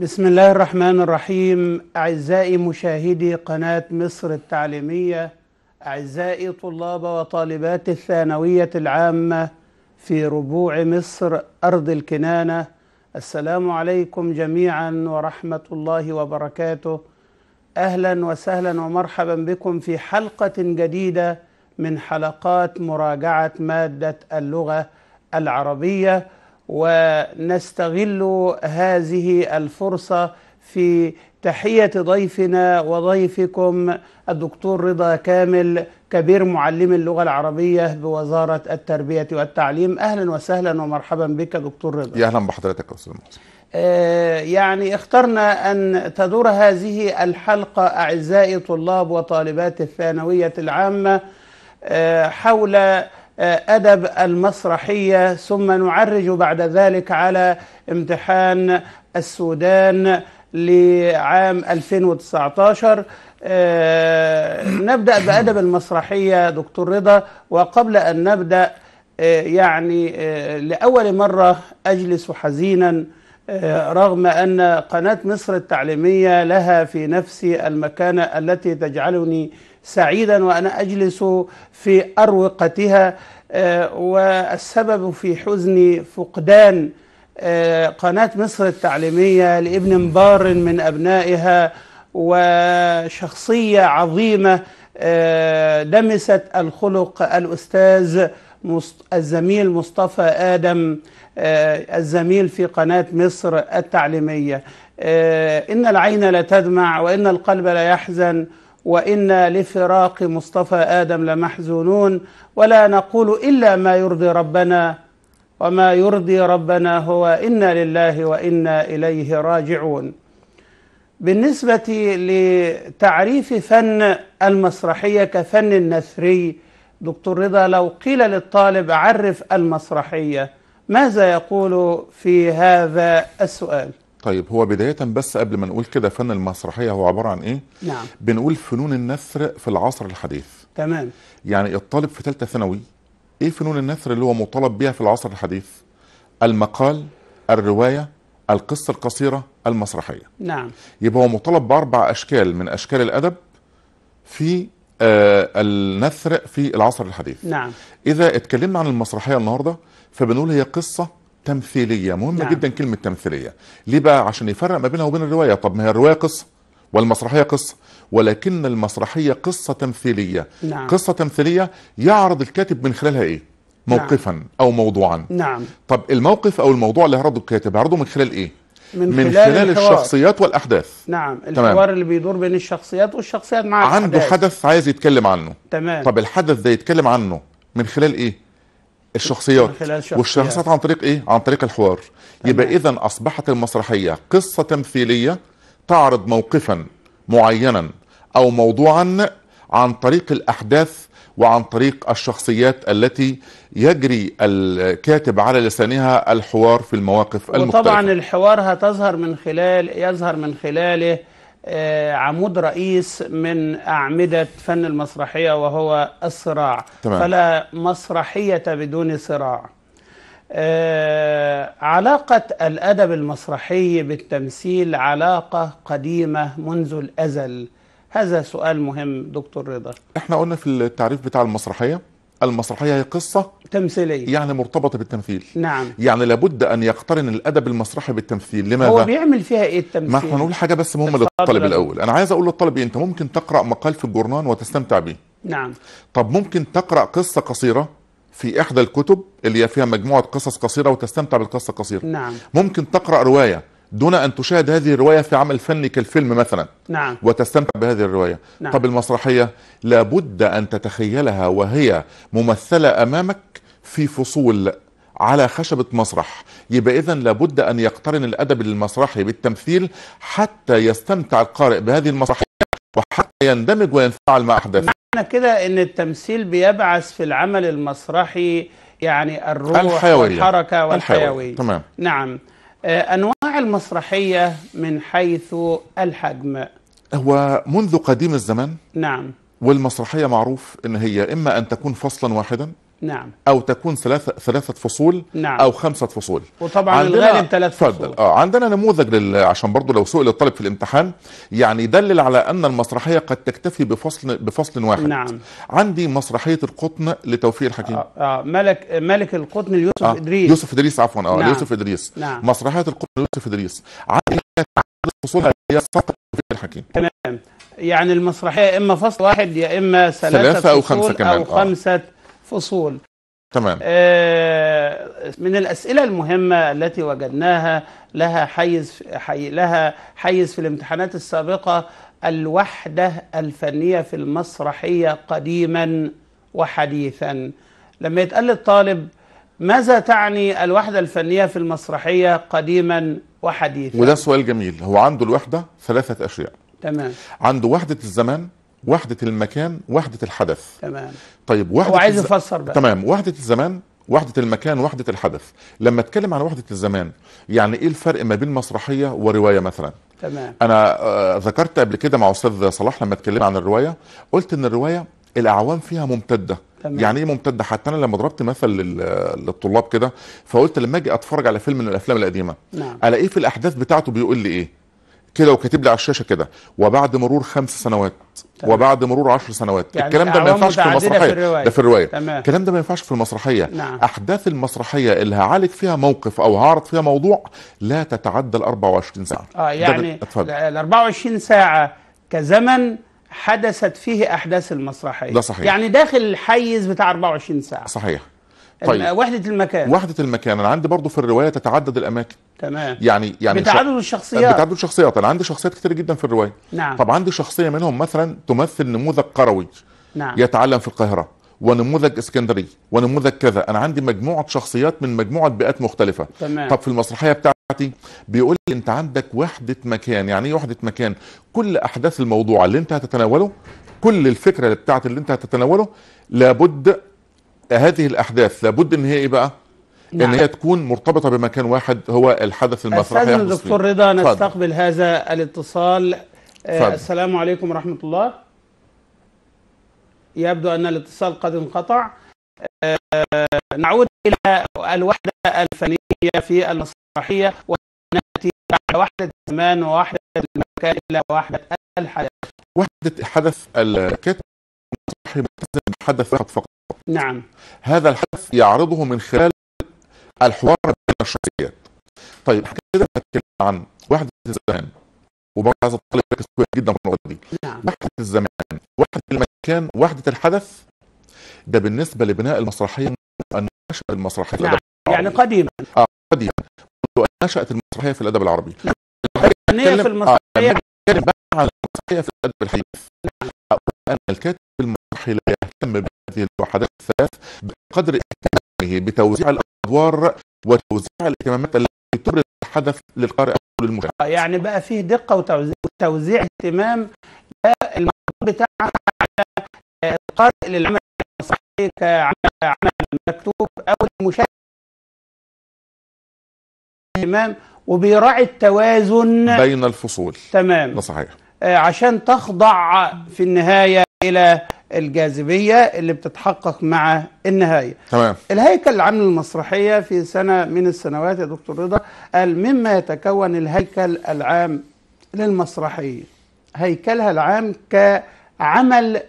بسم الله الرحمن الرحيم أعزائي مشاهدي قناة مصر التعليمية أعزائي طلاب وطالبات الثانوية العامة في ربوع مصر أرض الكنانة السلام عليكم جميعا ورحمة الله وبركاته أهلا وسهلا ومرحبا بكم في حلقة جديدة من حلقات مراجعة مادة اللغة العربية ونستغل هذه الفرصة في تحية ضيفنا وضيفكم الدكتور رضا كامل كبير معلم اللغة العربية بوزارة التربية والتعليم أهلا وسهلا ومرحبا بك دكتور رضا أهلا بحضرتك أستاذ محسن آه، يعني اخترنا أن تدور هذه الحلقة أعزائي طلاب وطالبات الثانوية العامة آه، حول آه، أدب المسرحية ثم نعرج بعد ذلك على امتحان السودان لعام 2019 آه، نبدأ بأدب المسرحية دكتور رضا وقبل أن نبدأ آه، يعني لأول مرة أجلس حزينا رغم أن قناة مصر التعليمية لها في نفسي المكانة التي تجعلني سعيدا وأنا أجلس في أروقتها آه، والسبب في حزن فقدان آه، قناة مصر التعليمية لابن مبار من أبنائها وشخصية عظيمة دمست آه، الخلق الأستاذ الزميل مصطفى آدم الزميل في قناة مصر التعليمية إن العين لا تدمع وإن القلب لا يحزن وإنا لفراق مصطفى آدم لمحزونون ولا نقول إلا ما يرضي ربنا وما يرضي ربنا هو إنا لله وإنا إليه راجعون بالنسبة لتعريف فن المسرحية كفن نثري دكتور رضا لو قيل للطالب عرف المسرحية ماذا يقول في هذا السؤال؟ طيب هو بداية بس قبل ما نقول كده فن المسرحية هو عبارة عن إيه؟ نعم بنقول فنون النثر في العصر الحديث تمام يعني الطالب في ثالثة ثانوي إيه فنون النثر اللي هو مطالب بيها في العصر الحديث؟ المقال، الرواية، القصة القصيرة، المسرحية نعم يبقى هو مطالب بأربع أشكال من أشكال الأدب في آه النثر في العصر الحديث نعم إذا اتكلمنا عن المسرحية النهاردة فبنقول هي قصة تمثيليه مهمه نعم. جدا كلمه تمثيليه ليه بقى عشان يفرق ما بينها وبين الروايه طب ما هي الروايه قصه والمسرحيه قصه ولكن المسرحيه قصه تمثيليه نعم. قصه تمثيليه يعرض الكاتب من خلالها ايه نعم. موقفا نعم. او موضوعا نعم طب الموقف او الموضوع اللي هيعرضه الكاتب هيعرضه من خلال ايه من, من خلال, خلال الشخصيات والاحداث نعم الحوار تمام. اللي بيدور بين الشخصيات والشخصيات مع عنده الأحداث. حدث عايز يتكلم عنه تمام طب الحدث ده يتكلم عنه من خلال ايه الشخصيات والشخصيات عن طريق ايه عن طريق الحوار يبقى اذا اصبحت المسرحيه قصه تمثيليه تعرض موقفا معينا او موضوعا عن طريق الاحداث وعن طريق الشخصيات التي يجري الكاتب على لسانها الحوار في المواقف المختلفة وطبعا الحوار هتظهر من خلال يظهر من خلاله آه، عمود رئيس من أعمدة فن المسرحية وهو الصراع تمام. فلا مسرحية بدون صراع آه، علاقة الأدب المسرحي بالتمثيل علاقة قديمة منذ الأزل هذا سؤال مهم دكتور رضا احنا قلنا في التعريف بتاع المسرحية المسرحيه هي قصه تمثيليه يعني مرتبطه بالتمثيل نعم يعني لابد ان يقترن الادب المسرحي بالتمثيل لماذا هو بيعمل فيها ايه التمثيل ما احنا نقول حاجه بس مهمه للطالب الاول انا عايز اقول للطالب إيه؟ انت ممكن تقرا مقال في الجورنان وتستمتع به نعم طب ممكن تقرا قصه قصيره في احدى الكتب اللي فيها مجموعه قصص قصيره وتستمتع بالقصه القصيره نعم ممكن تقرا روايه دون ان تشاهد هذه الروايه في عمل فني كالفيلم مثلا نعم وتستمتع بهذه الروايه نعم. طب المسرحيه لابد ان تتخيلها وهي ممثله امامك في فصول على خشبة مسرح يبقى إذا لابد أن يقترن الأدب المسرحي بالتمثيل حتى يستمتع القارئ بهذه المسرحية وحتى يندمج وينفعل مع أحداث معنى كده أن التمثيل بيبعث في العمل المسرحي يعني الروح الحيوية. والحركة والحيوية الحيوية. تمام نعم آه، أنواع المسرحية من حيث الحجم هو منذ قديم الزمان نعم والمسرحية معروف إن هي إما أن تكون فصلا واحدا نعم او تكون ثلاثه ثلاثه فصول نعم. او خمسه فصول وطبعا عندنا الغالب ثلاث فصول اه عندنا نموذج لل... عشان برضو لو سئل الطالب في الامتحان يعني يدلل على ان المسرحيه قد تكتفي بفصل بفصل واحد نعم عندي مسرحيه القطن لتوفيق الحكيم آه, آه ملك ملك القطن ليوسف آه. ادريس يوسف ادريس عفوا اه نعم. يوسف ادريس نعم. مسرحيه القطن ليوسف ادريس عندي فصول هي فقط توفيق الحكيم تمام يعني المسرحيه اما فصل واحد يا اما ثلاثه, ثلاثة او خمسه كمان او آه. خمسه آه. فصول تمام آه من الأسئلة المهمة التي وجدناها لها حيز حي لها حيز في الامتحانات السابقة الوحدة الفنية في المسرحية قديما وحديثا لما يتقال الطالب ماذا تعني الوحدة الفنية في المسرحية قديما وحديثا وده سؤال جميل هو عنده الوحدة ثلاثة أشياء تمام عنده وحدة الزمان وحده المكان وحده الحدث تمام طيب وحده هو عايز يفسر بقى تمام وحده الزمان وحدة المكان وحدة الحدث لما اتكلم عن وحدة الزمان يعني ايه الفرق ما بين مسرحية ورواية مثلا تمام انا آه، ذكرت قبل كده مع استاذ صلاح لما اتكلم عن الرواية قلت ان الرواية الاعوام فيها ممتده تمام. يعني ايه ممتده حتى انا لما ضربت مثل للطلاب كده فقلت لما اجي اتفرج على فيلم من الافلام القديمه نعم. الاقيه في الاحداث بتاعته بيقول لي ايه كده وكاتب لي على الشاشه كده وبعد مرور خمس سنوات تمام. وبعد مرور عشر سنوات يعني الكلام ده ما ينفعش في المسرحيه في ده في الروايه الكلام ده ما ينفعش في المسرحيه نعم. احداث المسرحيه اللي هعالج فيها موقف او هعرض فيها موضوع لا تتعدى ال 24 ساعه اه يعني ال 24 ساعه كزمن حدثت فيه احداث المسرحيه ده صحيح يعني داخل الحيز بتاع 24 ساعه صحيح طيب. وحده المكان وحده المكان انا عندي برضو في الروايه تتعدد الاماكن تمام يعني يعني بتعدد الشخصيات بتعدد الشخصيات انا عندي شخصيات كتير جدا في الروايه نعم طب عندي شخصيه منهم مثلا تمثل نموذج قروي نعم يتعلم في القاهره ونموذج اسكندري ونموذج كذا انا عندي مجموعه شخصيات من مجموعه بيئات مختلفه تمام. طب في المسرحيه بتاعتي بيقول لي انت عندك وحده مكان يعني ايه وحده مكان كل احداث الموضوع اللي انت هتتناوله كل الفكره اللي بتاعت اللي انت هتتناوله لابد هذه الاحداث لابد ان هي ايه بقى؟ نعم. ان هي تكون مرتبطه بمكان واحد هو الحدث المسرحي استاذنا دكتور رضا نستقبل هذا الاتصال آه، فضل. السلام عليكم ورحمه الله يبدو ان الاتصال قد انقطع آه، نعود الى الوحده الفنيه في المسرحيه وناتي على وحده الزمان ووحده المكان الى وحده الحدث وحده حدث الكتاب المسرحي حدث واحد فقط نعم هذا الحدث يعرضه من خلال الحوار بين الشخصيات طيب كده هتكلم عن وحده الزمان وبرضه عايز اطلع لك كويس جدا في النقطه دي نعم. وحده الزمان وحده المكان وحده الحدث ده بالنسبه لبناء المسرحيه ان نشات المسرحيه نعم. يعني قديما اه قديما منذ ان نشات المسرحيه في الادب العربي نعم. في المسرحيه آه. بقى عن المسرحيه في الادب الحديث نعم. آه، اقول ان الكاتب المسرحي لا يهتم هذه الوحدات الثلاث بقدر اهتمامه بتوزيع الادوار وتوزيع الاهتمامات التي تبرز الحدث للقارئ او للمشاهد. يعني بقى فيه دقه وتوزيع, اهتمام لا بتاعها على القارئ آه، للعمل الصحي كعمل مكتوب او المشاهد اهتمام وبيراعي التوازن بين الفصول تمام ده صحيح آه، عشان تخضع في النهايه الى الجاذبيه اللي بتتحقق مع النهايه. تمام. الهيكل العام للمسرحيه في سنه من السنوات يا دكتور رضا قال مما يتكون الهيكل العام للمسرحيه هيكلها العام كعمل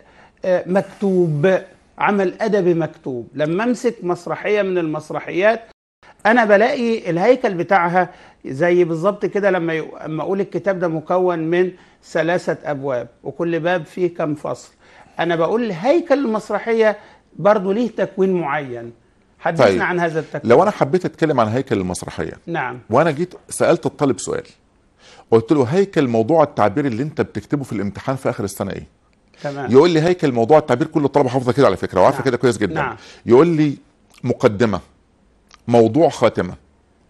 آه، مكتوب عمل ادبي مكتوب، لما امسك مسرحيه من المسرحيات انا بلاقي الهيكل بتاعها زي بالظبط كده لما اقول الكتاب ده مكون من ثلاثه ابواب وكل باب فيه كم فصل انا بقول هيكل المسرحيه برضه ليه تكوين معين حدثنا طيب. عن هذا التكوين لو انا حبيت اتكلم عن هيكل المسرحيه نعم وانا جيت سالت الطالب سؤال قلت له هيكل موضوع التعبير اللي انت بتكتبه في الامتحان في اخر السنه ايه تمام يقول لي هيكل موضوع التعبير كل الطلبه حافظه كده على فكره وعارفه نعم. كده كويس جدا نعم. يقول لي مقدمه موضوع خاتمه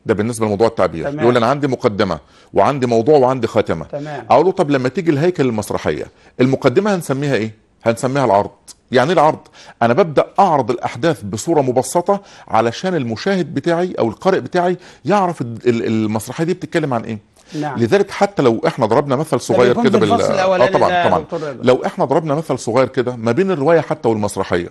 ده بالنسبه لموضوع التعبير تمام. يقول انا عندي مقدمه وعندي موضوع وعندي خاتمه تمام. اقول له طب لما تيجي الهيكل المسرحيه المقدمه هنسميها ايه هنسميها العرض يعني ايه العرض انا ببدا اعرض الاحداث بصوره مبسطه علشان المشاهد بتاعي او القارئ بتاعي يعرف المسرحيه دي بتتكلم عن ايه نعم. لذلك حتى لو احنا ضربنا مثل صغير كده بال آه طبعا طبعا لو احنا ضربنا مثل صغير كده ما بين الروايه حتى والمسرحيه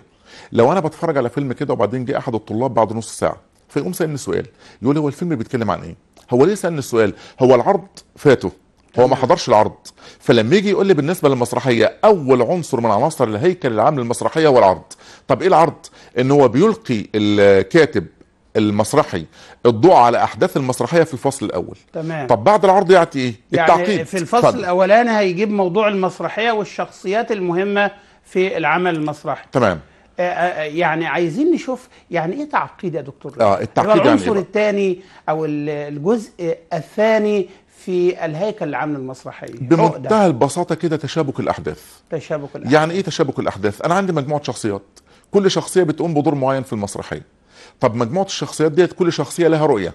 لو انا بتفرج على فيلم كده وبعدين جه احد الطلاب بعد نص ساعه فيقوم سالني سؤال يقول هو الفيلم بيتكلم عن ايه هو ليه سالني السؤال هو العرض فاته هو ما حضرش العرض فلما يجي يقول لي بالنسبه للمسرحيه اول عنصر من عناصر الهيكل العام للمسرحيه هو العرض طب ايه العرض ان هو بيلقي الكاتب المسرحي الضوء على احداث المسرحيه في الفصل الاول تمام طب بعد العرض يعطي ايه يعني التعقيد في الفصل الاولاني هيجيب موضوع المسرحيه والشخصيات المهمه في العمل المسرحي تمام آه، آه، آه، يعني عايزين نشوف يعني ايه تعقيد يا دكتور اه التعقيد يعني العنصر الثاني او الجزء الثاني في الهيكل العام للمسرحيه بمنتهى البساطه كده تشابك الاحداث تشابك الاحداث يعني ايه تشابك الاحداث انا عندي مجموعه شخصيات كل شخصيه بتقوم بدور معين في المسرحيه طب مجموعه الشخصيات ديت كل شخصيه لها رؤيه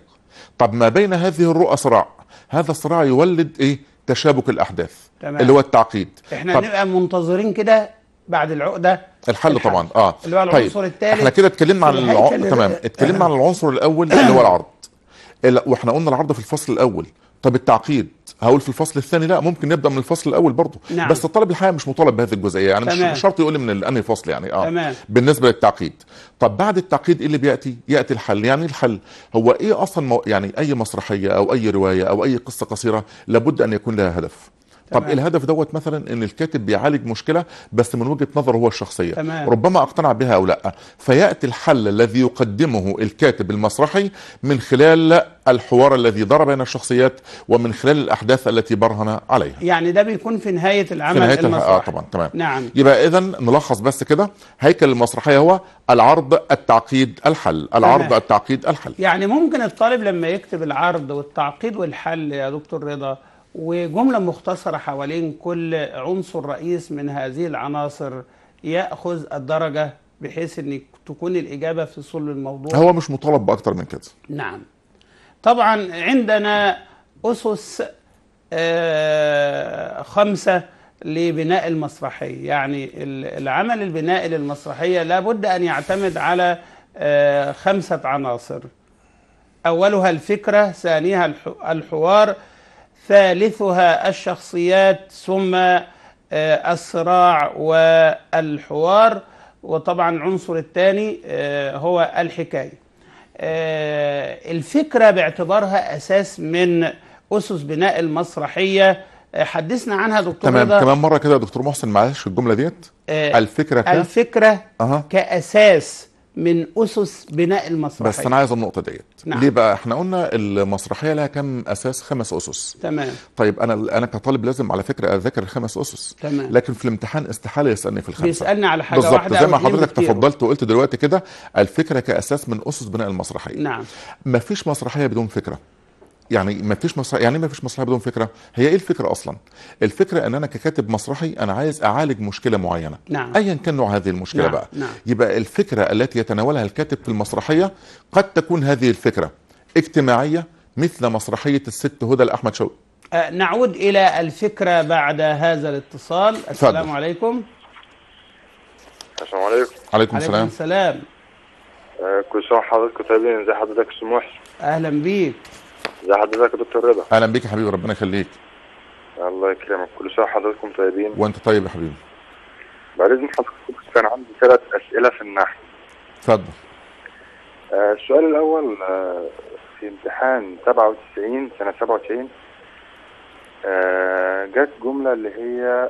طب ما بين هذه الرؤى صراع هذا الصراع يولد ايه تشابك الاحداث تمام. اللي هو التعقيد احنا هنبقى منتظرين كده بعد العقده الحل, الحل طبعا اه اللي هو العنصر طيب. الثالث احنا كده اتكلمنا عن الع... تمام اتكلمنا عن العنصر الاول اللي هو العرض واحنا قلنا العرض في الفصل الاول طب التعقيد هقول في الفصل الثاني لا ممكن نبدا من الفصل الاول برضه نعم. بس الطالب الحقيقه مش مطالب بهذه الجزئيه يعني تمام. مش شرط يقول لي من انهي فصل يعني اه تمام. بالنسبه للتعقيد طب بعد التعقيد ايه اللي بياتي ياتي الحل يعني الحل هو ايه اصلا مو يعني اي مسرحيه او اي روايه او اي قصه قصيره لابد ان يكون لها هدف طب تمام. الهدف دوت مثلا ان الكاتب بيعالج مشكله بس من وجهه نظره هو الشخصيه تمام. ربما اقتنع بها او لا فياتي الحل الذي يقدمه الكاتب المسرحي من خلال الحوار الذي دار بين الشخصيات ومن خلال الاحداث التي برهن عليها يعني ده بيكون في نهايه العمل في نهاية آه طبعا تمام نعم يبقى اذا نلخص بس كده هيكل المسرحيه هو العرض التعقيد الحل العرض تمام. التعقيد الحل يعني ممكن الطالب لما يكتب العرض والتعقيد والحل يا دكتور رضا وجمله مختصره حوالين كل عنصر رئيس من هذه العناصر ياخذ الدرجه بحيث ان تكون الاجابه في صلب الموضوع هو مش مطالب باكتر من كده نعم طبعا عندنا أسس آه، خمسة لبناء المسرحية يعني العمل البنائي للمسرحية لابد أن يعتمد على آه، خمسة عناصر أولها الفكرة ثانيها الحوار ثالثها الشخصيات ثم آه، الصراع والحوار وطبعا العنصر الثاني هو الحكايه آه، الفكرة باعتبارها أساس من أسس بناء المسرحية آه، حدثنا عنها دكتور تمام رضا كمان مرة كده دكتور محسن معلش الجملة ديت آه، الفكرة الفكرة أه. كأساس من اسس بناء المسرحيه بس انا عايز النقطه ديت نعم. ليه بقى احنا قلنا المسرحيه لها كم اساس خمس اسس تمام طيب انا انا كطالب لازم على فكره اذاكر الخمس اسس تمام لكن في الامتحان استحاله يسالني في الخمسه بيسالني على حاجه بالظبط واحده زي ما حضرتك تفضلت وقلت دلوقتي كده الفكره كاساس من اسس بناء المسرحيه نعم مفيش مسرحيه بدون فكره يعني ما فيش مسرح يعني ما فيش مسرح بدون فكره هي ايه الفكره اصلا الفكره ان انا ككاتب مسرحي انا عايز اعالج مشكله معينه نعم. ايا كان نوع هذه المشكله نعم. بقى نعم. يبقى الفكره التي يتناولها الكاتب في المسرحيه قد تكون هذه الفكره اجتماعيه مثل مسرحيه الست هدى لاحمد شوقي أه نعود الى الفكره بعد هذا الاتصال السلام فضل. عليكم السلام عليكم عليكم السلام عليكم السلام أه، كل سنه وحضرتك طيبين ازي حضرتك سموح اهلا بيك ازي حضرتك يا دكتور رضا اهلا بيك يا حبيبي ربنا يخليك الله يكرمك كل سنه وحضراتكم طيبين وانت طيب يا حبيبي بعد اذن حضرتك كان عندي ثلاث اسئله في النحو اتفضل آه السؤال الاول آه في امتحان 97 سنه 97 آه جت جمله اللي هي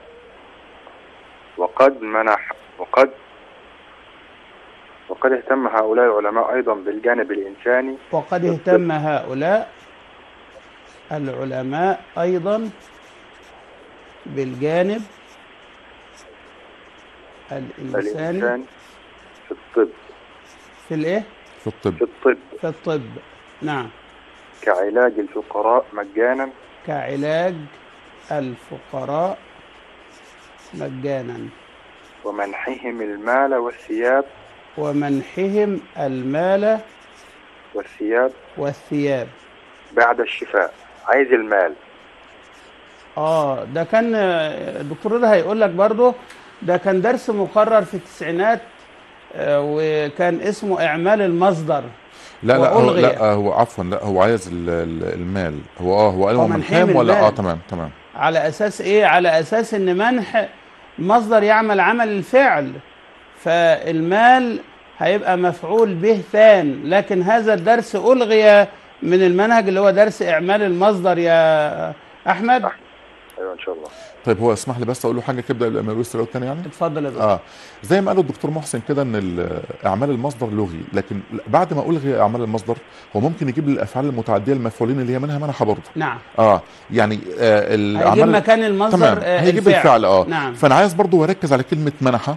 وقد منح وقد وقد اهتم هؤلاء العلماء أيضا بالجانب الإنساني وقد اهتم هؤلاء العلماء أيضا بالجانب الإنساني الإنسان في الطب في الإيه؟ في الطب في الطب في الطب نعم كعلاج الفقراء مجانا كعلاج الفقراء مجانا ومنحهم المال والثياب ومنحهم المال والثياب والثياب بعد الشفاء عايز المال اه ده كان الدكتور رضا هيقول لك برضه ده كان درس مقرر في التسعينات آه، وكان اسمه اعمال المصدر لا لا هو لا آه، هو عفوا لا هو عايز المال هو اه هو قال ومنحهم ولا اه تمام تمام على اساس ايه على اساس ان منح مصدر يعمل عمل الفعل فالمال هيبقى مفعول به ثان لكن هذا الدرس الغي من المنهج اللي هو درس اعمال المصدر يا احمد ايوه ان شاء الله طيب هو اسمح لي بس اقول له حاجه كده قبل ما يقول الثاني يعني اتفضل يا دكتور اه زي ما قال الدكتور محسن كده ان اعمال المصدر لغي لكن بعد ما الغي اعمال المصدر هو ممكن يجيب لي الافعال المتعديه المفعولين اللي هي منها منحه برضه نعم اه يعني آه الاعمال هيجيب مكان المصدر تمام. آه هيجيب الفعل, الفعل اه نعم. فانا عايز برضه اركز على كلمه منحه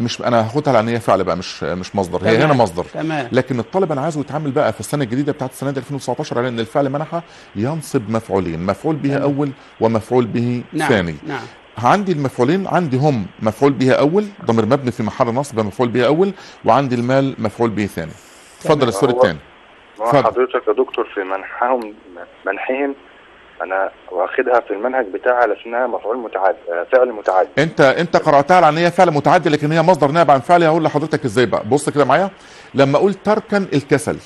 مش انا هاخدها على ان هي فعل بقى مش مش مصدر هي هنا مصدر تمام. لكن الطالب انا عايزه يتعامل بقى في السنه الجديده بتاعت السنه دي 2019 على ان الفعل منحها ينصب مفعولين مفعول به تمام. اول ومفعول به نعم. ثاني نعم. عندي المفعولين عندي هم مفعول بها اول ضمير مبني في محل نصب مفعول بها اول وعندي المال مفعول به ثاني اتفضل السؤال الثاني حضرتك يا دكتور في منحهم منحهم انا واخدها في المنهج بتاعها على انها مفعول متعد فعل متعد انت انت قراتها على ان هي فعل متعد لكن هي مصدر نائب عن فعل هقول لحضرتك ازاي بقى بص كده معايا لما اقول تركن الكسل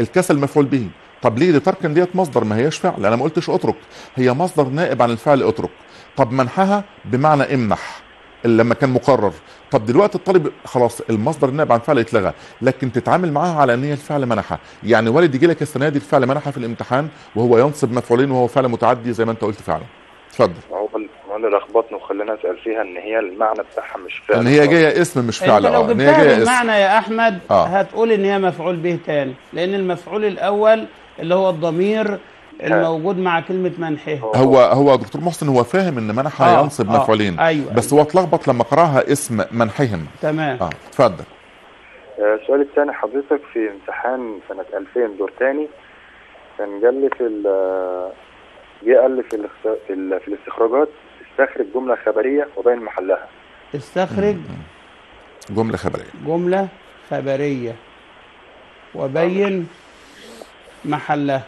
الكسل مفعول به طب ليه تركن ديت مصدر ما هياش فعل انا ما قلتش اترك هي مصدر نائب عن الفعل اترك طب منحها بمعنى امنح اللي لما كان مقرر طب دلوقتي الطالب خلاص المصدر النائب عن فعل اتلغى لكن تتعامل معاها على ان هي الفعل منحه يعني والد يجي لك السنه دي الفعل منحه في الامتحان وهو ينصب مفعولين وهو فعل متعدي زي ما انت قلت فعلا اتفضل هو اللي لخبطنا وخلاني اسال فيها ان هي المعنى بتاعها مش فعل ان هي جايه اسم مش فعل اه ان هي جايه اسم المعنى يا احمد آه. هتقول ان هي مفعول به تاني لان المفعول الاول اللي هو الضمير الموجود مع كلمه منحه هو هو دكتور محسن هو فاهم ان منحه آه ينصب آه مفعولين أيوة بس هو اتلخبط لما قراها اسم منحهم تمام اه اتفضل السؤال آه، الثاني حضرتك في امتحان سنه 2000 دور ثاني كان جه في آه، جه قال في في الاستخراجات استخرج جمله خبريه وبين محلها استخرج جمله خبريه جمله خبريه وبين محلها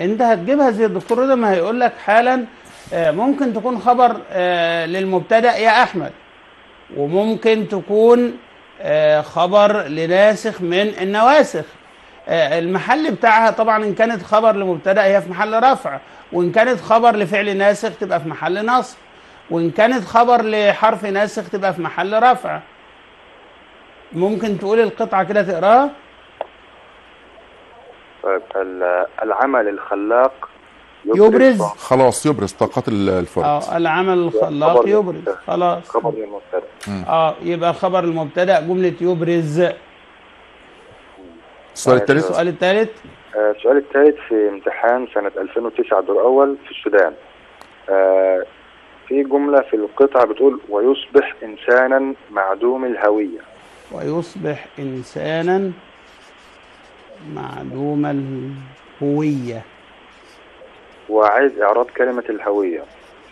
انت هتجيبها زي الدكتور رضا ما هيقول لك حالا آه، ممكن تكون خبر آه، للمبتدا يا احمد وممكن تكون آه، خبر لناسخ من النواسخ المحل بتاعها طبعا ان كانت خبر لمبتدا هي في محل رفع وان كانت خبر لفعل ناسخ تبقى في محل نصب وان كانت خبر لحرف ناسخ تبقى في محل رفع ممكن تقول القطعه كده تقراها العمل الخلاق يبرز, يبرز خلاص يبرز طاقات الفرد اه العمل الخلاق يبرز المبتدأ. خلاص خبر المبتدا اه يبقى الخبر المبتدا جمله يبرز السؤال آه، الثالث السؤال الثالث آه، السؤال الثالث في امتحان سنه 2009 دور اول في السودان آه في جمله في القطعه بتقول ويصبح انسانا معدوم الهويه ويصبح انسانا معلومة الهوية وعايز إعراب كلمة الهوية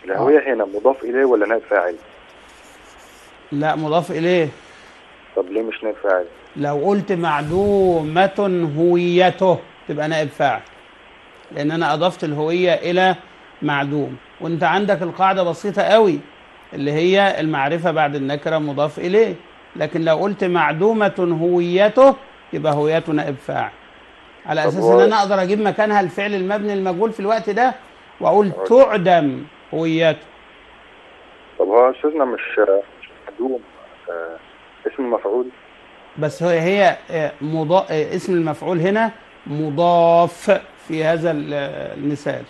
الهوية آه. هنا مضاف إليه ولا نائب فاعل؟ لا مضاف إليه طب ليه مش نائب فاعل؟ لو قلت معلومة هويته تبقى نائب فاعل لأن أنا أضفت الهوية إلى معلوم وأنت عندك القاعدة بسيطة قوي اللي هي المعرفة بعد النكرة مضاف إليه لكن لو قلت معدومة هويته يبقى هويته نائب فاعل على اساس ان انا اقدر اجيب مكانها الفعل المبني المجهول في الوقت ده واقول تعدم هويته طب هو استاذنا مش معدوم آه، اسم المفعول بس هي هي آه، مضا... آه، اسم المفعول هنا مضاف في هذا المثال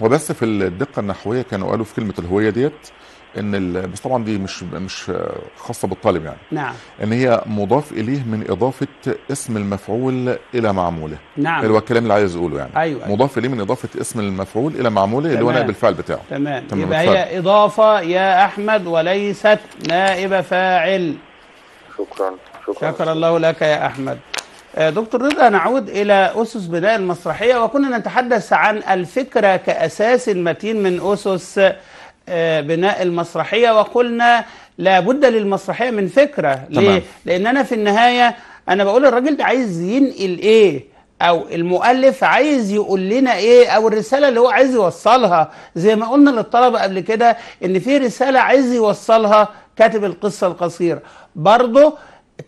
وبس في الدقه النحويه كانوا قالوا في كلمه الهويه ديت ان ال... بس طبعا دي مش مش خاصه بالطالب يعني نعم ان هي مضاف اليه من اضافه اسم المفعول الى معموله نعم اللي هو الكلام اللي عايز اقوله يعني أيوة. أيوة. مضاف اليه من اضافه اسم المفعول الى معموله تمام. اللي هو نائب الفاعل بتاعه تمام, تمام. يبقى هي اضافه يا احمد وليست نائب فاعل شكرا شكرا شكر الله لك يا احمد آه، دكتور رضا نعود إلى أسس بناء المسرحية وكنا نتحدث عن الفكرة كأساس متين من أسس آه، بناء المسرحية وقلنا لابد للمسرحية من فكرة تمام. ليه؟ لأن أنا في النهاية أنا بقول الراجل ده عايز ينقل إيه او المؤلف عايز يقول لنا ايه او الرساله اللي هو عايز يوصلها زي ما قلنا للطلبه قبل كده ان في رساله عايز يوصلها كاتب القصه القصيره برضه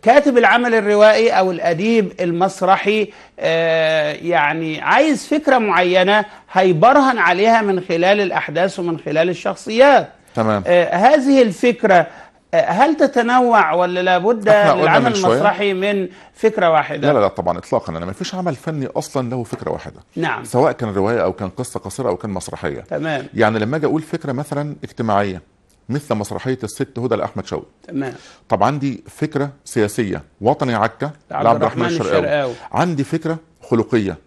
كاتب العمل الروائي او الاديب المسرحي آه، يعني عايز فكره معينه هيبرهن عليها من خلال الاحداث ومن خلال الشخصيات تمام آه، هذه الفكره آه، هل تتنوع ولا لابد للعمل المسرحي من فكره واحده؟ لا لا, لا طبعا اطلاقا انا ما فيش عمل فني اصلا له فكره واحده. نعم سواء كان روايه او كان قصه قصيره او كان مسرحيه. تمام يعني لما اجي اقول فكره مثلا اجتماعيه مثل مسرحيه الست هدى لاحمد شوقي تمام طب عندي فكره سياسيه وطني عكا لعبد الرحمن الشرقاوي عندي فكره خلقيه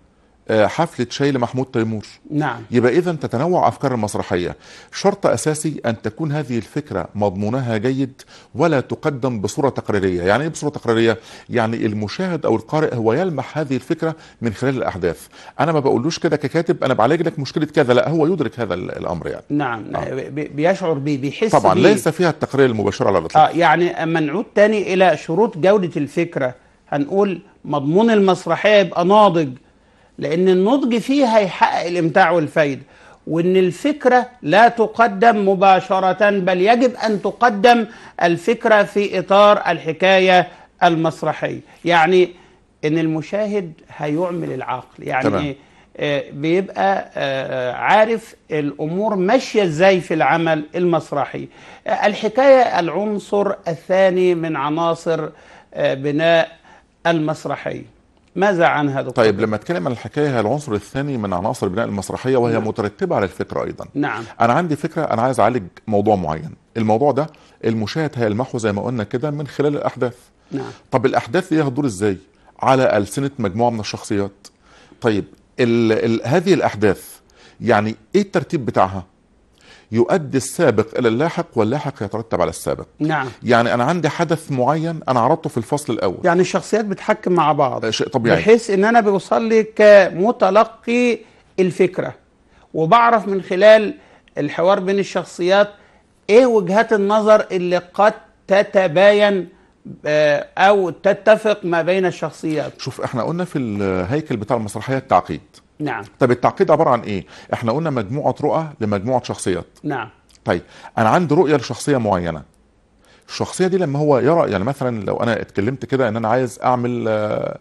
آه، حفلة شاي محمود تيمور نعم يبقى إذا تتنوع أفكار المسرحية شرط أساسي أن تكون هذه الفكرة مضمونها جيد ولا تقدم بصورة تقريرية يعني إيه بصورة تقريرية؟ يعني المشاهد أو القارئ هو يلمح هذه الفكرة من خلال الأحداث أنا ما بقولوش كده ككاتب أنا بعالج لك مشكلة كذا لا هو يدرك هذا الأمر يعني نعم آه. بيشعر بيه بيحس طبعا بي... ليس فيها التقرير المباشر على الإطلاق آه يعني أما نعود تاني إلى شروط جودة الفكرة هنقول مضمون المسرحية يبقى ناضج لأن النضج فيه هيحقق الإمتاع والفايدة وإن الفكرة لا تقدم مباشرة بل يجب أن تقدم الفكرة في إطار الحكاية المسرحية يعني إن المشاهد هيعمل العقل يعني طبعا. آه، بيبقى آه، آه، عارف الأمور ماشية إزاي في العمل المسرحي الحكاية العنصر الثاني من عناصر بناء المسرحيه ماذا عن هذا طيب لما اتكلم عن الحكايه هي العنصر الثاني من عناصر بناء المسرحيه وهي نعم. مترتبه على الفكره ايضا نعم انا عندي فكره انا عايز اعالج موضوع معين الموضوع ده المشاهد هيلمحه زي ما قلنا كده من خلال الاحداث نعم طب الاحداث دي هتدور ازاي على السنه مجموعه من الشخصيات طيب الـ الـ هذه الاحداث يعني ايه الترتيب بتاعها يؤدي السابق الى اللاحق واللاحق يترتب على السابق نعم يعني انا عندي حدث معين انا عرضته في الفصل الاول يعني الشخصيات بتحكم مع بعض آه، شيء طبيعي بحيث ان انا بوصل لي كمتلقي الفكره وبعرف من خلال الحوار بين الشخصيات ايه وجهات النظر اللي قد تتباين آه، او تتفق ما بين الشخصيات شوف احنا قلنا في الهيكل بتاع المسرحيه التعقيد نعم طب التعقيد عباره عن ايه؟ احنا قلنا مجموعه رؤى لمجموعه شخصيات نعم طيب انا عندي رؤيه لشخصيه معينه الشخصيه دي لما هو يرى يعني مثلا لو انا اتكلمت كده ان انا عايز اعمل آه،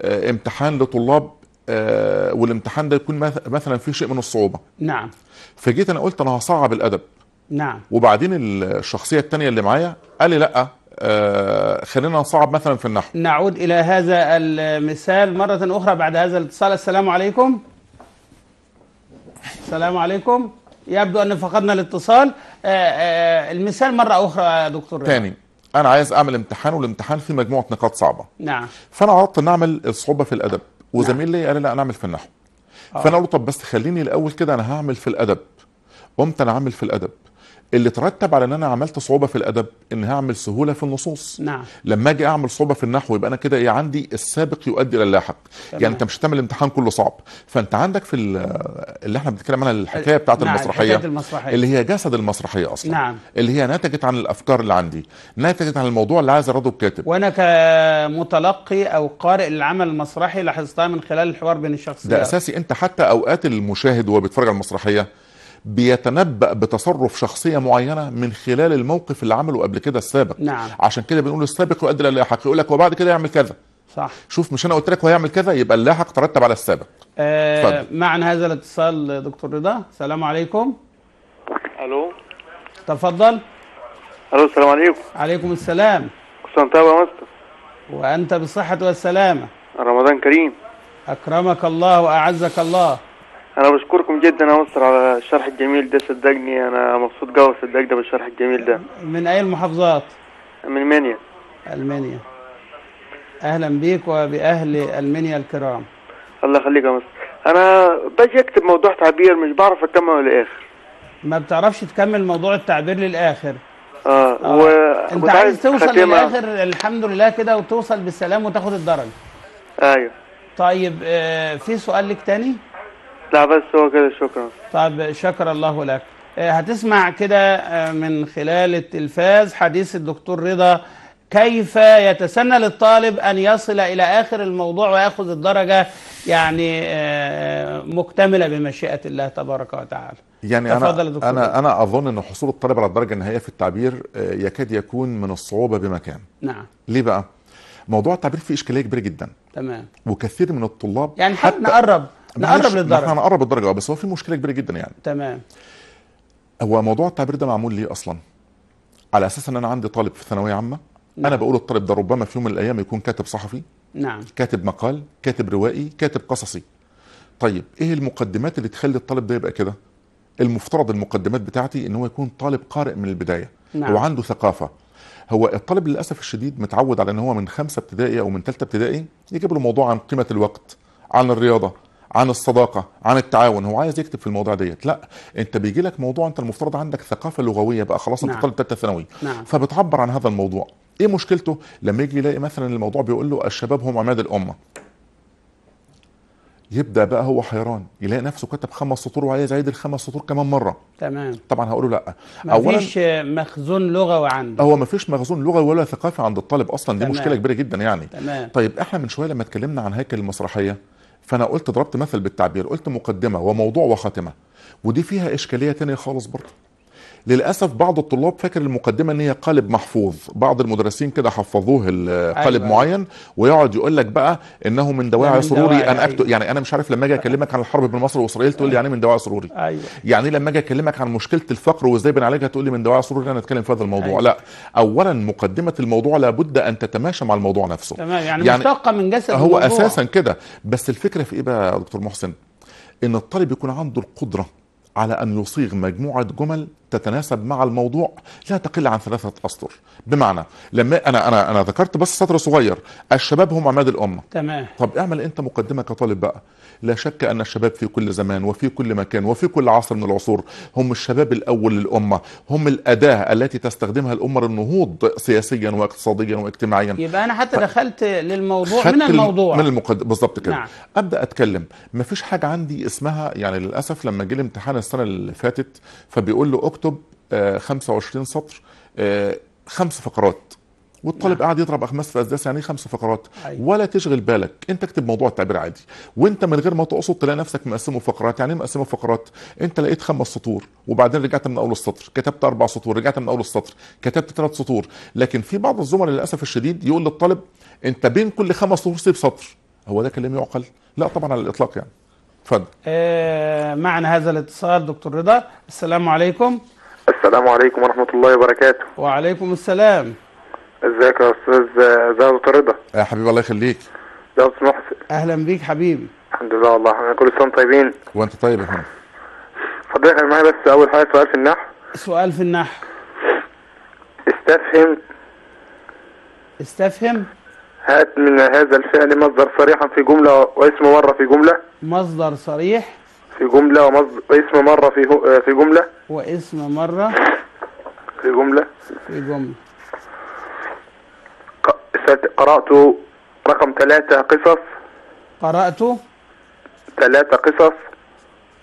آه، امتحان لطلاب آه، والامتحان ده يكون مثلا فيه شيء من الصعوبه نعم فجيت انا قلت انا هصعب الادب نعم وبعدين الشخصيه الثانيه اللي معايا قال لي لا آه، خلينا نصعب مثلا في النحو نعود إلى هذا المثال مرة أخرى بعد هذا الاتصال السلام عليكم السلام عليكم يبدو أن فقدنا الاتصال آه، آه، المثال مرة أخرى يا دكتور تاني أنا عايز أعمل امتحان والامتحان فيه مجموعة نقاط صعبة نعم فأنا عرضت أن أعمل الصعوبة في الأدب وزميل لي قال لي لا أنا أعمل في النحو أوه. فأنا قلت طب بس خليني الأول كده أنا هعمل في الأدب قمت أنا عامل في الأدب اللي ترتب على ان انا عملت صعوبه في الادب ان هعمل سهوله في النصوص نعم لما اجي اعمل صعوبه في النحو يبقى انا كده ايه عندي السابق يؤدي الى اللاحق يعني انت مش هتعمل الامتحان كله صعب فانت عندك في اللي احنا بنتكلم عنها الحكايه بتاعت نعم المسرحيه, المسرحية اللي هي جسد المسرحيه اصلا نعم اللي هي نتجت عن الافكار اللي عندي نتجت عن الموضوع اللي عايز اراده الكاتب وانا كمتلقي او قارئ للعمل المسرحي لاحظتها من خلال الحوار بين الشخصيات ده اساسي انت حتى اوقات المشاهد وهو بيتفرج على المسرحيه بيتنبأ بتصرف شخصية معينة من خلال الموقف اللي عمله قبل كده السابق نعم. عشان كده بنقول السابق يؤدي إلى اللاحق يقول لك وبعد كده يعمل كذا صح شوف مش انا قلت لك وهيعمل هيعمل كذا يبقى اللاحق ترتب على السابق آه معنى معنا هذا الاتصال دكتور رضا السلام عليكم الو تفضل الو السلام عليكم عليكم السلام كل يا مستر وانت بالصحه والسلامه رمضان كريم اكرمك الله واعزك الله انا بشكركم جدا يا مصر على الشرح الجميل ده صدقني انا مبسوط قوي صدقني بالشرح الجميل ده من اي المحافظات من المنيا المنيا اهلا بيك وباهل المنيا الكرام الله يخليك يا مصر انا باجي اكتب موضوع تعبير مش بعرف اكمله للاخر ما بتعرفش تكمل موضوع التعبير للاخر اه, آه. و... انت عايز توصل ختمة. للاخر الحمد لله كده وتوصل بالسلام وتاخد الدرجه ايوه طيب آه في سؤال لك تاني لا بس هو كده شكرا طب شكر الله لك آه، هتسمع كده آه، من خلال التلفاز حديث الدكتور رضا كيف يتسنى للطالب أن يصل إلى آخر الموضوع ويأخذ الدرجة يعني آه، مكتملة بمشيئة الله تبارك وتعالى يعني أنا, أنا, أنا, أنا أظن أن حصول الطالب على الدرجة النهائية في التعبير يكاد يكون من الصعوبة بمكان نعم ليه بقى؟ موضوع التعبير فيه إشكالية كبيرة جدا تمام وكثير من الطلاب يعني حتى نقرب نقرب للدرجه نحن نقرب للدرجه بس هو في مشكله كبيره جدا يعني تمام هو موضوع التعبير ده معمول ليه اصلا على اساس ان انا عندي طالب في ثانويه عامه نعم. انا بقول الطالب ده ربما في يوم من الايام يكون كاتب صحفي نعم كاتب مقال كاتب روائي كاتب قصصي طيب ايه المقدمات اللي تخلي الطالب ده يبقى كده المفترض المقدمات بتاعتي ان هو يكون طالب قارئ من البدايه نعم. وعنده ثقافه هو الطالب للاسف الشديد متعود على ان هو من خمسه ابتدائي او من ثالثه ابتدائي يجيب له موضوع عن قيمه الوقت عن الرياضه عن الصداقه عن التعاون هو عايز يكتب في المواضيع ديت لا انت بيجي لك موضوع انت المفترض عندك ثقافه لغويه بقى خلاص انت نعم. طالب ثالثه ثانوي نعم. فبتعبر عن هذا الموضوع ايه مشكلته لما يجي يلاقي مثلا الموضوع بيقول له الشباب هم عماد الامه يبدا بقى هو حيران يلاقي نفسه كتب خمس سطور وعايز يعيد الخمس سطور كمان مره تمام طبعا هقول له لا اولا مفيش مخزون لغوي عنده هو مفيش مخزون لغوي ولا ثقافي عند الطالب اصلا دي تمام. مشكله كبيره جدا يعني تمام. طيب احنا من شويه لما اتكلمنا عن هيكل المسرحيه فانا قلت ضربت مثل بالتعبير قلت مقدمه وموضوع وخاتمه ودي فيها اشكاليه تانية خالص برضه للاسف بعض الطلاب فاكر المقدمه ان هي قالب محفوظ بعض المدرسين كده حفظوه أيوة. قالب أيوة. معين ويقعد يقول لك بقى انه من دواعي سروري ان اكتب أيوة. يعني انا مش عارف لما اجي اكلمك عن الحرب بين مصر واسرائيل تقول لي يعني إيه من دواعي سروري أيوة. يعني لما اجي اكلمك عن مشكله الفقر وازاي بنعالجها تقول لي من دواعي سروري انا اتكلم في هذا الموضوع أيوة. لا اولا مقدمه الموضوع لابد ان تتماشى مع الموضوع نفسه تمام يعني, يعني مشتقه من جسد هو الموضوع. اساسا كده بس الفكره في ايه بقى يا دكتور محسن ان الطالب يكون عنده القدره على أن يصيغ مجموعة جمل تتناسب مع الموضوع لا تقل عن ثلاثة أسطر بمعنى لما أنا أنا أنا ذكرت بس سطر صغير الشباب هم عماد الأمة تمام طب اعمل أنت مقدمة كطالب بقى لا شك أن الشباب في كل زمان وفي كل مكان وفي كل عصر من العصور هم الشباب الأول للأمة هم الأداة التي تستخدمها الأمة للنهوض سياسيا واقتصاديا واجتماعيا يبقى أنا حتى ف... دخلت للموضوع من الموضوع من المقد... بالظبط كده نعم. أبدأ أتكلم ما فيش حاجة عندي اسمها يعني للأسف لما جه الامتحان السنة اللي فاتت فبيقول له اكتب 25 آه، سطر آه، خمس فقرات والطالب نعم. قاعد يضرب خمس في اسداس يعني خمس فقرات أيوة. ولا تشغل بالك انت اكتب موضوع التعبير عادي وانت من غير ما تقصد تلاقي نفسك مقسمه فقرات يعني إيه مقسمه فقرات انت لقيت خمس سطور وبعدين رجعت من اول السطر كتبت اربع سطور رجعت من اول السطر كتبت ثلاث سطور لكن في بعض الزملاء للاسف الشديد يقول للطالب انت بين كل خمس سطور سيب سطر هو ده كلام يعقل لا طبعا على الاطلاق يعني اتفضل آه معنا هذا الاتصال دكتور رضا السلام عليكم السلام عليكم ورحمه الله وبركاته وعليكم السلام ازيك يا استاذ زوزة رضا يا حبيبي الله يخليك يا استاذ محسن اهلا بيك حبيبي الحمد لله والله احنا كل سنه طيبين وانت طيب يا حبيبي حضرتك معايا بس اول حاجه سؤال في النحو سؤال في النحو استفهم استفهم هات من هذا الفعل مصدر صريحا في جملة واسم مرة في جملة مصدر صريح في جملة ومصدر واسم مرة في في جملة واسم مرة في جملة في جملة قرأت رقم ثلاثة قصص قرأت ثلاثة قصص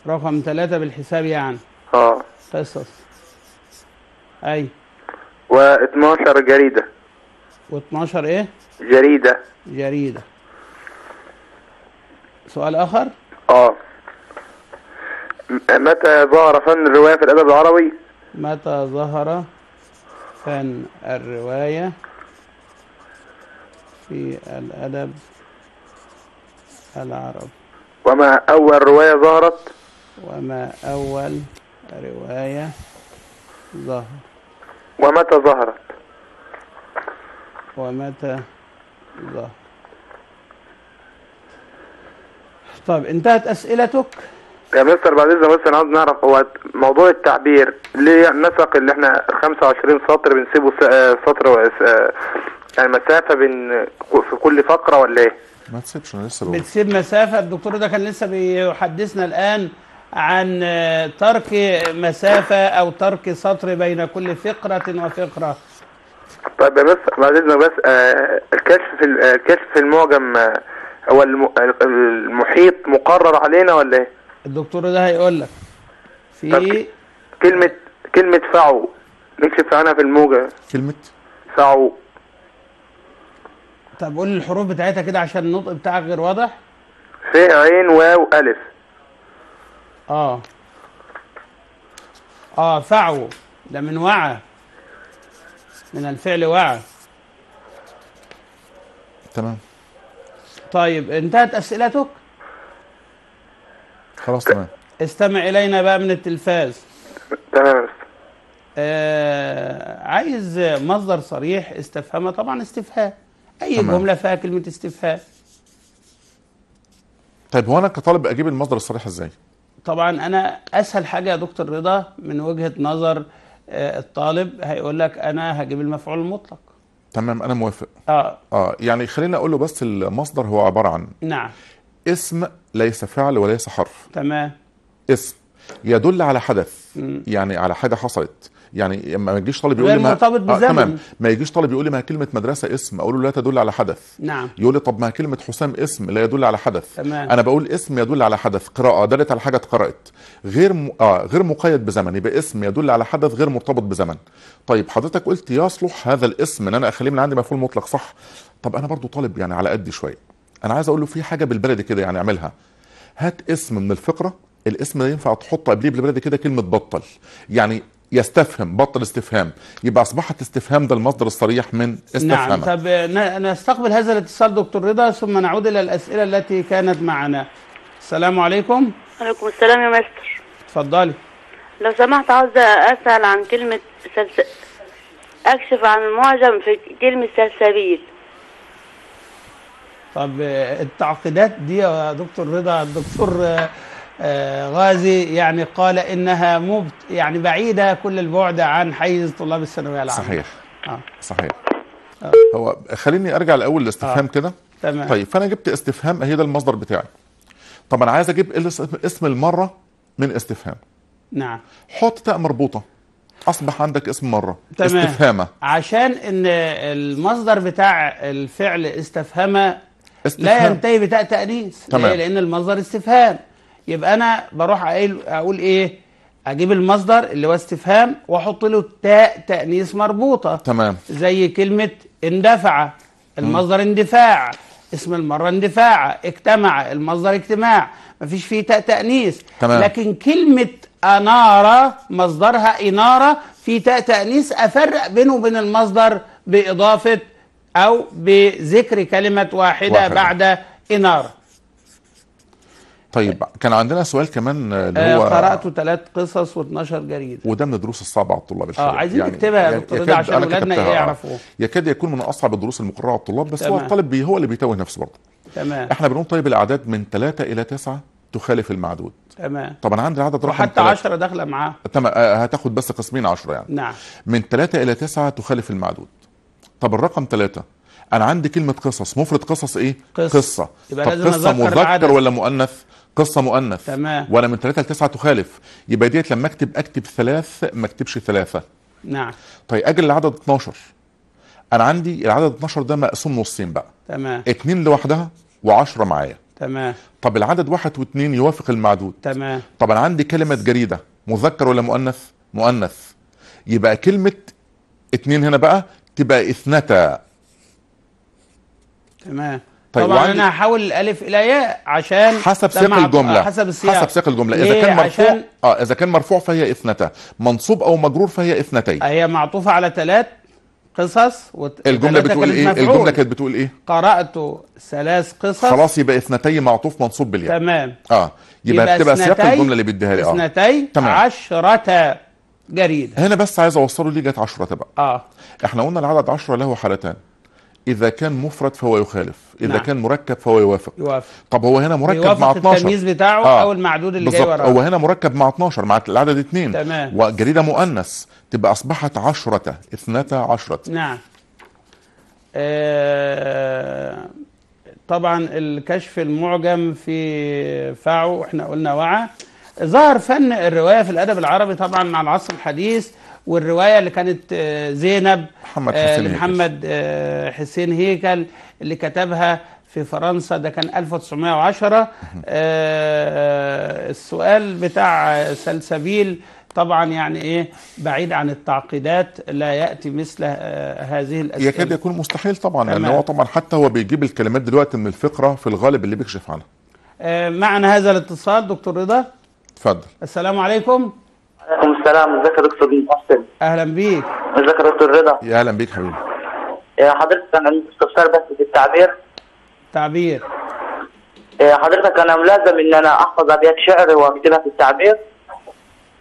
رقم ثلاثة بالحساب يعني اه قصص أي و12 جريدة و12 إيه؟ جريدة جريدة سؤال آخر؟ اه متى ظهر فن الرواية في الأدب العربي؟ متى ظهر فن الرواية في الأدب العربي وما أول رواية ظهرت وما أول رواية ظهرت ومتى ظهرت ومتى ظهرت طيب انتهت أسئلتك يا مستر بعد اذنك بس انا عاوز نعرف هو موضوع التعبير ليه نسق اللي احنا 25 سطر بنسيبه آه، سطر آه، يعني مسافه بين في كل فقره ولا ايه؟ ما تسيبش انا لسه بقول بتسيب مسافه الدكتور ده كان لسه بيحدثنا الان عن ترك مسافه او ترك سطر بين كل فقره وفقره طيب بس بعد اذنك بس آه، الكشف في الكشف آه، في المعجم آه، هو المحيط مقرر علينا ولا ايه؟ الدكتور ده هيقول لك في طيب كلمه كلمه فعو نكشف عنها في الموجه كلمه فعو طب قول الحروف بتاعتها كده عشان النطق بتاعك غير واضح ف عين واو الف اه اه فعو ده من وعى من الفعل وعى تمام طيب انتهت اسئلتك خلاص تمام استمع الينا بقى من التلفاز تمام آه عايز مصدر صريح استفهامه طبعا استفهام اي تمام. جمله فيها كلمه استفهام طيب هو انا كطالب اجيب المصدر الصريح ازاي طبعا انا اسهل حاجه يا دكتور رضا من وجهه نظر آه، الطالب هيقول لك انا هجيب المفعول المطلق تمام انا موافق اه اه يعني خليني اقول له بس المصدر هو عباره عن نعم اسم ليس فعل وليس حرف تمام اسم يدل على حدث يعني على حاجه حصلت يعني ما يجيش طالب يقول لي ما مرتبط بزمن آه تمام ما يجيش طالب يقول لي ما كلمه مدرسه اسم اقول له لا تدل على حدث نعم يقول لي طب ما كلمه حسام اسم لا يدل على حدث تمام. انا بقول اسم يدل على حدث قراءه دلت على حاجه اتقرات غير م... آه غير مقيد بزمن يبقى اسم يدل على حدث غير مرتبط بزمن طيب حضرتك قلت يصلح هذا الاسم ان انا اخليه من عندي مفعول مطلق صح طب انا برضو طالب يعني على قد شويه انا عايز اقول له في حاجه بالبلدي كده يعني اعملها هات اسم من الفقره الاسم اللي ينفع تحط قبليه بالبلدي كده كلمه بطل يعني يستفهم بطل استفهام يبقى اصبحت استفهام ده المصدر الصريح من استفهام نعم طب نستقبل هذا الاتصال دكتور رضا ثم نعود الى الاسئله التي كانت معنا السلام عليكم وعليكم السلام يا مستر اتفضلي لو سمحت عاوزه اسال عن كلمه سلس... اكشف عن المعجم في كلمه سلسبيل طب التعقيدات دي يا دكتور رضا الدكتور آه، غازي يعني قال انها مبت يعني بعيده كل البعد عن حيز طلاب الثانويه العامه صحيح آه. صحيح آه. هو خليني ارجع الاول لاستفهام آه. كده تمام طيب فانا جبت استفهام اهي ده المصدر بتاعي طب انا عايز اجيب اسم المره من استفهام نعم حط تاء مربوطه اصبح عندك اسم مره تمام. استفهامه عشان ان المصدر بتاع الفعل استفهمه استفهام. لا ينتهي بتاء تانيث لان المصدر استفهام يبقى انا بروح اقول اقول ايه اجيب المصدر اللي هو استفهام واحط له تاء تانيث مربوطه تمام زي كلمه اندفع المصدر اندفاع اسم المره اندفاع اجتمع المصدر اجتماع مفيش فيه تاء تانيث تمام. لكن كلمه اناره مصدرها اناره في تاء تانيث افرق بينه وبين المصدر باضافه او بذكر كلمه واحده, واحدة. بعد اناره طيب آه. كان عندنا سؤال كمان اللي آه، هو قرأت ثلاث قصص و12 جريده وده من الدروس الصعبه على الطلاب الحقيقه اه عايزين يعني نكتبها يا يعني دكتور ده عشان اولادنا يعرفوه يكاد يكون من اصعب الدروس المقرره على الطلاب بس تمام. هو الطالب هو اللي بيتوه نفسه برضه تمام احنا بنقول طيب الاعداد من ثلاثة الى تسعة تخالف المعدود تمام طبعا عندي عدد رقم حتى 10 داخله معاه تمام آه، هتاخد بس قسمين 10 يعني نعم من ثلاثة الى تسعة تخالف المعدود طب الرقم ثلاثة انا عندي كلمه قصص مفرد قصص ايه قصه, قصة. يبقى طب لازم قصه مذكر العدد. ولا مؤنث قصه مؤنث تمام وانا من ثلاثه لتسعه تخالف يبقى ديت لما اكتب اكتب ثلاث ما اكتبش ثلاثه نعم طيب اجل العدد 12 انا عندي العدد 12 ده مقسوم نصين بقى تمام اثنين لوحدها و10 معايا تمام طب العدد واحد واثنين يوافق المعدود تمام طب انا عندي كلمه جريده مذكر ولا مؤنث؟ مؤنث يبقى كلمه اثنين هنا بقى تبقى اثنتا تمام طيب طبعا انا هحاول الالف الى ياء عشان حسب سياق الجمله حسب السياق حسب سياق الجمله اذا كان مرفوع اه اذا كان مرفوع فهي اثنتا منصوب او مجرور فهي اثنتين هي معطوفه على ثلاث قصص وت... الجمله بتقول ايه مفعول. الجمله كانت بتقول ايه قرات ثلاث قصص خلاص يبقى اثنتي معطوف منصوب بالياء تمام اه يبقى, يبقى بتبقى سياق الجمله اللي بيديها لي اه اثنتي عشرة جريده هنا بس عايز اوصله ليه جت عشرة بقى اه احنا قلنا العدد عشرة له حالتان اذا كان مفرد فهو يخالف اذا نعم. كان مركب فهو يوافق يوافق طب هو هنا مركب مع 12 يوافق التمييز بتاعه آه. او المعدود اللي جاي وراه هو هنا مركب مع 12 مع العدد 2 تمام وجريده مؤنث تبقى اصبحت 10 اثنتا عشرة نعم آه طبعا الكشف المعجم في فاعو احنا قلنا وعى ظهر فن الروايه في الادب العربي طبعا مع العصر الحديث والروايه اللي كانت آه، زينب محمد آه، حسين محمد آه، حسين هيكل اللي كتبها في فرنسا ده كان 1910 السؤال بتاع سلسبيل طبعا يعني ايه بعيد عن التعقيدات لا ياتي مثل هذه الاسئله يكاد يكون مستحيل طبعا لان هو طبعا حتى هو بيجيب الكلمات دلوقتي من الفقره في الغالب اللي بيكشف عنها معنا هذا الاتصال دكتور رضا اتفضل السلام عليكم عليكم السلام ازيك يا دكتور محسن اهلا بيك ازيك يا دكتور رضا يا اهلا بيك حبيبي إيه، حضرتك انا استفسار بس في التعبير تعبير إيه، حضرتك انا ملازم ان انا احفظ ابيات شعر واكتبها في التعبير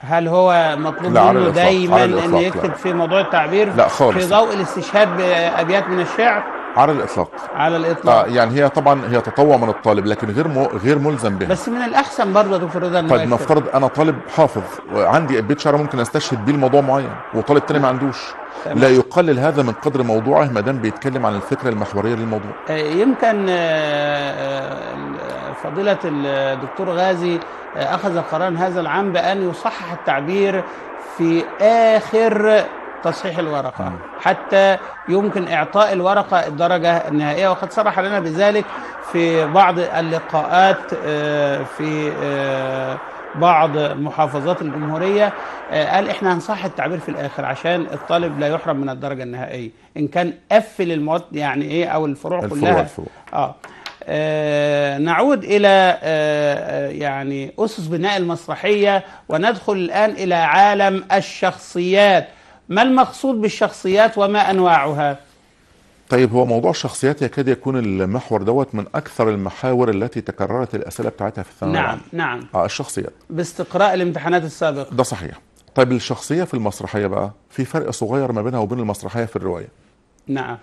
هل هو مطلوب منه دايما ان يكتب لا. في موضوع التعبير لا خالص في ضوء الاستشهاد بابيات من الشعر على الاطلاق على الاطلاق آه يعني هي طبعا هي تطوع من الطالب لكن غير م... غير ملزم بها بس من الاحسن برضه يا دكتور رضا طيب نفترض انا طالب حافظ عندي بيت شعر ممكن استشهد بيه لموضوع معين وطالب تاني ما عندوش تمام. لا يقلل هذا من قدر موضوعه ما دام بيتكلم عن الفكره المحوريه للموضوع آه، يمكن آه، آه، فضيله الدكتور غازي اخذ قرار هذا العام بان يصحح التعبير في اخر تصحيح الورقة نعم. حتى يمكن إعطاء الورقة الدرجة النهائية وقد صرح لنا بذلك في بعض اللقاءات آه، في آه، بعض محافظات الجمهورية آه، قال إحنا هنصح التعبير في الآخر عشان الطالب لا يحرم من الدرجة النهائية إن كان قفل المواد يعني إيه أو الفروع, الفروع كلها الفروع. آه. آه نعود إلى آه يعني أسس بناء المسرحية وندخل الآن إلى عالم الشخصيات ما المقصود بالشخصيات وما أنواعها؟ طيب هو موضوع الشخصيات يكاد يكون المحور دوت من اكثر المحاور التي تكررت الاسئله بتاعتها في الثانويه نعم نعم اه الشخصيات باستقراء الامتحانات السابقه ده صحيح طيب الشخصيه في المسرحيه بقى في فرق صغير ما بينها وبين المسرحيه في الروايه نعم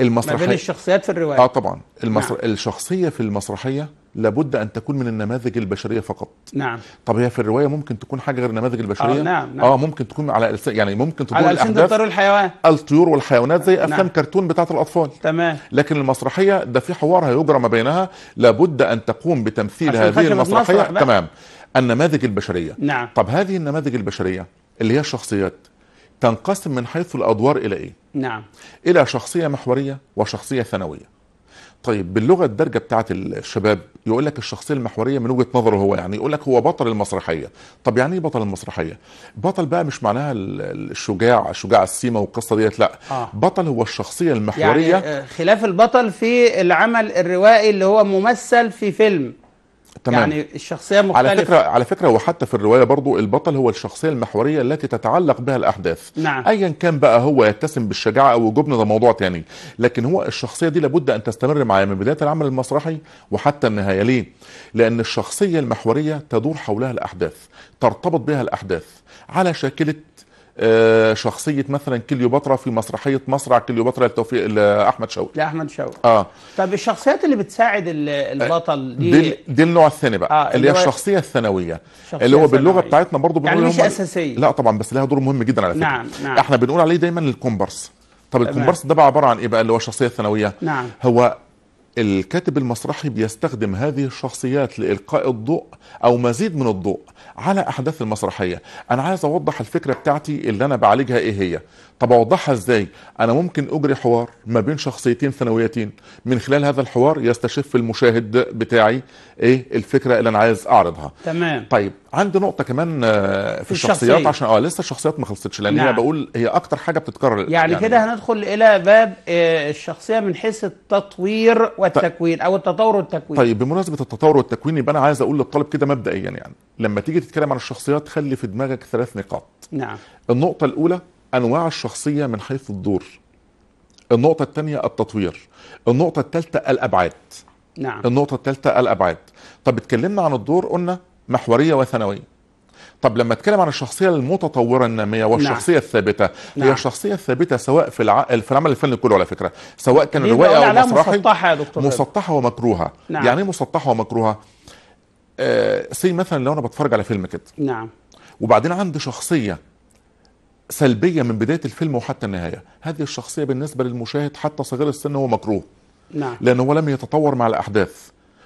المسرحيه ما بين الشخصيات في الروايه اه طبعا المسر... نعم. الشخصيه في المسرحيه لابد ان تكون من النماذج البشريه فقط نعم طب هي في الروايه ممكن تكون حاجه غير النماذج آه، البشريه آه نعم, نعم اه ممكن تكون على ألس... يعني ممكن تكون على الاحداث الحيوان الطيور والحيوانات زي افلام نعم. كرتون بتاعه الاطفال تمام لكن المسرحيه ده في حوار هيجرى ما بينها لابد ان تقوم بتمثيل هذه المسرحيه تمام النماذج البشريه نعم طب هذه النماذج البشريه اللي هي الشخصيات تنقسم من حيث الادوار الى ايه؟ نعم الى شخصيه محوريه وشخصيه ثانويه. طيب باللغه الدارجه بتاعه الشباب يقول لك الشخصيه المحوريه من وجهه نظره هو يعني يقول لك هو بطل المسرحيه طب يعني ايه بطل المسرحيه بطل بقى مش معناها الشجاع الشجاع السيما والقصه ديت لا آه. بطل هو الشخصيه يعني، المحوريه يعني خلاف البطل في العمل الروائي اللي هو ممثل في فيلم تمام. يعني الشخصيه مختلفه على فكره على فكره وحتى في الروايه برضو البطل هو الشخصيه المحوريه التي تتعلق بها الاحداث نعم. ايا كان بقى هو يتسم بالشجاعه او الجبن ده موضوع تاني لكن هو الشخصيه دي لابد ان تستمر معايا من بدايه العمل المسرحي وحتى النهايه ليه لان الشخصيه المحوريه تدور حولها الاحداث ترتبط بها الاحداث على شاكله آه، شخصيه مثلا كليوباترا في مسرحيه مصرع كليوباترا لتوفيق لاحمد شوقي لاحمد شوقي اه طب الشخصيات اللي بتساعد البطل آه، دي دي, دي النوع الثاني بقى آه اللي هي الشخصيه الثانويه اللي هو باللغه بتاعتنا برضو يعني بنقول يعني مش اساسيه لا طبعا بس لها دور مهم جدا على فكره نعم نعم احنا بنقول عليه دايما الكومبرس طب الكومبرس ده بقى عباره عن ايه بقى اللي هو الشخصيه الثانويه نعم هو الكاتب المسرحي بيستخدم هذه الشخصيات لإلقاء الضوء أو مزيد من الضوء على أحداث المسرحية أنا عايز أوضح الفكرة بتاعتي اللي أنا بعالجها إيه هي طب أوضحها إزاي أنا ممكن أجري حوار ما بين شخصيتين ثانويتين من خلال هذا الحوار يستشف المشاهد بتاعي إيه الفكرة اللي أنا عايز أعرضها تمام طيب عندي نقطة كمان آه، في الشخصيات عشان اه لسه الشخصيات ما خلصتش لأن نعم. هي بقول هي أكتر حاجة بتتكرر يعني, يعني كده هندخل إلى باب آه، الشخصية من حيث التطوير والتكوين أو التطور والتكوين طيب بمناسبة التطور والتكوين يبقى أنا عايز أقول للطالب كده مبدئيا يعني لما تيجي تتكلم عن الشخصيات خلي في دماغك ثلاث نقاط نعم النقطة الأولى أنواع الشخصية من حيث الدور النقطة الثانية التطوير النقطة الثالثة الأبعاد نعم النقطة الثالثة الأبعاد طب اتكلمنا عن الدور قلنا محوريه وثانويه طب لما اتكلم عن الشخصيه المتطوره الناميه والشخصيه نعم. الثابته نعم. هي الشخصيه الثابته سواء في الع... في العمل الفني كله على فكره سواء كان روايه او مسرحي مسطحه يا دكتور مسطحه ومكروهه نعم. يعني ايه مسطحه ومكروهه آه سي مثلا لو انا بتفرج على فيلم كده نعم وبعدين عندي شخصيه سلبيه من بدايه الفيلم وحتى النهايه هذه الشخصيه بالنسبه للمشاهد حتى صغير السن هو مكروه نعم لانه هو لم يتطور مع الاحداث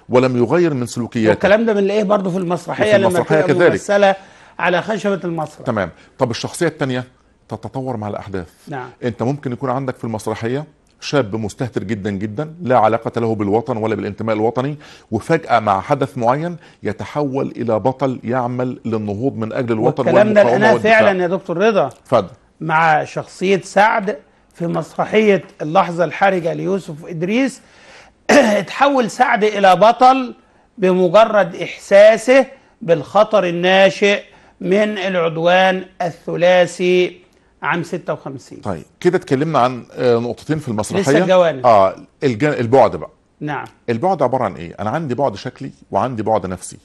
ولم يغير من سلوكياته والكلام ده بنلاقيه برضه في المسرحيه, في المسرحية لما كذلك على خشبه المسرح تمام طب الشخصيه الثانيه تتطور مع الاحداث نعم. انت ممكن يكون عندك في المسرحيه شاب مستهتر جدا جدا لا علاقة له بالوطن ولا بالانتماء الوطني وفجأة مع حدث معين يتحول إلى بطل يعمل للنهوض من أجل الوطن والكلام ده أنا فعلا يا دكتور رضا فضل. مع شخصية سعد في مسرحية اللحظة الحرجة ليوسف إدريس اتحول سعد إلى بطل بمجرد إحساسه بالخطر الناشئ من العدوان الثلاثي عام 56 طيب كده اتكلمنا عن آه، نقطتين في المسرحيه لسه الجوانب اه الجن... البعد بقى نعم البعد عباره عن ايه؟ انا عندي بعد شكلي وعندي بعد نفسي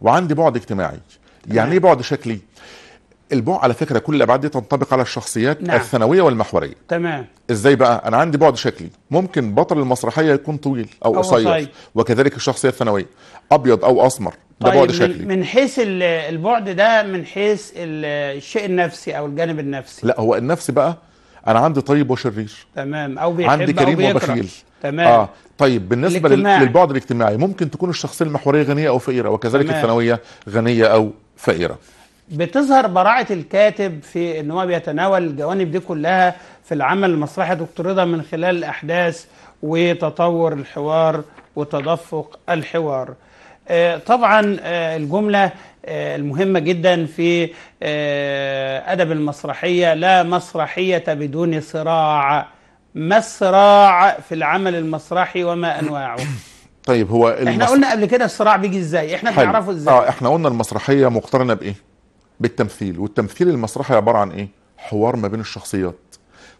وعندي بعد اجتماعي يعني ايه بعد شكلي؟ البعد على فكره كل الابعاد دي تنطبق على الشخصيات نعم. الثانويه والمحوريه تمام ازاي بقى انا عندي بعد شكلي ممكن بطل المسرحيه يكون طويل او قصير وكذلك الشخصيه الثانويه ابيض او اسمر ده طيب بعد شكلي من حيث البعد ده من حيث الشيء النفسي او الجانب النفسي لا هو النفسي بقى انا عندي طيب وشرير تمام او بيحب عندي كريم أو وبخيل تمام اه طيب بالنسبه الاجتماعي. للبعد الاجتماعي ممكن تكون الشخصيه المحوريه غنيه او فقيره وكذلك الثانويه غنيه او فقيره بتظهر براعة الكاتب في ان هو بيتناول الجوانب دي كلها في العمل المسرحي دكتور رضا من خلال الاحداث وتطور الحوار وتدفق الحوار. آه، طبعا آه، الجملة آه، المهمة جدا في أدب المسرحية لا مسرحية بدون صراع ما الصراع في العمل المسرحي وما أنواعه طيب هو احنا المسرح... قلنا قبل كده الصراع بيجي ازاي احنا بنعرفه ازاي اه احنا قلنا المسرحية مقترنة بايه بالتمثيل والتمثيل المسرحي عباره عن ايه حوار ما بين الشخصيات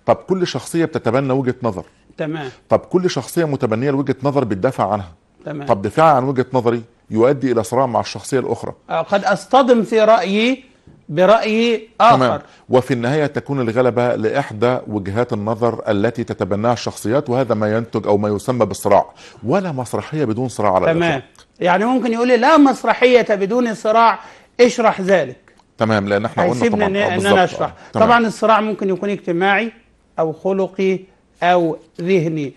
طب كل شخصيه بتتبنى وجهه نظر تمام طب كل شخصيه متبنيه لوجهه نظر بتدافع عنها تمام طب دفاعي عن وجهه نظري يؤدي الى صراع مع الشخصيه الاخرى آه، قد اصطدم في رايي براي اخر تمام. وفي النهايه تكون الغلبه لاحدى وجهات النظر التي تتبناها الشخصيات وهذا ما ينتج او ما يسمى بالصراع ولا مسرحيه بدون صراع على تمام يعني ممكن يقول لي لا مسرحيه بدون صراع اشرح ذلك تمام لان احنا قلنا طبعا ان, إن آه، انا اشرح آه، طبعا الصراع ممكن يكون اجتماعي او خلقي او ذهني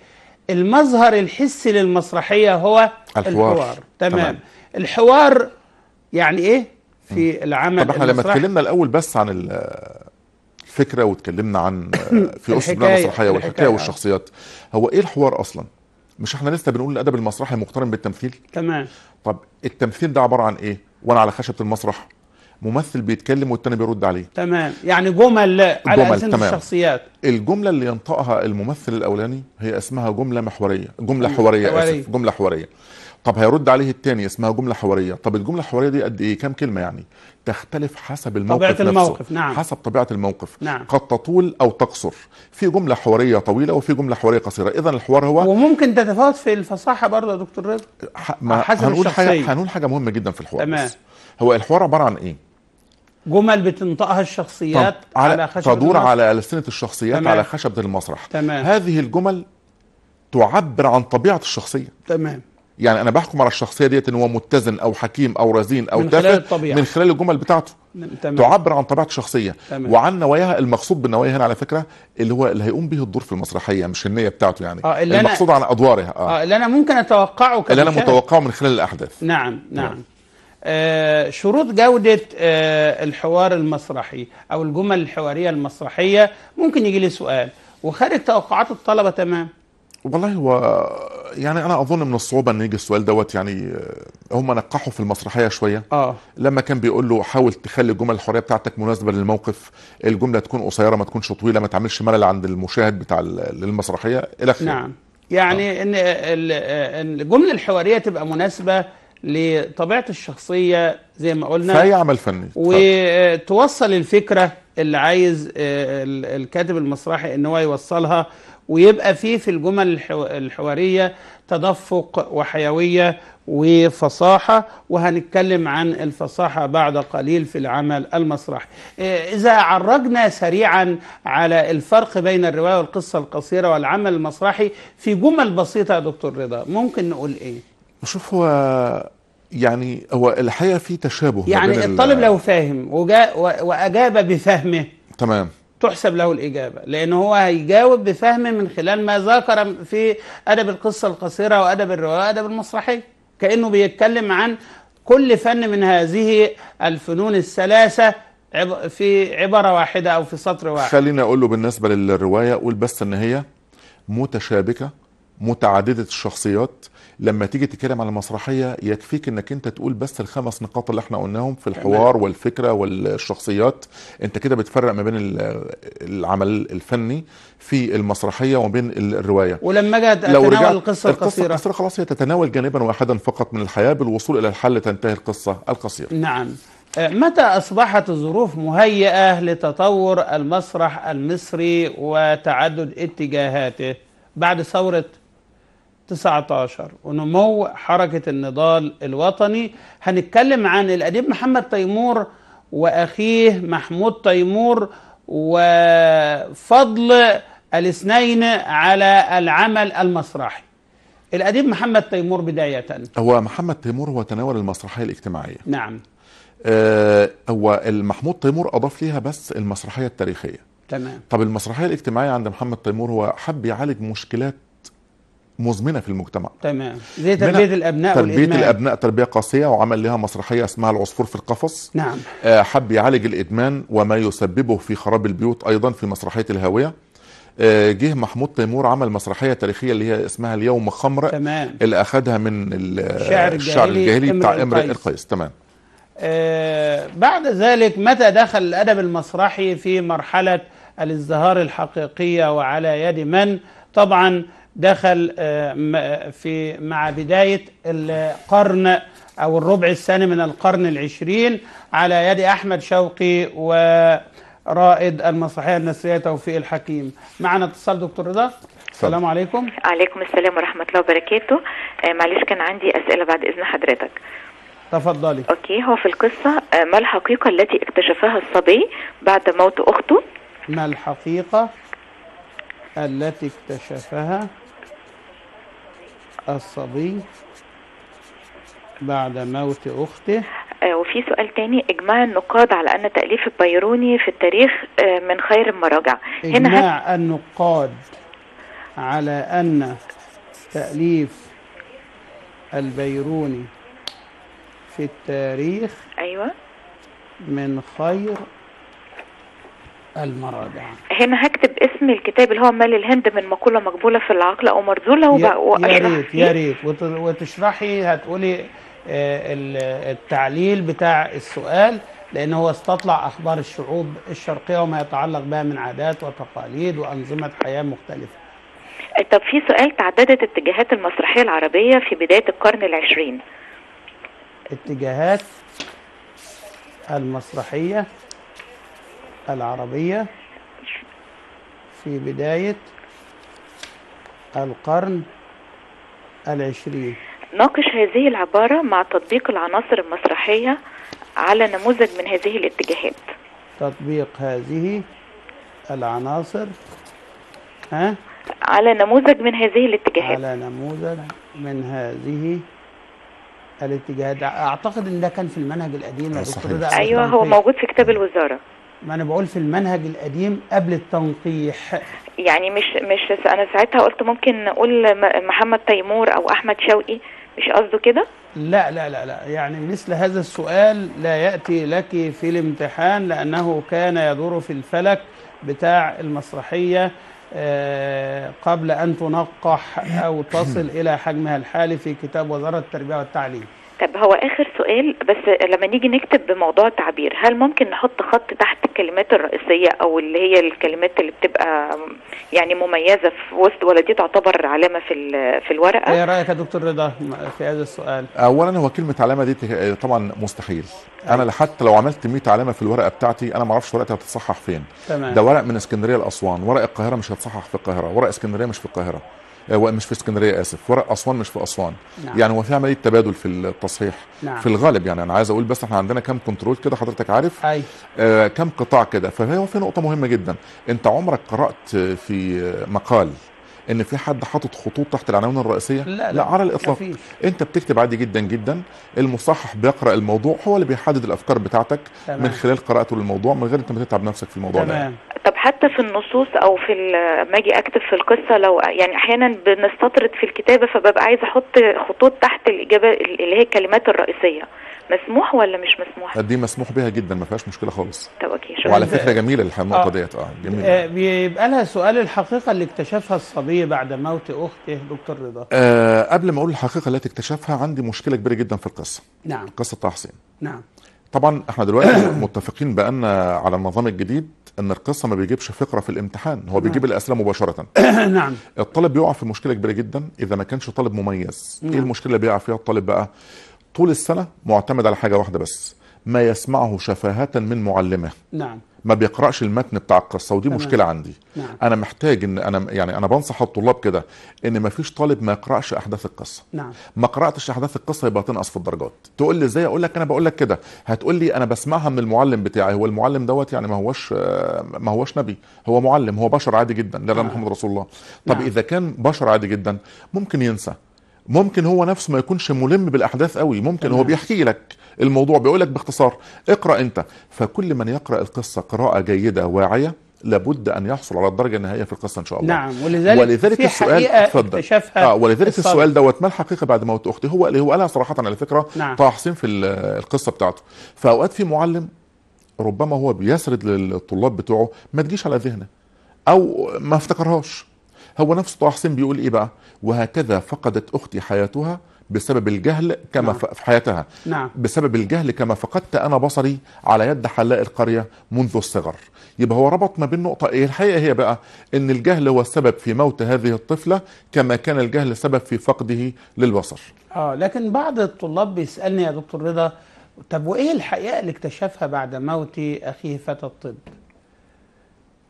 المظهر الحسي للمسرحيه هو الحوار, الحوار. تمام. تمام الحوار يعني ايه في العمل طب احنا لما اتكلمنا الاول بس عن الفكره واتكلمنا عن في اسس المسرحيه والحكايه والشخصيات هو ايه الحوار اصلا مش احنا لسه بنقول الادب المسرحي مقترن بالتمثيل تمام طب التمثيل ده عباره عن ايه وانا على خشبه المسرح ممثل بيتكلم والتاني بيرد عليه تمام يعني جمل على اساس الشخصيات الجمله اللي ينطقها الممثل الاولاني هي اسمها جمله محوريه جمله حواريه اسف جمله حواريه طب هيرد عليه التاني اسمها جمله حواريه طب الجمله الحواريه دي قد ايه كام كلمه يعني تختلف حسب الموقف طبيعة نفسه الموقف نعم حسب طبيعة الموقف نعم قد تطول أو تقصر في جملة حوارية طويلة وفي جملة حوارية قصيرة إذا الحوار هو وممكن تتفاوت في الفصاحة برضه يا دكتور رضا حسب هنقول الشخصية حاجة هنقول حاجة مهمة جدا في الحوار تمام هو الحوار عبارة عن إيه؟ جمل بتنطقها الشخصيات على, على خشبة تدور المسرح. على ألسنة الشخصيات تمام. على خشبة المسرح تمام. هذه الجمل تعبر عن طبيعة الشخصية تمام يعني انا بحكم على الشخصيه ديت ان هو متزن او حكيم او رزين او تافه من خلال الجمل بتاعته نعم، تمام. تعبر عن طبيعه الشخصيه تمام. وعن نواياها المقصود بالنوايا هنا على فكره اللي هو اللي هيقوم به الدور في المسرحيه مش النيه بتاعته يعني آه اللي المقصود أنا... عن ادوارها آه. آه اللي انا ممكن اتوقعه اللي انا متوقعه من خلال الاحداث نعم نعم, نعم. آه، شروط جودة آه، الحوار المسرحي أو الجمل الحوارية المسرحية ممكن يجي لي سؤال وخارج توقعات الطلبة تمام والله هو يعني انا اظن من الصعوبه ان يجي السؤال دوت يعني آه، هم نقحوا في المسرحيه شويه اه لما كان بيقول له حاول تخلي الجمل الحواريه بتاعتك مناسبه للموقف الجمله تكون قصيره ما تكونش طويله ما تعملش ملل عند المشاهد بتاع المسرحيه الى اخره نعم يعني آه. ان الجمله الحواريه تبقى مناسبه لطبيعه الشخصيه زي ما قلنا في عمل فني وتوصل الفكره اللي عايز آه، الكاتب المسرحي ان هو يوصلها ويبقى فيه في الجمل الحواريه تدفق وحيويه وفصاحه وهنتكلم عن الفصاحه بعد قليل في العمل المسرحي. آه، اذا عرجنا سريعا على الفرق بين الروايه والقصه القصيره والعمل المسرحي في جمل بسيطه يا دكتور رضا ممكن نقول ايه؟ شوف هو يعني هو الحقيقه في تشابه يعني الطالب لو فاهم وجاء واجاب بفهمه تمام تحسب له الإجابة لأن هو هيجاوب بفهمه من خلال ما ذكر في أدب القصة القصيرة وأدب الرواية وأدب المسرحية كأنه بيتكلم عن كل فن من هذه الفنون الثلاثة في عبارة واحدة أو في سطر واحد خلينا أقول له بالنسبة للرواية أقول بس إن هي متشابكة متعددة الشخصيات لما تيجي تتكلم على المسرحيه يكفيك انك انت تقول بس الخمس نقاط اللي احنا قلناهم في الحوار والفكره والشخصيات انت كده بتفرق ما بين العمل الفني في المسرحيه وما بين الروايه ولما لو اتناول القصه القصيره القصه القصيره خلاص هي تتناول جانبا واحدا فقط من الحياه بالوصول الى الحل تنتهي القصه القصيره نعم آه، متى أصبحت الظروف مهيئة لتطور المسرح المصري وتعدد اتجاهاته بعد ثورة 19 ونمو حركة النضال الوطني هنتكلم عن الأديب محمد تيمور وأخيه محمود تيمور وفضل الاثنين على العمل المسرحي الأديب محمد تيمور بداية هو محمد تيمور هو تناول المسرحية الاجتماعية نعم آه هو محمود تيمور أضاف ليها بس المسرحية التاريخية تمام طب المسرحيه الاجتماعيه عند محمد تيمور هو حب يعالج مشكلات مزمنه في المجتمع تمام زي تربيه الابناء تربيه والإدمان. الابناء تربيه قاسيه وعمل لها مسرحيه اسمها العصفور في القفص نعم آه حب يعالج الادمان وما يسببه في خراب البيوت ايضا في مسرحيه الهاويه آه جه محمود تيمور عمل مسرحيه تاريخيه اللي هي اسمها اليوم خمر تمام اللي اخذها من الشعر الجاهلي, الشعر الجاهلي بتاع امرئ القيس تمام آه بعد ذلك متى دخل الادب المسرحي في مرحله الازدهار الحقيقيه وعلى يد من طبعا دخل آه، آه، في مع بداية القرن أو الربع الثاني من القرن العشرين على يد أحمد شوقي ورائد المسرحية النسرية توفيق الحكيم معنا اتصال دكتور رضا السلام عليكم عليكم السلام ورحمة الله وبركاته آه، معلش كان عندي أسئلة بعد إذن حضرتك تفضلي اوكي هو في القصة ما الحقيقة التي اكتشفها الصبي بعد موت أخته ما الحقيقة التي اكتشفها الصبي بعد موت أخته آه، وفي سؤال تاني اجماع النقاد على ان تاليف البيروني في التاريخ آه، من خير المراجع هنا اجماع هت... النقاد على ان تاليف البيروني في التاريخ ايوه من خير المرض هنا هكتب اسم الكتاب اللي هو مال الهند من مقولة مقبولة في العقل أو مرذولة يا ريت يا ريت وتشرحي هتقولي آه، التعليل بتاع السؤال لأن هو استطلع أخبار الشعوب الشرقية وما يتعلق بها من عادات وتقاليد وأنظمة حياة مختلفة طب في سؤال تعددت اتجاهات المسرحية العربية في بداية القرن العشرين اتجاهات المسرحية العربية في بداية القرن العشرين ناقش هذه العبارة مع تطبيق العناصر المسرحية على نموذج من هذه الاتجاهات تطبيق هذه العناصر ها على نموذج من هذه الاتجاهات على نموذج من هذه الاتجاهات اعتقد ان ده كان في المنهج القديم يا دكتور ايوه هو موجود في كتاب الوزاره ما انا بقول في المنهج القديم قبل التنقيح يعني مش مش انا ساعتها قلت ممكن نقول محمد تيمور او احمد شوقي مش قصده كده لا لا لا لا يعني مثل هذا السؤال لا ياتي لك في الامتحان لانه كان يدور في الفلك بتاع المسرحيه آه، قبل ان تنقح او تصل الى حجمها الحالي في كتاب وزاره التربيه والتعليم طب هو اخر سؤال بس لما نيجي نكتب بموضوع التعبير هل ممكن نحط خط تحت الكلمات الرئيسيه او اللي هي الكلمات اللي بتبقى يعني مميزه في وسط ولا دي تعتبر علامه في في الورقه؟ ايه رايك يا دكتور رضا في هذا السؤال؟ اولا هو كلمه علامه دي طبعا مستحيل انا أيوه. حتى لو عملت 100 علامه في الورقه بتاعتي انا ما اعرفش ورقتي هتتصحح فين تمام. ده ورق من اسكندريه لاسوان ورق القاهره مش هتصحح في القاهره ورق اسكندريه مش في القاهره آه، مش في اسكندريه اسف ورق اسوان مش في اسوان نعم. يعني هو في عمليه تبادل في التصحيح نعم. في الغالب يعني انا عايز اقول بس احنا عندنا كم كنترول كده حضرتك عارف أي. آه كم قطاع كده فهو في نقطه مهمه جدا انت عمرك قرات في مقال ان في حد حاطط خطوط تحت العناوين الرئيسيه لا, لا, لا على الاطلاق مفيش. انت بتكتب عادي جدا جدا المصحح بيقرا الموضوع هو اللي بيحدد الافكار بتاعتك تمام. من خلال قراءته للموضوع من غير انت ما تتعب نفسك في الموضوع تمام. ده يعني. طب حتى في النصوص او في لما اجي اكتب في القصه لو يعني احيانا بنستطرد في الكتابه فببقى عايزه احط خطوط تحت الاجابه اللي هي الكلمات الرئيسيه مسموح ولا مش مسموح؟ دي مسموح بها جدا ما فيهاش مشكله خالص طب اوكي شكرا وعلى فكره جميله النقطه آه. ديت اه جميله آه بيبقى لها سؤال الحقيقه اللي اكتشفها الصبي بعد موت اخته دكتور رضا آه قبل ما اقول الحقيقه التي اكتشفها عندي مشكله كبيره جدا في القصه نعم قصه طه حسين نعم طبعا احنا دلوقتي متفقين بان على النظام الجديد ان القصه ما بيجيبش فقره في الامتحان هو نعم. بيجيب الاسئله مباشره نعم الطالب بيقع في مشكله كبيره جدا اذا ما كانش طالب مميز إيه نعم. ايه المشكله اللي بيقع فيها الطالب بقى طول السنه معتمد على حاجه واحده بس ما يسمعه شفاهه من معلمه نعم ما بيقراش المتن بتاع القصه ودي تمام. مشكله عندي نعم. انا محتاج ان انا يعني انا بنصح الطلاب كده ان ما فيش طالب ما يقراش احداث القصه نعم. ما قراتش احداث القصه يبقى تنقص في الدرجات تقول لي ازاي اقول لك انا بقول لك كده هتقول لي انا بسمعها من المعلم بتاعي هو المعلم دوت يعني ما هوش ما هوش نبي هو معلم هو بشر عادي جدا لا آه. نعم. محمد رسول الله طب نعم. اذا كان بشر عادي جدا ممكن ينسى ممكن هو نفسه ما يكونش ملم بالاحداث قوي ممكن هو بيحكي لك الموضوع بيقول لك باختصار اقرا انت فكل من يقرا القصه قراءه جيده واعيه لابد ان يحصل على الدرجه النهائيه في القصه ان شاء الله نعم ولذلك, ولذلك في السؤال اتفضل اه ولذلك الصدر. السؤال دوت ما الحقيقه بعد موت اختي هو اللي هو قالها صراحه على فكره نعم. طه حسين في القصه بتاعته فاوقات في معلم ربما هو بيسرد للطلاب بتوعه ما تجيش على ذهنه او ما افتكرهاش هو نفسه طه حسين بيقول ايه بقى وهكذا فقدت اختي حياتها بسبب الجهل كما نعم. في حياتها نعم. بسبب الجهل كما فقدت انا بصري على يد حلاق القريه منذ الصغر يبقى هو ربط ما بين نقطه ايه الحقيقه هي بقى ان الجهل هو السبب في موت هذه الطفله كما كان الجهل سبب في فقده للبصر اه لكن بعض الطلاب بيسالني يا دكتور رضا طب وايه الحقيقه اللي اكتشفها بعد موت اخيه فتى الطب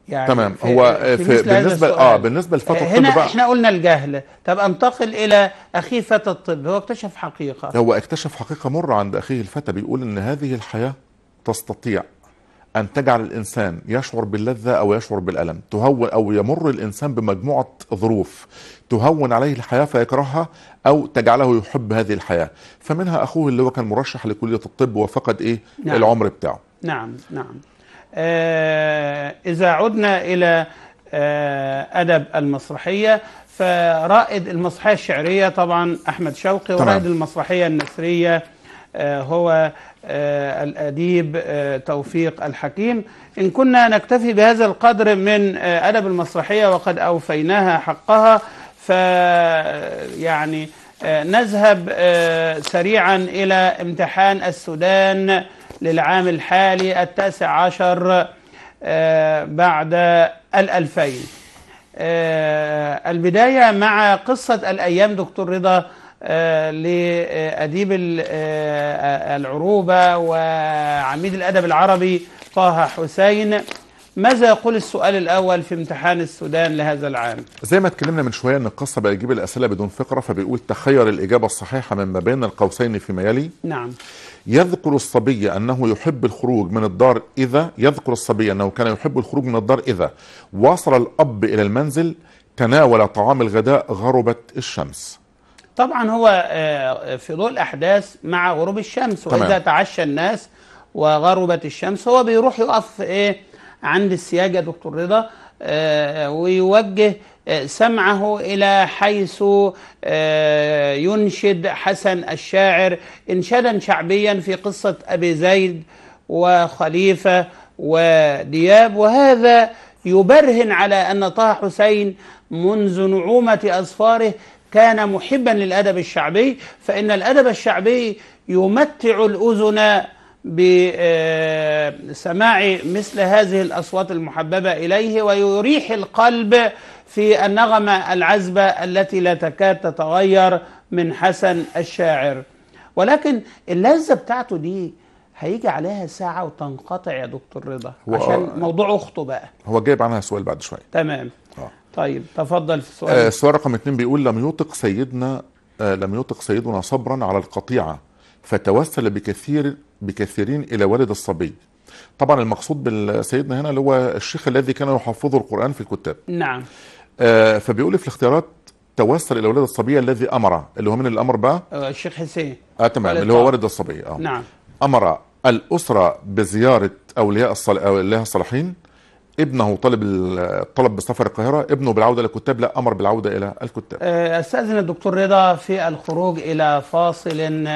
يعني تمام هو في, في بالنسبه اه بالنسبه لفتى الطب هنا بقى احنا قلنا الجهل طب انتقل الى اخيه فتى الطب هو اكتشف حقيقه هو اكتشف حقيقه مره عند اخيه الفتى بيقول ان هذه الحياه تستطيع ان تجعل الانسان يشعر باللذه او يشعر بالالم تهون او يمر الانسان بمجموعه ظروف تهون عليه الحياه فيكرهها او تجعله يحب هذه الحياه فمنها اخوه اللي هو كان مرشح لكليه الطب وفقد ايه نعم. العمر بتاعه نعم نعم آه، إذا عدنا إلى آه، أدب المسرحية فرائد المسرحية الشعرية طبعا أحمد شوقي ورائد المسرحية النثرية آه، هو الأديب توفيق الحكيم إن كنا نكتفي بهذا القدر من أدب المسرحية وقد أوفيناها حقها ف يعني نذهب سريعا إلى امتحان السودان للعام الحالي التاسع عشر آه، بعد الألفين آه، البداية مع قصة الأيام دكتور رضا آه، لأديب العروبة وعميد الأدب العربي طه حسين ماذا يقول السؤال الأول في امتحان السودان لهذا العام؟ زي ما اتكلمنا من شوية أن القصة بيجيب الأسئلة بدون فقرة فبيقول تخير الإجابة الصحيحة مما بين القوسين فيما يلي نعم يذكر الصبي أنه يحب الخروج من الدار إذا يذكر الصبي أنه كان يحب الخروج من الدار إذا وصل الأب إلى المنزل تناول طعام الغداء غربت الشمس طبعا هو آه، في ضوء الأحداث مع غروب الشمس وإذا تعشى الناس وغربت الشمس هو بيروح يقف إيه عند السياج يا دكتور رضا آه، ويوجه سمعه إلى حيث آه، ينشد حسن الشاعر إنشادا شعبيا في قصة أبي زيد وخليفة ودياب وهذا يبرهن على أن طه حسين منذ نعومة أظفاره كان محبا للأدب الشعبي فإن الأدب الشعبي يمتع الأذن بسماع آه، مثل هذه الأصوات المحببة إليه ويريح القلب في النغمة العذبة التي لا تكاد تتغير من حسن الشاعر ولكن اللذة بتاعته دي هيجي عليها ساعة وتنقطع يا دكتور رضا عشان آه موضوع أخته بقى هو جايب عنها سؤال بعد شوية تمام آه. طيب تفضل في السؤال آه السؤال رقم اتنين بيقول لم يطق سيدنا آه لم يطق سيدنا صبرا على القطيعة فتوسل بكثير بكثيرين إلى والد الصبي طبعا المقصود بالسيدنا هنا اللي هو الشيخ الذي كان يحفظه القرآن في الكتاب نعم آه، فبيقول في الاختيارات توسل الى ولد الصبيه الذي امر اللي هو من الامر بقى آه، الشيخ حسين اه تمام اللي هو والد الصبيه اه نعم امر الاسره بزياره اولياء الصل... اولياء الصالحين ابنه طلب الطلب بسفر القاهره ابنه بالعوده الى الكتاب لا امر بالعوده الى الكتاب آه، استاذن الدكتور رضا في الخروج الى فاصل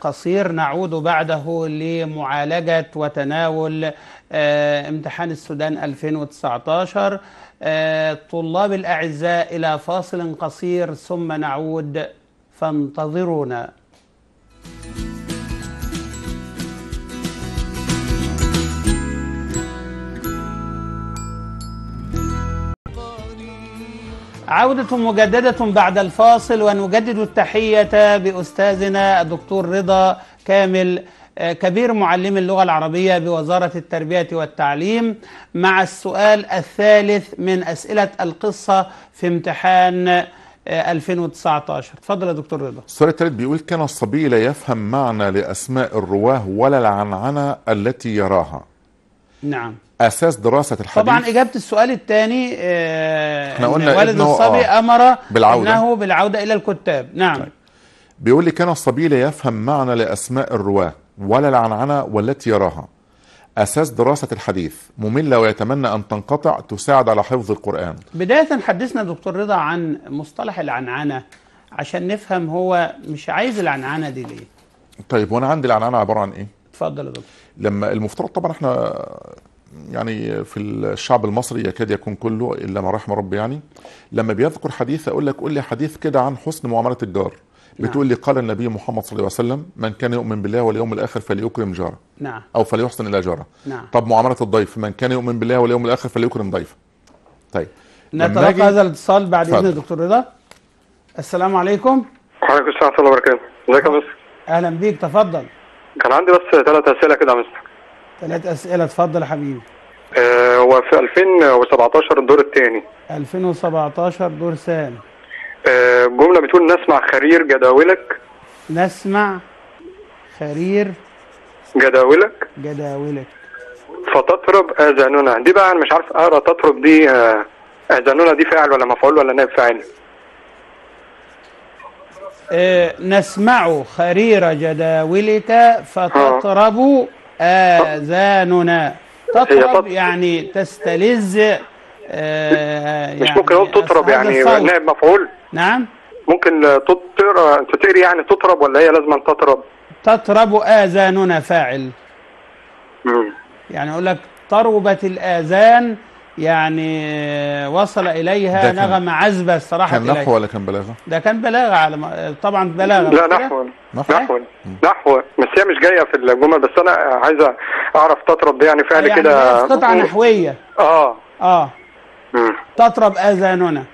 قصير نعود بعده لمعالجه وتناول امتحان السودان 2019 الطلاب آه، الأعزاء إلى فاصل قصير ثم نعود فانتظرونا عودة مجددة بعد الفاصل ونجدد التحية بأستاذنا الدكتور رضا كامل آه، كبير معلمي اللغة العربية بوزارة التربية والتعليم مع السؤال الثالث من أسئلة القصة في امتحان 2019 آه، اتفضل يا دكتور رضا السؤال الثالث بيقول كان الصبي لا يفهم معنى لأسماء الرواه ولا العنعنة التي يراها نعم اساس دراسه الحديث طبعا اجابه السؤال الثاني آه، احنا قلنا والد الصبي آه امر بالعوده انه بالعوده الى الكتاب نعم طيب. بيقول لي كان الصبي لا يفهم معنى لاسماء الرواه ولا العنعنة والتي يراها أساس دراسة الحديث مملة ويتمنى أن تنقطع تساعد على حفظ القرآن بداية حدثنا دكتور رضا عن مصطلح العنعنة عشان نفهم هو مش عايز العنعنة دي ليه طيب وأنا عندي العنعنة عبارة عن إيه؟ اتفضل يا دكتور لما المفترض طبعا احنا يعني في الشعب المصري يكاد يكون كله الا ما رحم ربي يعني لما بيذكر حديث اقول لك قول لي حديث كده عن حسن معامله الجار نعم. بتقول لي قال النبي محمد صلى الله عليه وسلم من كان يؤمن بالله واليوم الاخر فليكرم جاره نعم او فليحسن الى جاره نعم طب معامله الضيف من كان يؤمن بالله واليوم الاخر فليكرم ضيفه طيب نتلقى هذا الاتصال بعد اذن دكتور رضا السلام عليكم وعليكم السلام ورحمه الله وبركاته ازيك يا مستر اهلا بيك تفضل كان عندي بس ثلاث اسئله كده يا مستر ثلاث اسئله اتفضل يا حبيبي آه، هو أه في 2017 الدور الثاني 2017 دور سام آه، جملة بتقول نسمع خرير جداولك نسمع خرير جداولك جداولك فتطرب آذاننا دي بقى أنا مش عارف أقرأ تطرب دي آه، آذاننا دي فاعل ولا مفعول ولا نائب فاعل آه، نسمع خرير جداولك فتطرب آذاننا تطرب يعني تستلذ آه يعني مش ممكن يعني اقول تطرب يعني نائب مفعول نعم ممكن تقرا انت تقري يعني تطرب ولا هي لازم تطرب تطرب اذاننا فاعل مم. يعني اقول لك طربت الاذان يعني وصل اليها نغم عذبه الصراحه كان نحو ولا كان بلاغه ده كان بلاغه على ما... طبعا بلاغه لا نحو نحو نحو, نحو. بس هي مش جايه في الجمل بس انا عايز اعرف تطرب دي يعني فعل يعني كده قطعه نحويه اه اه مم. تطرب اذاننا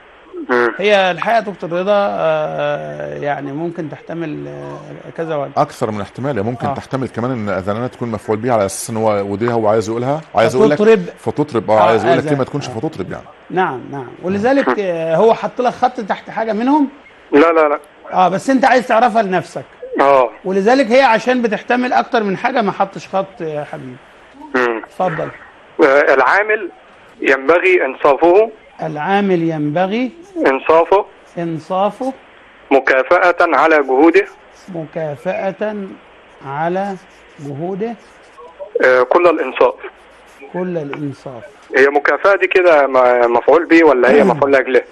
هي الحقيقه دكتور رضا آه، آه، يعني ممكن تحتمل آه، كذا وجه اكثر من احتمال ممكن آه. تحتمل كمان ان اذاننا تكون مفعول بيها على اساس ان هو وديها هو عايز يقولها عايز يقول لك فتطرب اه عايز يقول لك ما تكونش آه. فتطرب يعني نعم نعم ولذلك هو حط لك خط تحت حاجه منهم لا لا لا اه بس انت عايز تعرفها لنفسك اه ولذلك هي عشان بتحتمل اكتر من حاجه ما حطش خط يا حبيبي اتفضل العامل ينبغي انصافه العامل ينبغي إنصافه إنصافه مكافأة على جهوده مكافأة على جهوده آه، كل الإنصاف كل الإنصاف هي مكافأة دي كده مفعول به ولا هي نعم. مفعول لأجله؟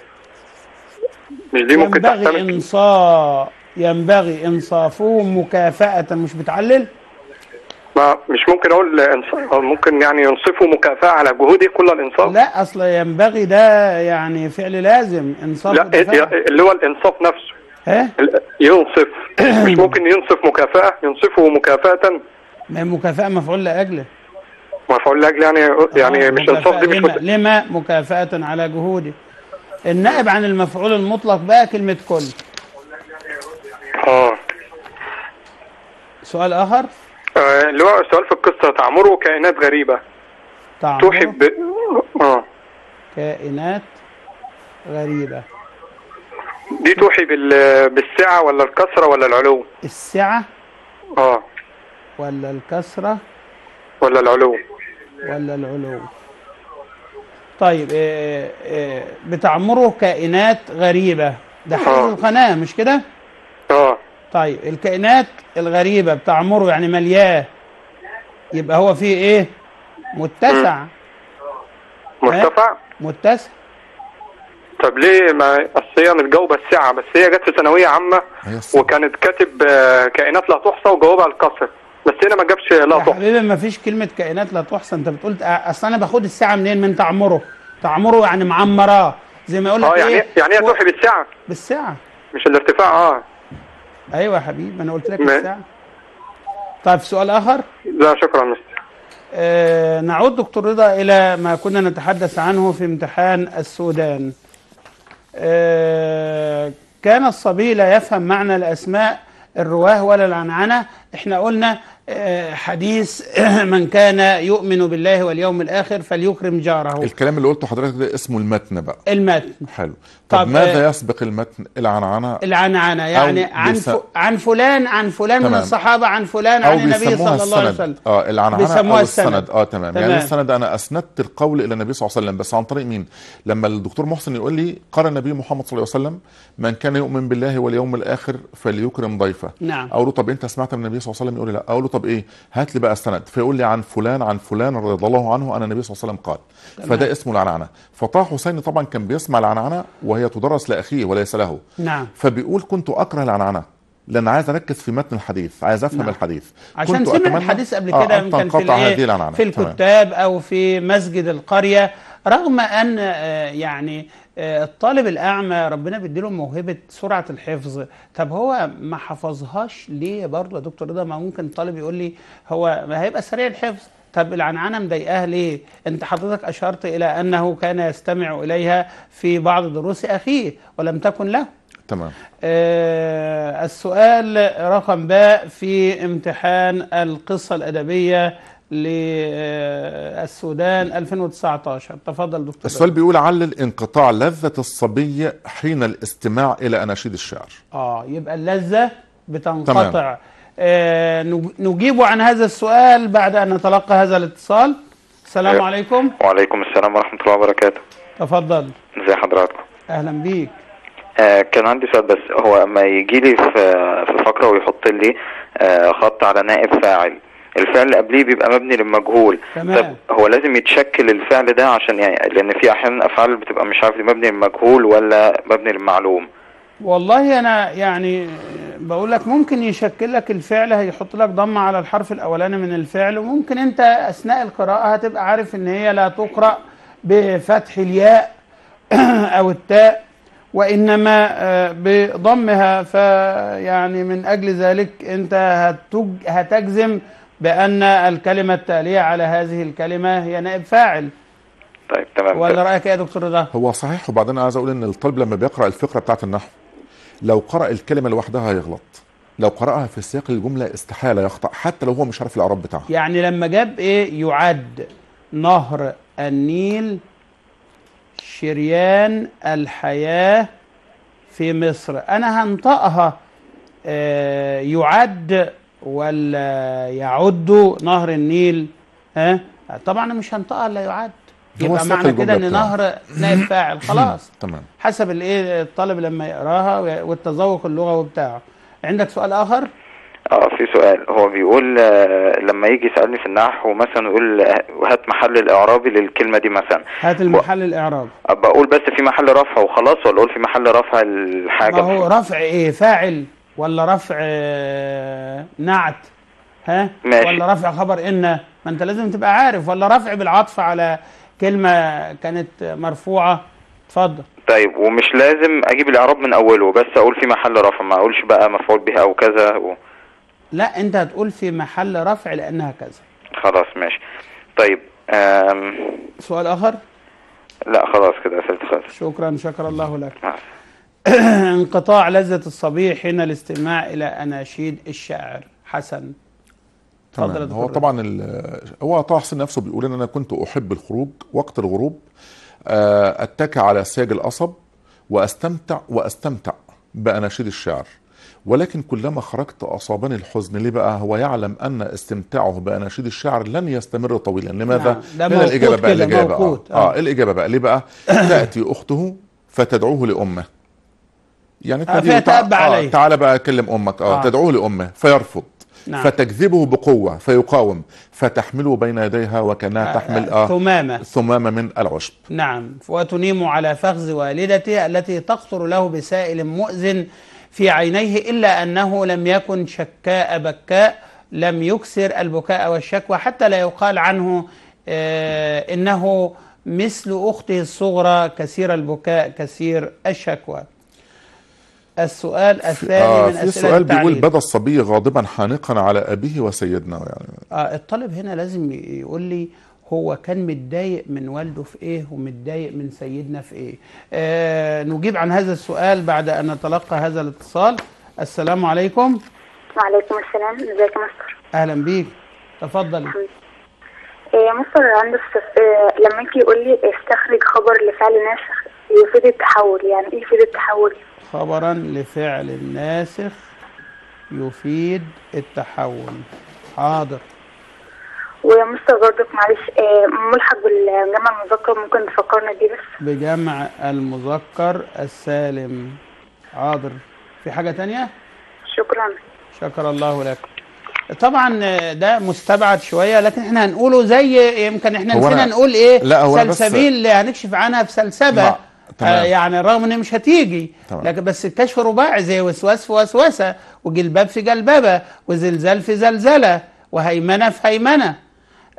مش دي ممكن ينبغي إنصاف ينبغي إنصافه مكافأة مش بتعلل؟ ما مش ممكن اقول ممكن يعني ينصفوا مكافاه على جهودي كل الانصاف لا اصل ينبغي ده يعني فعل لازم انصاف لا إيه، إيه، اللي هو الانصاف نفسه ها؟ إيه؟ ينصف مش ممكن ينصف مكافاه ينصفه مكافاه ما مكافاه مفعول لاجله مفعول لاجل يعني آه، يعني مش انصاف دي مش لما, مت... لما مكافاه على جهودي النائب عن المفعول المطلق بقى كلمه كل اه سؤال اخر آه، اللي هو السؤال في القصة تعمره كائنات غريبة تعمره تحب اه كائنات غريبة دي توحي بالسعة ولا الكسرة ولا العلو السعة اه ولا الكسرة ولا العلو ولا العلو طيب إيه إيه بتعمره كائنات غريبة ده حاجه القناة مش كده؟ اه طيب الكائنات الغريبة بتاع مرو يعني ملياه يبقى هو فيه ايه متسع مرتفع إيه؟ متسع طب ليه ما اصل هي متجاوبه السعه بس هي جت في ثانويه عامه وكانت كاتب آه، كائنات لا تحصى وجاوبها الكسر بس هنا ما جابش لا تحصى يا حبيبي ما فيش كلمه كائنات لا تحصى انت بتقول اصل انا باخد الساعه منين من تعمره تعمره يعني معمراه زي ما يقول لك اه يعني ايه يعني ايه تحصى بالساعه بالساعه مش الارتفاع اه ايوه يا حبيبي انا قلت لك الساعه طيب سؤال اخر لا شكرا آه نعود دكتور رضا الى ما كنا نتحدث عنه في امتحان السودان آه كان الصبي لا يفهم معنى الاسماء الرواه ولا العنعنه احنا قلنا آه، حديث من كان يؤمن بالله واليوم الاخر فليكرم جاره الكلام اللي قلته حضرتك ده اسمه المتن بقى المتن حلو طب, ماذا آه، يسبق المتن العنعنة العنعنة يعني عن عن فلان عن فلان تمام. من الصحابة عن فلان عن النبي صلى الله عليه وسلم اه العنعنة أو السند. السند اه تمام. يعني تمام يعني السند أنا أسندت القول إلى النبي صلى الله عليه وسلم بس عن طريق مين؟ لما الدكتور محسن يقول لي قال النبي محمد صلى الله عليه وسلم من كان يؤمن بالله واليوم الآخر فليكرم ضيفه نعم أقول له طب أنت سمعت من النبي صلى الله عليه وسلم يقول لي لا أقول له طب إيه؟ هات لي بقى السند فيقول لي عن فلان عن فلان رضي الله عنه أن النبي صلى الله عليه وسلم قال تمام. فده اسمه العنعنة فطه حسين طبعا كان بيسمع العنعنة وهي تدرس لاخيه وليس له نعم فبيقول كنت اكره العنعنه لان عايز اركز في متن الحديث عايز افهم نعم. الحديث عشان سمع الحديث قبل آه، كده آه يمكن في, في الكتاب او في مسجد القريه رغم ان آه، يعني آه، الطالب الاعمى ربنا بيديله موهبه سرعه الحفظ طب هو ما حفظهاش ليه برضه يا دكتور رضا ما ممكن الطالب يقول لي هو هيبقى سريع الحفظ طب العنعنه مضايقاها ليه؟ انت حضرتك اشرت الى انه كان يستمع اليها في بعض دروس اخيه ولم تكن له. تمام. آه السؤال رقم باء في امتحان القصه الادبيه للسودان آه، 2019 تفضل دكتور السؤال بيقول علل انقطاع لذة الصبي حين الاستماع إلى أناشيد الشعر اه يبقى اللذة بتنقطع تمام. آه، نجيب عن هذا السؤال بعد أن نتلقى هذا الاتصال السلام أيوة. عليكم وعليكم السلام ورحمة الله وبركاته تفضل ازي حضراتكم أهلا بيك آه كان عندي سؤال بس هو اما يجي لي في, في فقره ويحط لي آه خط على نائب فاعل الفعل اللي قبليه بيبقى مبني للمجهول تمام طب هو لازم يتشكل الفعل ده عشان يعني لان في احيانا افعال بتبقى مش عارف مبني للمجهول ولا مبني للمعلوم والله انا يعني بقول لك ممكن يشكل لك الفعل هيحط لك ضمه على الحرف الاولاني من الفعل وممكن انت اثناء القراءه هتبقى عارف ان هي لا تقرا بفتح الياء او التاء وانما آه، بضمها فيعني من اجل ذلك انت هتجزم بان الكلمه التاليه على هذه الكلمه هي نائب فاعل طيب تمام ولا رايك ايه يا دكتور رضا هو صحيح وبعدين عايز اقول ان الطالب لما بيقرا الفقره بتاعه النحو لو قرأ الكلمة لوحدها هيغلط لو قرأها في سياق الجملة استحالة يخطأ حتى لو هو مش عارف الإعراب بتاعها يعني لما جاب إيه يعد نهر النيل شريان الحياة في مصر أنا هنطقها آه، يعد ولا يعد نهر النيل ها طبعا مش هنطقها لا يعد يبقى معنى كده ان نهر نائب فاعل خلاص تمام حسب الايه الطالب لما يقراها والتذوق اللغوي بتاعه عندك سؤال اخر اه في سؤال هو بيقول آه، لما يجي يسالني في النحو مثلا يقول آه، هات محل الاعرابي للكلمه دي مثلا هات المحل الاعرابي آه، بقول بس في محل رفع وخلاص ولا اقول في محل رفع الحاجه ما هو رفع ايه فاعل ولا رفع نعت ها ماشي. ولا رفع خبر ان ما انت لازم تبقى عارف ولا رفع بالعطف على كلمه كانت مرفوعه اتفضل طيب ومش لازم اجيب الاعراب من اوله بس اقول في محل رفع ما اقولش بقى مفعول به او كذا و... لا انت هتقول في محل رفع لانها كذا خلاص ماشي طيب أم... سؤال اخر لا خلاص كده اسئلتي خلاص شكرا شكر الله لك نعم. انقطاع لذة الصبي حين الاستماع إلى أناشيد الشاعر حسن تمام هو طبعا هو طه حسين نفسه بيقول ان انا كنت احب الخروج وقت الغروب آه، اتكى على ساج القصب واستمتع واستمتع باناشيد الشعر ولكن كلما خرجت اصابني الحزن ليه بقى هو يعلم ان استمتاعه باناشيد الشعر لن يستمر طويلا لماذا نعم. من الاجابه بقى الاجابه آه،, آه. اه الاجابه بقى ليه بقى تاتي اخته فتدعوه لامه يعني تناديه آه, آه، تعالى بقى كلم امك اه, آه. تدعوه لامه فيرفض نعم. فتجذبه بقوة فيقاوم فتحمله بين يديها وكانها آه، تحمل آه،, آه ثمامة ثمامة من العشب نعم وتنيم على فخذ والدته التي تقصر له بسائل مؤذن في عينيه إلا أنه لم يكن شكاء بكاء لم يكسر البكاء والشكوى حتى لا يقال عنه آه، إنه مثل أخته الصغرى كثير البكاء كثير الشكوى السؤال الثاني آه من في سؤال التعليم. بيقول بدا الصبي غاضبا حانقا على ابيه وسيدنا يعني آه الطالب هنا لازم يقول لي هو كان متضايق من والده في ايه ومتضايق من سيدنا في ايه آه نجيب عن هذا السؤال بعد ان نتلقى هذا الاتصال السلام عليكم وعليكم السلام ازيك يا مستر اهلا بيك تفضلي إيه، يا مستر عندي إيه، لما انت يقول لي استخرج خبر لفعل ناسخ يفيد التحول يعني ايه يفيد التحول خبرا لفعل ناسخ يفيد التحول حاضر ويا مستر برضك معلش آه، ملحق بالجمع المذكر ممكن تفكرنا بيه بس بجمع المذكر السالم حاضر في حاجة تانية؟ شكرا شكر الله لك طبعا ده مستبعد شويه لكن احنا هنقوله زي يمكن احنا نسينا نقول ايه لا هو سلسبيل هنكشف عنها في سلسبه آه يعني رغم ان مش هتيجي طبعا. لكن بس الكشف رباعي زي وسواس في وسوسه وجلباب في جلبابه وزلزال في زلزله وهيمنه في هيمنه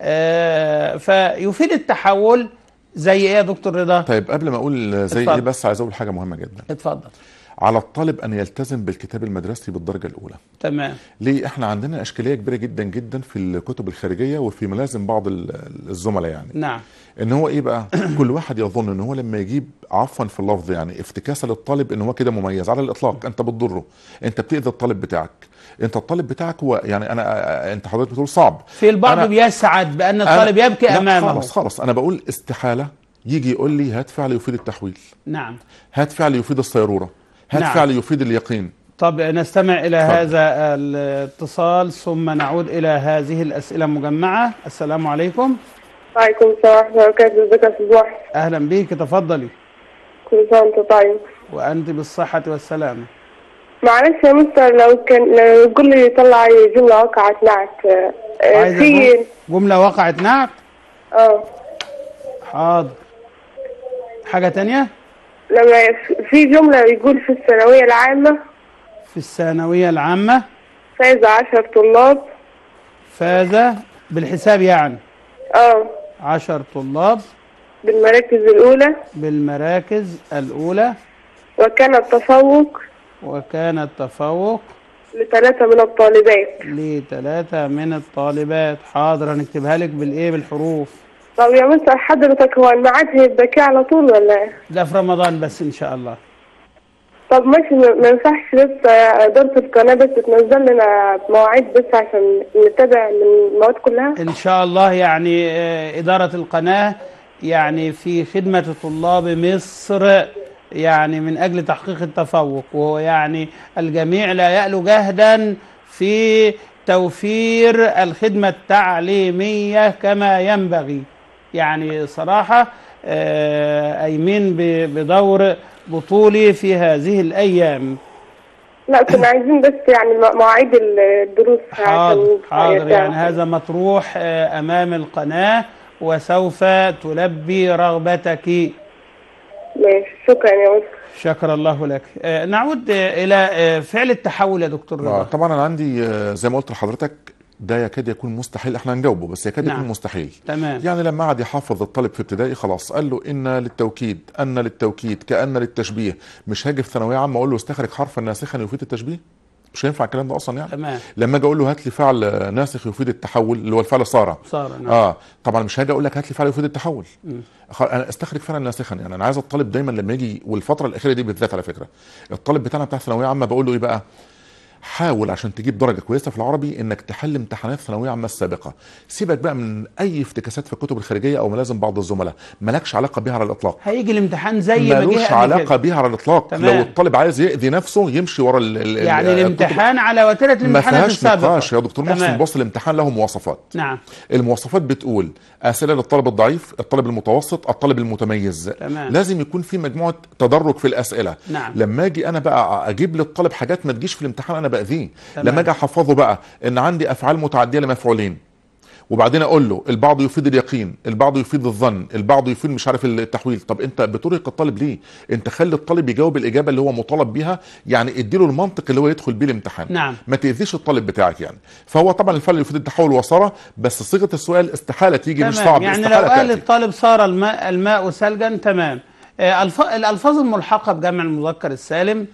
آه فيفيد التحول زي ايه يا دكتور رضا؟ طيب قبل ما اقول زي إيه، اتفضل. ايه بس عايز اقول حاجه مهمه جدا اتفضل على الطالب ان يلتزم بالكتاب المدرسي بالدرجه الاولى تمام ليه احنا عندنا اشكاليه كبيره جدا جدا في الكتب الخارجيه وفي ملازم بعض الزملاء يعني نعم ان هو ايه بقى كل واحد يظن ان هو لما يجيب عفوا في اللفظ يعني افتكاسه للطالب ان هو كده مميز على الاطلاق انت بتضره انت بتاذي الطالب بتاعك انت الطالب بتاعك هو يعني انا انت حضرتك بتقول صعب في البعض بيسعد بان الطالب يبكي امامه خلاص خلاص انا بقول استحاله يجي يقول لي هات فعل يفيد التحويل نعم هات فعل يفيد الصيروره هل نعم. فعلا يفيد اليقين طب نستمع إلى طب. هذا الاتصال ثم نعود إلى هذه الأسئلة مجمعة السلام عليكم وعليكم السلام ورحمة الله وبركاته ازيك يا صباح أهلا بك تفضلي كل سنة وأنت طيب وأنت بالصحة والسلامة معلش يا مستر لو كان لو الكل يطلع جملة وقعت نعت آه، في جملة وقعت نعت؟ اه حاضر حاجة تانية؟ لما في جملة يقول في الثانوية العامة في الثانوية العامة فاز عشر طلاب فاز بالحساب يعني اه عشر طلاب بالمراكز الأولى بالمراكز الأولى وكان التفوق وكان التفوق لثلاثة من الطالبات لثلاثة من الطالبات حاضر هنكتبها لك بالإيه بالحروف طيب يا مستر حضرتك هو الميعاد هيبقى على طول ولا ايه؟ لا في رمضان بس ان شاء الله طب ماشي ما ينفعش لسه آه، إدارة القناة بس تنزل لنا مواعيد بس عشان نتابع من المواد كلها؟ إن شاء الله يعني آه، إدارة القناة يعني في خدمة طلاب مصر يعني من أجل تحقيق التفوق وهو يعني الجميع لا يألو جهدا في توفير الخدمة التعليمية كما ينبغي يعني صراحة آه، أيمين بدور بطولي في هذه الأيام لا كنا عايزين بس يعني مواعيد الدروس حاضر حاضر يعني. يعني هذا مطروح آه، أمام القناة وسوف تلبي رغبتك شكرا يا وسام شكر الله لك آه، نعود الى فعل التحول يا دكتور رضا طبعا انا عندي زي ما قلت لحضرتك ده يكاد يكون مستحيل احنا هنجاوبه بس يكاد نعم. يكون مستحيل تمام يعني لما قعد يحفظ الطالب في ابتدائي خلاص قال له ان للتوكيد ان للتوكيد كان للتشبيه مش هاجي في ثانويه عامه اقول له استخرج حرفا ناسخا يفيد التشبيه مش هينفع الكلام ده اصلا يعني تمام لما اجي اقول له هات لي فعل ناسخ يفيد التحول اللي هو الفعل صار صار نعم. اه طبعا مش هاجي اقول لك هات لي فعل يفيد التحول م. انا استخرج فعلا ناسخا يعني انا عايز الطالب دايما لما يجي والفتره الاخيره دي بالذات على فكره الطالب بتاعنا بتاع ثانويه عامه بقول له ايه بقى حاول عشان تجيب درجه كويسه في العربي انك تحل امتحانات ثانويه عامه السابقه سيبك بقى من اي افتكاسات في الكتب الخارجيه او ملازم بعض الزملاء مالكش علاقه بيها على الاطلاق هيجي الامتحان زي ما ملوش علاقه بيها على الاطلاق تمام. لو الطالب عايز ياذي نفسه يمشي ورا ال ال يعني الامتحان على وتيره الامتحانات السابقه ما فيهاش نقاش يا دكتور محسن بص الامتحان له مواصفات نعم المواصفات بتقول اسئله للطالب الضعيف الطالب المتوسط الطالب المتميز تمام. لازم يكون في مجموعه تدرج في الاسئله نعم. لما اجي انا بقى اجيب للطالب حاجات ما تجيش في الامتحان انا باذيه لما اجي احفظه بقى ان عندي افعال متعديه لمفعولين وبعدين اقول له البعض يفيد اليقين البعض يفيد الظن البعض يفيد مش عارف التحويل طب انت بترهق الطالب ليه انت خلي الطالب يجاوب الاجابه اللي هو مطالب بيها يعني ادي له المنطق اللي هو يدخل بيه الامتحان نعم. ما تاذيش الطالب بتاعك يعني فهو طبعا الفعل يفيد التحول وساره بس صيغه السؤال استحاله تيجي تمام. مش صعب يعني لو قال الطالب صار الماء الماء ثلجا تمام آه، الالفاظ الملحقه بجمع المذكر السالم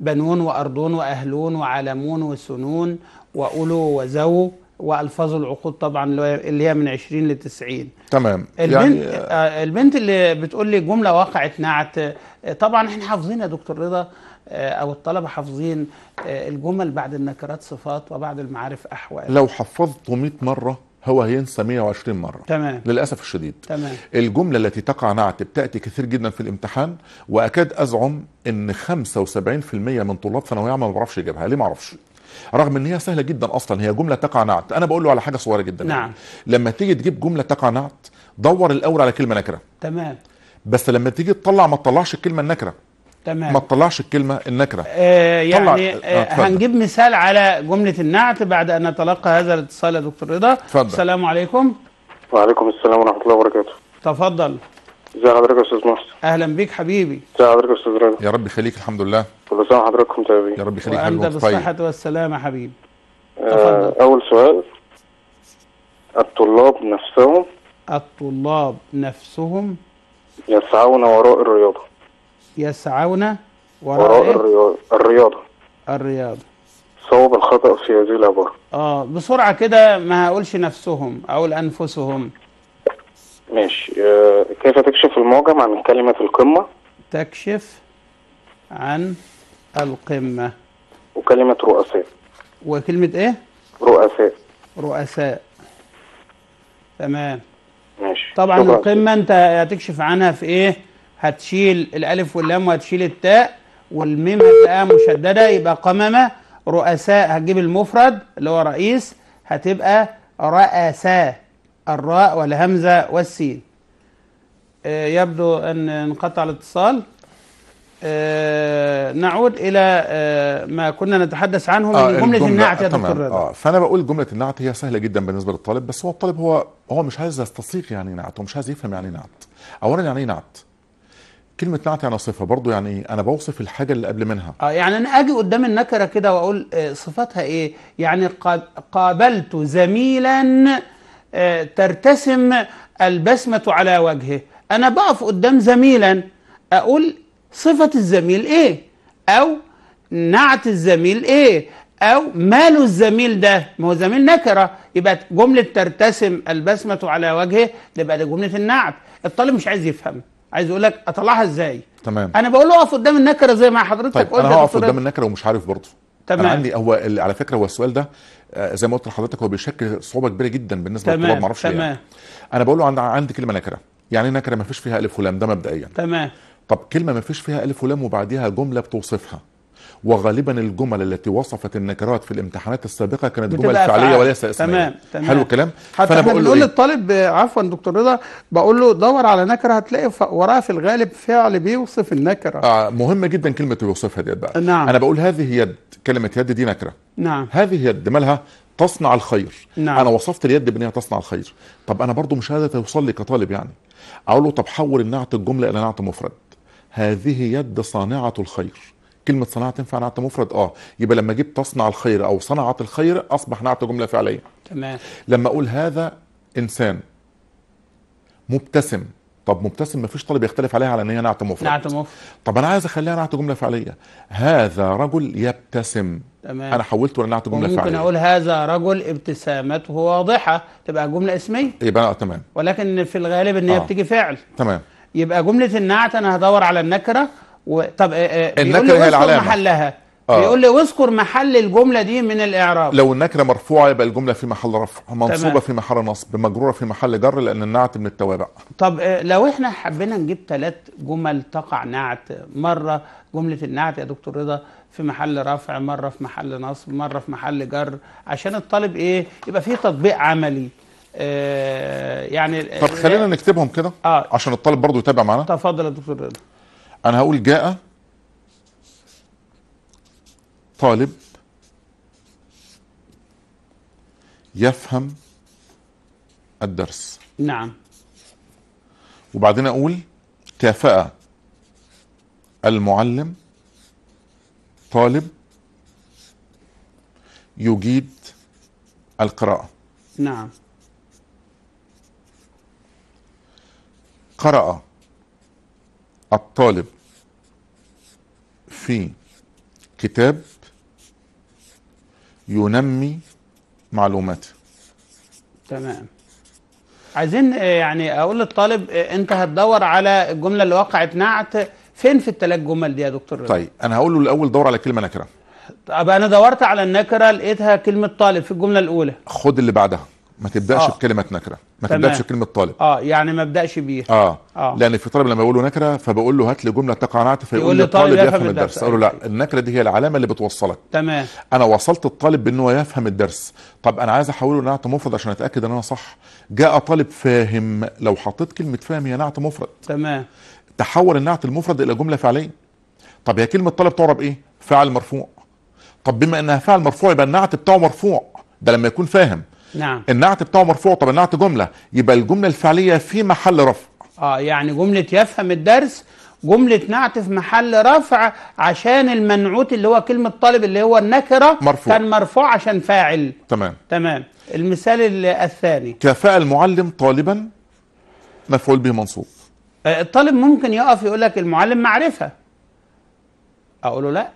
بنون وأرضون وأهلون وعلمون وسنون وأولو وزو والفاظ العقود طبعا اللي هي من 20 ل 90 تمام البنت يعني آه، البنت اللي بتقول لي جمله وقعت نعت آه، طبعا احنا حافظين يا دكتور رضا آه، او الطلبه حافظين الجمل بعد النكرات صفات وبعد المعارف احوال لو حفظته 100 مره هو هينسى 120 مره تمام للاسف الشديد تمام الجمله التي تقع نعت بتاتي كثير جدا في الامتحان واكاد ازعم ان 75% من طلاب ثانويه عامه ما بيعرفش يجيبها ليه ما اعرفش رغم ان هي سهله جدا اصلا هي جمله تقع نعت انا بقول له على حاجه صغيره جدا يعني. نعم لما تيجي تجيب جمله تقع نعت دور الاول على كلمه نكره تمام بس لما تيجي تطلع ما تطلعش الكلمه النكره تمام ما تطلعش الكلمه النكره آه يعني طلع... آه, آه، هنجيب مثال على جمله النعت بعد ان نتلقى هذا الاتصال يا دكتور رضا اتفضل السلام عليكم وعليكم السلام ورحمه الله وبركاته تفضل ازي حضرتك يا استاذ محسن اهلا بيك حبيبي ازي حضرتك يا استاذ رضا يا رب يخليك الحمد لله كل سنه وحضراتكم طيبين يا رب يخليك وانت بالصحه طيب. والسلامه حبيبي آه اول سؤال الطلاب نفسهم الطلاب نفسهم يسعون وراء الرياضه يسعون وراء إيه؟ الرياضة الرياضة الرياضة صواب الخطأ في هذه العبارة اه بسرعة كده ما هقولش نفسهم أقول أنفسهم ماشي آه كيف تكشف المعجم عن كلمة القمة؟ تكشف عن القمة وكلمة رؤساء وكلمة إيه؟ رؤساء رؤساء تمام ماشي طبعا القمة أنت هتكشف عنها في إيه؟ هتشيل الالف واللام وهتشيل التاء والميم هتلاقيها مشدده يبقى قممه رؤساء هتجيب المفرد اللي هو رئيس هتبقى رأساء الراء والهمزه والسين آه، يبدو ان انقطع الاتصال آه، نعود الى آه، ما كنا نتحدث عنه من آه جمله النعت يا دكتور رضا آه فانا بقول جمله النعت هي سهله جدا بالنسبه للطالب بس هو الطالب هو هو مش عايز يستصيغ يعني نعت هو مش عايز يفهم يعني نعت اولا يعني ايه نعت كلمه نعت يعني صفه برضو يعني ايه انا بوصف الحاجه اللي قبل منها اه يعني انا اجي قدام النكره كده واقول آه، صفاتها ايه يعني قابلت زميلا آه، ترتسم البسمه على وجهه انا بقف قدام زميلا اقول صفه الزميل ايه او نعت الزميل ايه او ماله الزميل ده ما هو زميل نكره يبقى جمله ترتسم البسمه على وجهه تبقى ده جمله النعت الطالب مش عايز يفهم عايز اقول لك اطلعها ازاي تمام انا بقول له اقف قدام النكره زي ما حضرتك طيب قلت انا هقف قدام النكره ومش عارف برضه تمام أنا عندي هو على فكره هو السؤال ده آه، زي ما قلت لحضرتك هو بيشكل صعوبه كبيره جدا بالنسبه للطلاب ما اعرفش يعني. تمام يعني. انا بقول له عندي عندي كلمه نكره يعني إيه نكره ما فيش فيها الف ولام ده مبدئيا تمام طب كلمه ما فيش فيها الف ولام وبعديها جمله بتوصفها وغالبا الجمل التي وصفت النكرات في الامتحانات السابقه كانت جمل فعليه وليس اسميه تمام تمام حلو الكلام حتى فانا بقول إيه؟ للطالب عفوا دكتور رضا بقول له دور على نكره هتلاقي وراها في الغالب فعل بيوصف النكره آه مهمه جدا كلمه بيوصفها ديت بقى نعم انا بقول هذه يد كلمه يد دي نكره نعم هذه يد مالها تصنع الخير نعم. انا وصفت اليد بانها تصنع الخير طب انا برضو مش هذا توصل لي كطالب يعني اقول له طب حول النعت الجمله الى نعت مفرد هذه يد صانعه الخير كلمه صناعه تنفع نعت مفرد اه يبقى لما جبت تصنع الخير او صنعت الخير اصبح نعت جمله فعليه تمام لما اقول هذا انسان مبتسم طب مبتسم مفيش طالب يختلف عليها على ان هي نعت مفرد نعت مفرد طب انا عايز اخليها نعت جمله فعليه هذا رجل يبتسم تمام انا حولته لنعت جمله فعليه ممكن اقول هذا رجل ابتسامته واضحه تبقى جمله اسميه يبقى آه، تمام ولكن في الغالب ان هي آه. بتيجي فعل تمام يبقى جمله النعت انا هدور على النكره و... طب آه، آه، بيقول لي واذكر محلها آه. يقول لي واذكر محل الجمله دي من الاعراب لو النكره مرفوعه يبقى الجمله في محل رفع منصوبه تمام. في محل نصب مجروره في محل جر لان النعت من التوابع طب آه، لو احنا حبينا نجيب ثلاث جمل تقع نعت مره جمله النعت يا دكتور رضا في محل رفع مره في محل نصب مره في محل جر عشان الطالب ايه يبقى في تطبيق عملي آه يعني طب خلينا نكتبهم كده آه. عشان الطالب برضه يتابع معانا تفضل يا دكتور رضا انا هقول جاء طالب يفهم الدرس نعم وبعدين اقول كافأ المعلم طالب يجيد القراءة نعم قرأ الطالب في كتاب ينمي معلوماته تمام عايزين آه، يعني اقول للطالب آه، انت هتدور على الجمله اللي وقعت نعت فين في الثلاث جمل دي يا دكتور طيب انا هقول له الاول دور على كلمه نكره طب انا دورت على النكره لقيتها كلمه طالب في الجمله الاولى خد اللي بعدها ما تبداش آه. بكلمه نكره ما تمام. تبداش بكلمه طالب اه يعني ما ابداش بيها آه. اه لان في طالب لما بقول له نكره فبقول له هات لي جمله تقعنعت فيقول لي الطالب يفهم الدرس اقول له لا أيوة. النكره دي هي العلامه اللي بتوصلك تمام انا وصلت الطالب بانه هو يفهم الدرس طب انا عايز احوله لنعت مفرد عشان اتاكد ان انا صح جاء طالب فاهم لو حطيت كلمه فاهم هي نعت مفرد تمام تحول النعت المفرد الى جمله فعليه طب هي كلمه طالب تعرب ايه فاعل مرفوع طب بما انها فاعل مرفوع يبقى النعت بتاعه مرفوع ده لما يكون فاهم نعم النعت بتاعه مرفوع طب النعت جمله يبقى الجمله الفعليه في محل رفع اه يعني جمله يفهم الدرس جملة نعت في محل رفع عشان المنعوت اللي هو كلمة طالب اللي هو النكرة مرفوع. كان مرفوع عشان فاعل تمام تمام المثال الثاني كفاء المعلم طالبا مفعول به منصوب آه، الطالب ممكن يقف يقول لك المعلم معرفة أقول له لا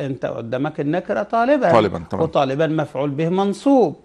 أنت قدامك النكرة طالبا طالبا تمام. وطالبا مفعول به منصوب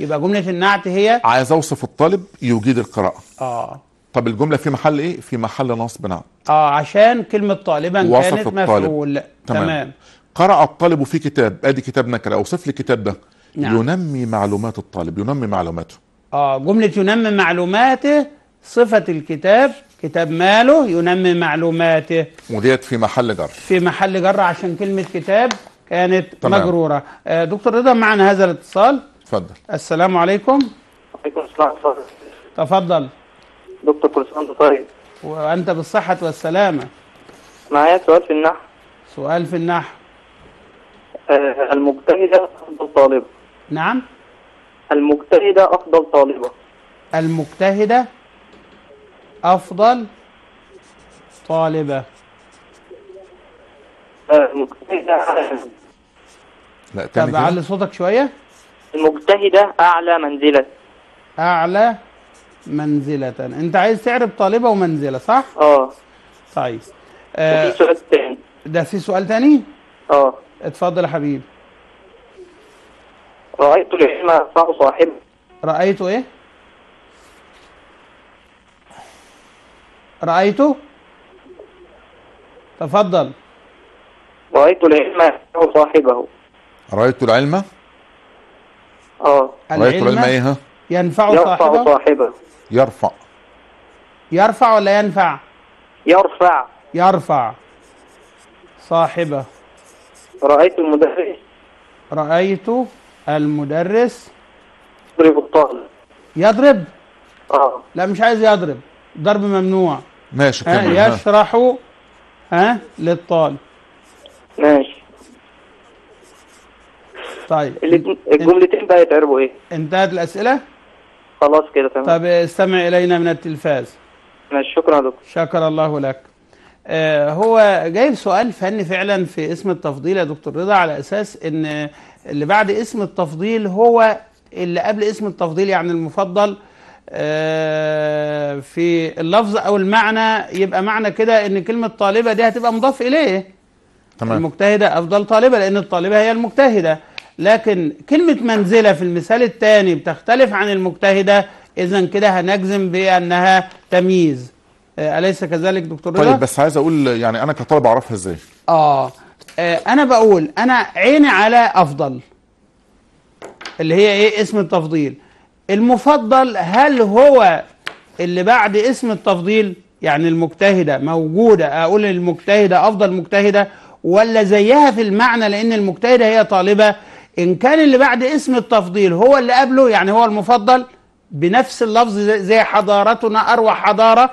يبقى جمله النعت هي عايز اوصف الطالب يجيد القراءه اه طب الجمله في محل ايه في محل نصب نعت اه عشان كلمه طالبا كانت مفعول تمام. تمام قرأ الطالب في كتاب ادي كتاب نكره اوصف لي الكتاب ده نعم. ينمي معلومات الطالب ينمي معلوماته اه جمله ينمي معلوماته صفه الكتاب كتاب ماله ينمي معلوماته وديت في محل جر في محل جر عشان كلمه كتاب كانت تمام. مجروره آه، دكتور رضا معنا هذا الاتصال اتفضل السلام عليكم وعليكم السلام اتفضل تفضل دكتور كل سنه طيب وانت بالصحه والسلامه معايا سؤال في النحو سؤال في النحو آه، المجتهده افضل طالبه نعم المجتهده افضل طالبه المجتهده افضل طالبه آه، المجتهده لا تاني علي صوتك شويه المجتهدة أعلى منزلة أعلى منزلة أنت عايز تعرف طالبة ومنزلة صح؟ أه طيب آه ده في آه، سؤال تاني ده في سؤال تاني؟ أه اتفضل يا حبيبي رأيت العلم أنفع صاحبه رأيته إيه؟ رأيته؟ تفضل رأيت العلم أنفع صاحبه رأيت العلم اه العلم ايه ينفع, ينفع صاحبه صاحبه يرفع يرفع ولا ينفع يرفع يرفع صاحبه رأيت المدرس رأيت المدرس يضرب الطالب يضرب اه لا مش عايز يضرب ضرب ممنوع ماشي كمل يشرح ها للطالب ماشي طيب الجملتين بقى يتعربوا ايه انتهت الاسئله خلاص كده تمام طب استمع الينا من التلفاز ماشي شكرا يا دكتور شكر الله لك آه، هو جايب سؤال فني فعلا في اسم التفضيل يا دكتور رضا على اساس ان اللي بعد اسم التفضيل هو اللي قبل اسم التفضيل يعني المفضل آه، في اللفظ او المعنى يبقى معنى كده ان كلمه طالبه دي هتبقى مضاف اليه تمام المجتهده افضل طالبه لان الطالبه هي المجتهده لكن كلمة منزلة في المثال الثاني بتختلف عن المجتهدة إذا كده هنجزم بأنها تمييز آه، أليس كذلك دكتور طيب بس عايز أقول يعني أنا كطالب أعرفها إزاي؟ آه،, آه أنا بقول أنا عيني على أفضل اللي هي إيه اسم التفضيل المفضل هل هو اللي بعد اسم التفضيل يعني المجتهدة موجودة أقول المجتهدة أفضل مجتهدة ولا زيها في المعنى لأن المجتهدة هي طالبة إن كان اللي بعد اسم التفضيل هو اللي قبله يعني هو المفضل بنفس اللفظ زي حضارتنا أروع حضارة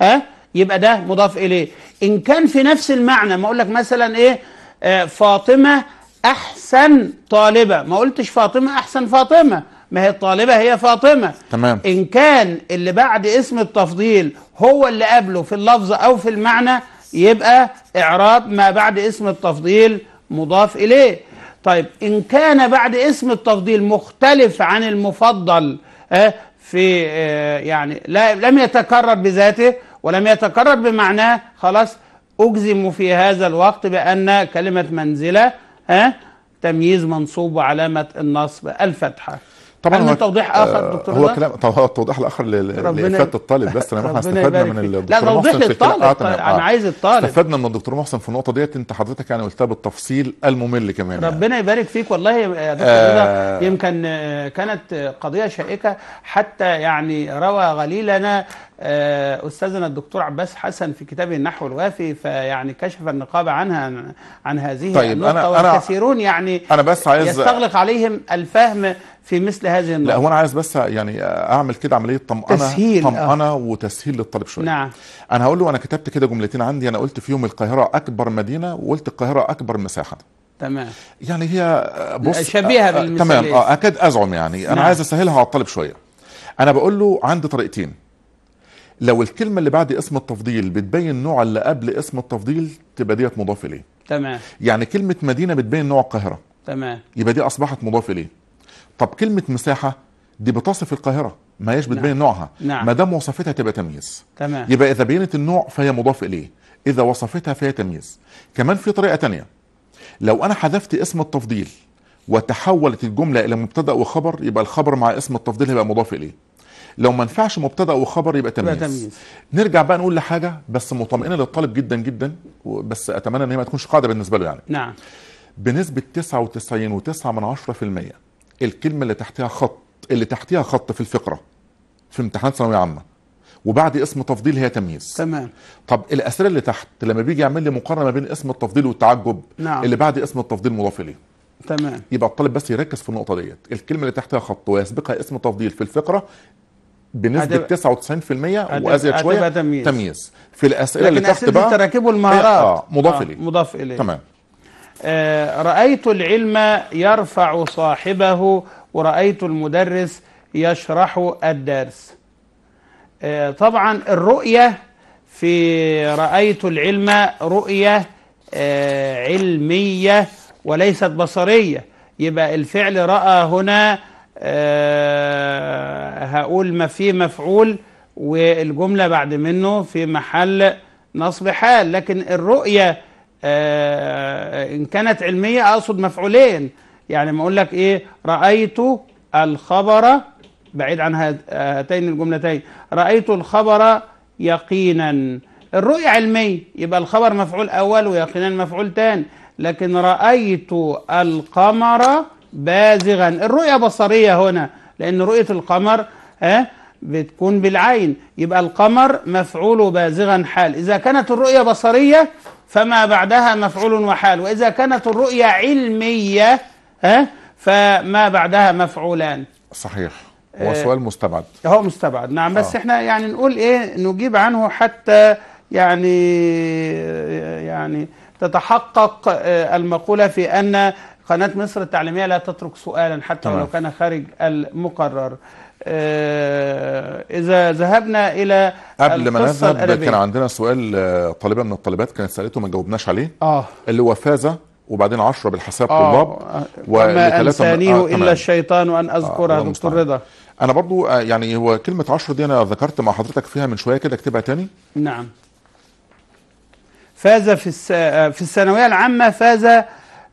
ها يبقى ده مضاف إليه إن كان في نفس المعنى ما أقول لك مثلا إيه آه، فاطمة أحسن طالبة ما قلتش فاطمة أحسن فاطمة ما هي الطالبة هي فاطمة تمام إن كان اللي بعد اسم التفضيل هو اللي قبله في اللفظ أو في المعنى يبقى إعراب ما بعد اسم التفضيل مضاف إليه طيب إن كان بعد اسم التفضيل مختلف عن المفضل آه، في آه، يعني لا لم يتكرر بذاته ولم يتكرر بمعناه خلاص أجزم في هذا الوقت بأن كلمة منزلة آه، تمييز منصوب وعلامة النصب الفتحة طبعا هو توضيح آه، اخر دكتور هو كلام طب هو التوضيح الاخر لافاده الطالب بس لما احنا استفدنا من الدكتور لا توضيح للطالب آه، طيب، انا عايز الطالب استفدنا من الدكتور محسن في النقطه ديت انت حضرتك يعني قلتها بالتفصيل الممل كمان يعني. ربنا يعني. يبارك فيك والله يا دكتور آه يمكن آه، كانت قضيه شائكه حتى يعني روى غليلنا استاذنا الدكتور عباس حسن في كتابه النحو الوافي فيعني كشف النقاب عنها عن هذه طيب النقطه أنا والكثيرون يعني أنا بس عايز يستغلق عليهم الفهم في مثل هذه النقطة لا هو انا عايز بس يعني اعمل كده عمليه طمأنه تسهيل طمأنه آه. وتسهيل للطالب شويه نعم انا هقول له انا كتبت كده جملتين عندي انا قلت فيهم القاهره اكبر مدينه وقلت القاهره اكبر مساحه تمام يعني هي بص شبيهه آه، آه، بالمثال تمام اه اكاد ازعم يعني انا نعم. عايز اسهلها على الطالب شويه انا بقول له عندي طريقتين لو الكلمه اللي بعد اسم التفضيل بتبين نوع اللي قبل اسم التفضيل تبقى ديت مضاف اليه تمام يعني كلمه مدينه بتبين نوع القاهره تمام يبقى دي اصبحت مضاف اليه طب كلمه مساحه دي بتصف القاهره ما هيش بتبين نعم. نوعها نعم. ما دام وصفتها تبقى تمييز تمام يبقى اذا بينت النوع فهي مضاف اليه اذا وصفتها فهي تمييز كمان في طريقه تانية لو انا حذفت اسم التفضيل وتحولت الجمله الى مبتدا وخبر يبقى الخبر مع اسم التفضيل هيبقى مضاف اليه لو ما نفعش مبتدا وخبر يبقى تمييز. تمييز نرجع بقى نقول لحاجه بس مطمئنه للطالب جدا جدا بس اتمنى ان هي ما تكونش قاعده بالنسبه له يعني نعم بنسبه 99.9% الكلمه اللي تحتها خط اللي تحتها خط في الفقره في امتحان ثانويه عامه وبعد اسم تفضيل هي تمييز تمام طب الاسئله اللي تحت لما بيجي يعمل لي مقارنه بين اسم التفضيل والتعجب نعم. اللي بعد اسم التفضيل مضاف اليه تمام يبقى الطالب بس يركز في النقطه ديت الكلمه اللي تحتها خط ويسبقها اسم تفضيل في الفقره بنسبه أدب 99% وازيد شويه تمييز. تمييز في الاسئله اللي تحت بقى تراكبه المهارات اه مضاف آه، اليه آه. مضاف اليه تمام آه، رأيت العلم يرفع صاحبه ورأيت المدرس يشرح الدرس آه، طبعا الرؤية في رأيت العلم رؤية آه، علمية وليست بصرية يبقى الفعل رأى هنا هقول ما في مفعول والجملة بعد منه في محل نصب حال لكن الرؤية آه، إن كانت علمية أقصد مفعولين يعني ما أقول لك إيه رأيت الخبر بعيد عن هاتين الجملتين رأيت الخبر يقينا الرؤية علمية يبقى الخبر مفعول أول ويقينا مفعول تاني لكن رأيت القمر بازغا الرؤية بصرية هنا لأن رؤية القمر ها آه، بتكون بالعين يبقى القمر مفعول بازغا حال إذا كانت الرؤية بصرية فما بعدها مفعول وحال وإذا كانت الرؤية علمية ها فما بعدها مفعولان صحيح هو آه، سؤال مستبعد هو مستبعد نعم بس آه. احنا يعني نقول ايه نجيب عنه حتى يعني يعني تتحقق آه، المقولة في أن قناة مصر التعليمية لا تترك سؤالا حتى ولو كان خارج المقرر آه، إذا ذهبنا إلى قبل ما نذهب كان عندنا سؤال آه، طالبة من الطالبات كانت سألته ما جاوبناش عليه آه. اللي هو فاز وبعدين 10 بالحساب آه. طلاب وما أنسانيه آه. إلا الشيطان أن اذكر آه. دكتور رضا أنا برضو يعني هو كلمة 10 دي أنا ذكرت مع حضرتك فيها من شوية كده اكتبها تاني نعم فاز في الس... في الثانوية العامة فاز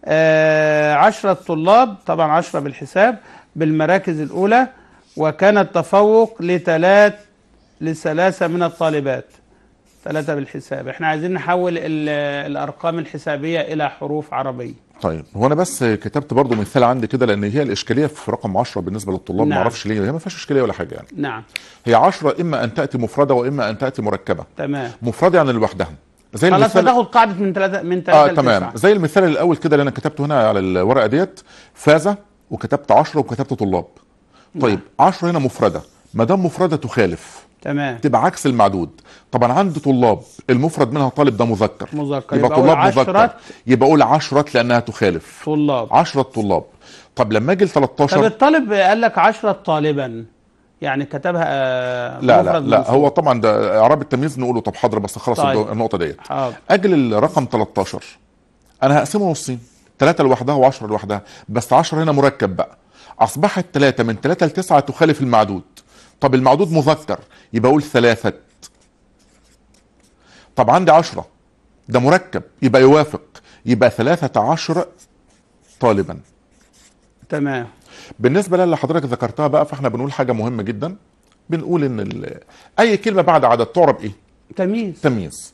آه عشرة طلاب طبعا عشرة بالحساب بالمراكز الأولى وكان التفوق لثلاث لثلاثة من الطالبات ثلاثة بالحساب احنا عايزين نحول الأرقام الحسابية إلى حروف عربية طيب هو انا بس كتبت برضو مثال عندي كده لان هي الاشكاليه في رقم 10 بالنسبه للطلاب نعم. ما اعرفش ليه هي ما فيهاش اشكاليه ولا حاجه يعني نعم هي 10 اما ان تاتي مفرده واما ان تاتي مركبه تمام مفرده يعني لوحدها زي خلاص المثال... هتاخد قاعده من ثلاثه من ثلاثه اه تمام تسعة. زي المثال الاول كده اللي انا كتبته هنا على الورقه ديت فاز وكتبت 10 وكتبت طلاب نعم. طيب 10 هنا مفرده ما دام مفرده تخالف تمام تبقى عكس المعدود طبعا عندي طلاب المفرد منها طالب ده مذكر مذكر يبقى, يبقى طلاب مذكر يبقى اقول 10 لانها تخالف طلاب 10 طلاب طب لما اجي ل 13 طب الطالب قال لك 10 طالبا يعني كتبها آه، مفرد لا لا لا هو طبعا ده اعراب التمييز نقوله طب حاضر بس خلاص طيب. النقطه ديت اجل الرقم 13 انا هقسمه نصين ثلاثه لوحدها و10 لوحدها بس 10 هنا مركب بقى اصبحت ثلاثة من ثلاثة لتسعة تخالف المعدود طب المعدود مذكر يبقى اقول ثلاثة طب عندي عشرة ده مركب يبقى يوافق يبقى ثلاثة عشر طالبا تمام بالنسبة للي حضرتك ذكرتها بقى فاحنا بنقول حاجة مهمة جدا بنقول ان اي كلمة بعد عدد تعرب ايه تمييز تمييز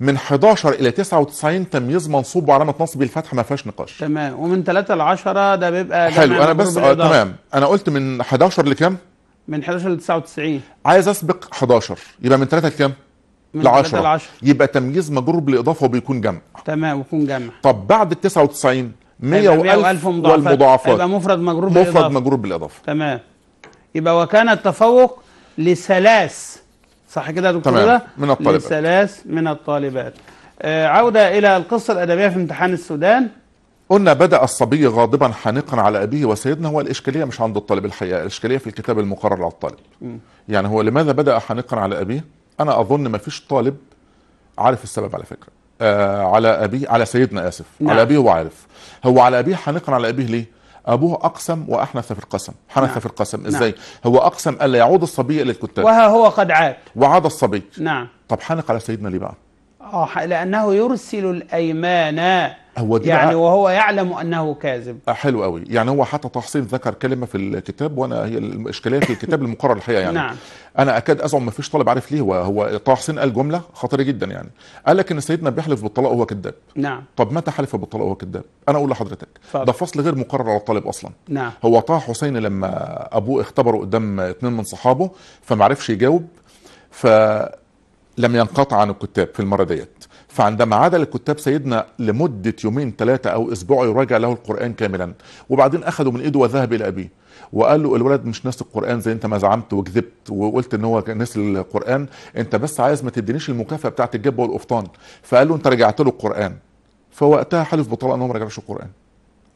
من 11 الى 99 تمييز منصوب وعلامه نصب الفتح ما فيهاش نقاش تمام ومن 3 ل 10 ده بيبقى حلو انا بس آه تمام انا قلت من 11 لكام من 11 ل 99 عايز اسبق 11 يبقى من 3 لكام من ل 10 يبقى تمييز مجرور بالاضافه وبيكون جمع تمام ويكون جمع طب بعد ال 99 100 و1000 والمضاعفات يبقى مفرد مجرور بالاضافه مفرد مجرور بالاضافه تمام يبقى وكان التفوق لثلاث صح كده يا دكتور تمام من الطالبات للثلاث من الطالبات آه عودة إلى القصة الأدبية في امتحان السودان قلنا بدأ الصبي غاضبا حانقا على أبيه وسيدنا هو الإشكالية مش عند الطالب الحقيقة الإشكالية في الكتاب المقرر على الطالب م. يعني هو لماذا بدأ حانقا على أبيه أنا أظن ما فيش طالب عارف السبب على فكرة آه على أبيه على سيدنا آسف نعم. على أبيه هو عارف هو على أبيه حانقا على أبيه ليه ابوه اقسم واحنث في القسم حنث نعم. في القسم نعم. ازاي نعم. هو اقسم الا يعود الصبي الى الكتاب وها هو قد عاد وعاد الصبي نعم طب حنق على سيدنا ليه بقى اه لانه يرسل الايمان هو دي يعني وهو يعلم انه كاذب آه، حلو قوي يعني هو حتى تحصيل ذكر كلمه في الكتاب وانا هي الاشكاليه في الكتاب المقرر الحقيقه يعني نعم. انا اكاد ازعم ما فيش طالب عارف ليه هو هو طه حسين قال جمله خطيره جدا يعني قال لك ان سيدنا بيحلف بالطلاق وهو كذاب نعم طب متى حلف بالطلاق وهو كذاب انا اقول لحضرتك ده فصل غير مقرر على الطالب اصلا نعم هو طه حسين لما ابوه اختبره قدام اثنين من صحابه فما عرفش يجاوب فلم ينقطع عن الكتاب في المره ديت فعندما عاد للكتاب سيدنا لمدة يومين ثلاثة أو أسبوع يراجع له القرآن كاملا وبعدين أخذه من إيده وذهب إلى أبيه وقال له الولد مش ناس القرآن زي أنت ما زعمت وكذبت وقلت إن هو ناس القرآن أنت بس عايز ما تدينيش المكافأة بتاعت الجبة والقفطان فقال له أنت رجعت له القرآن فوقتها حلف بطلقة إن هو ما رجعش القرآن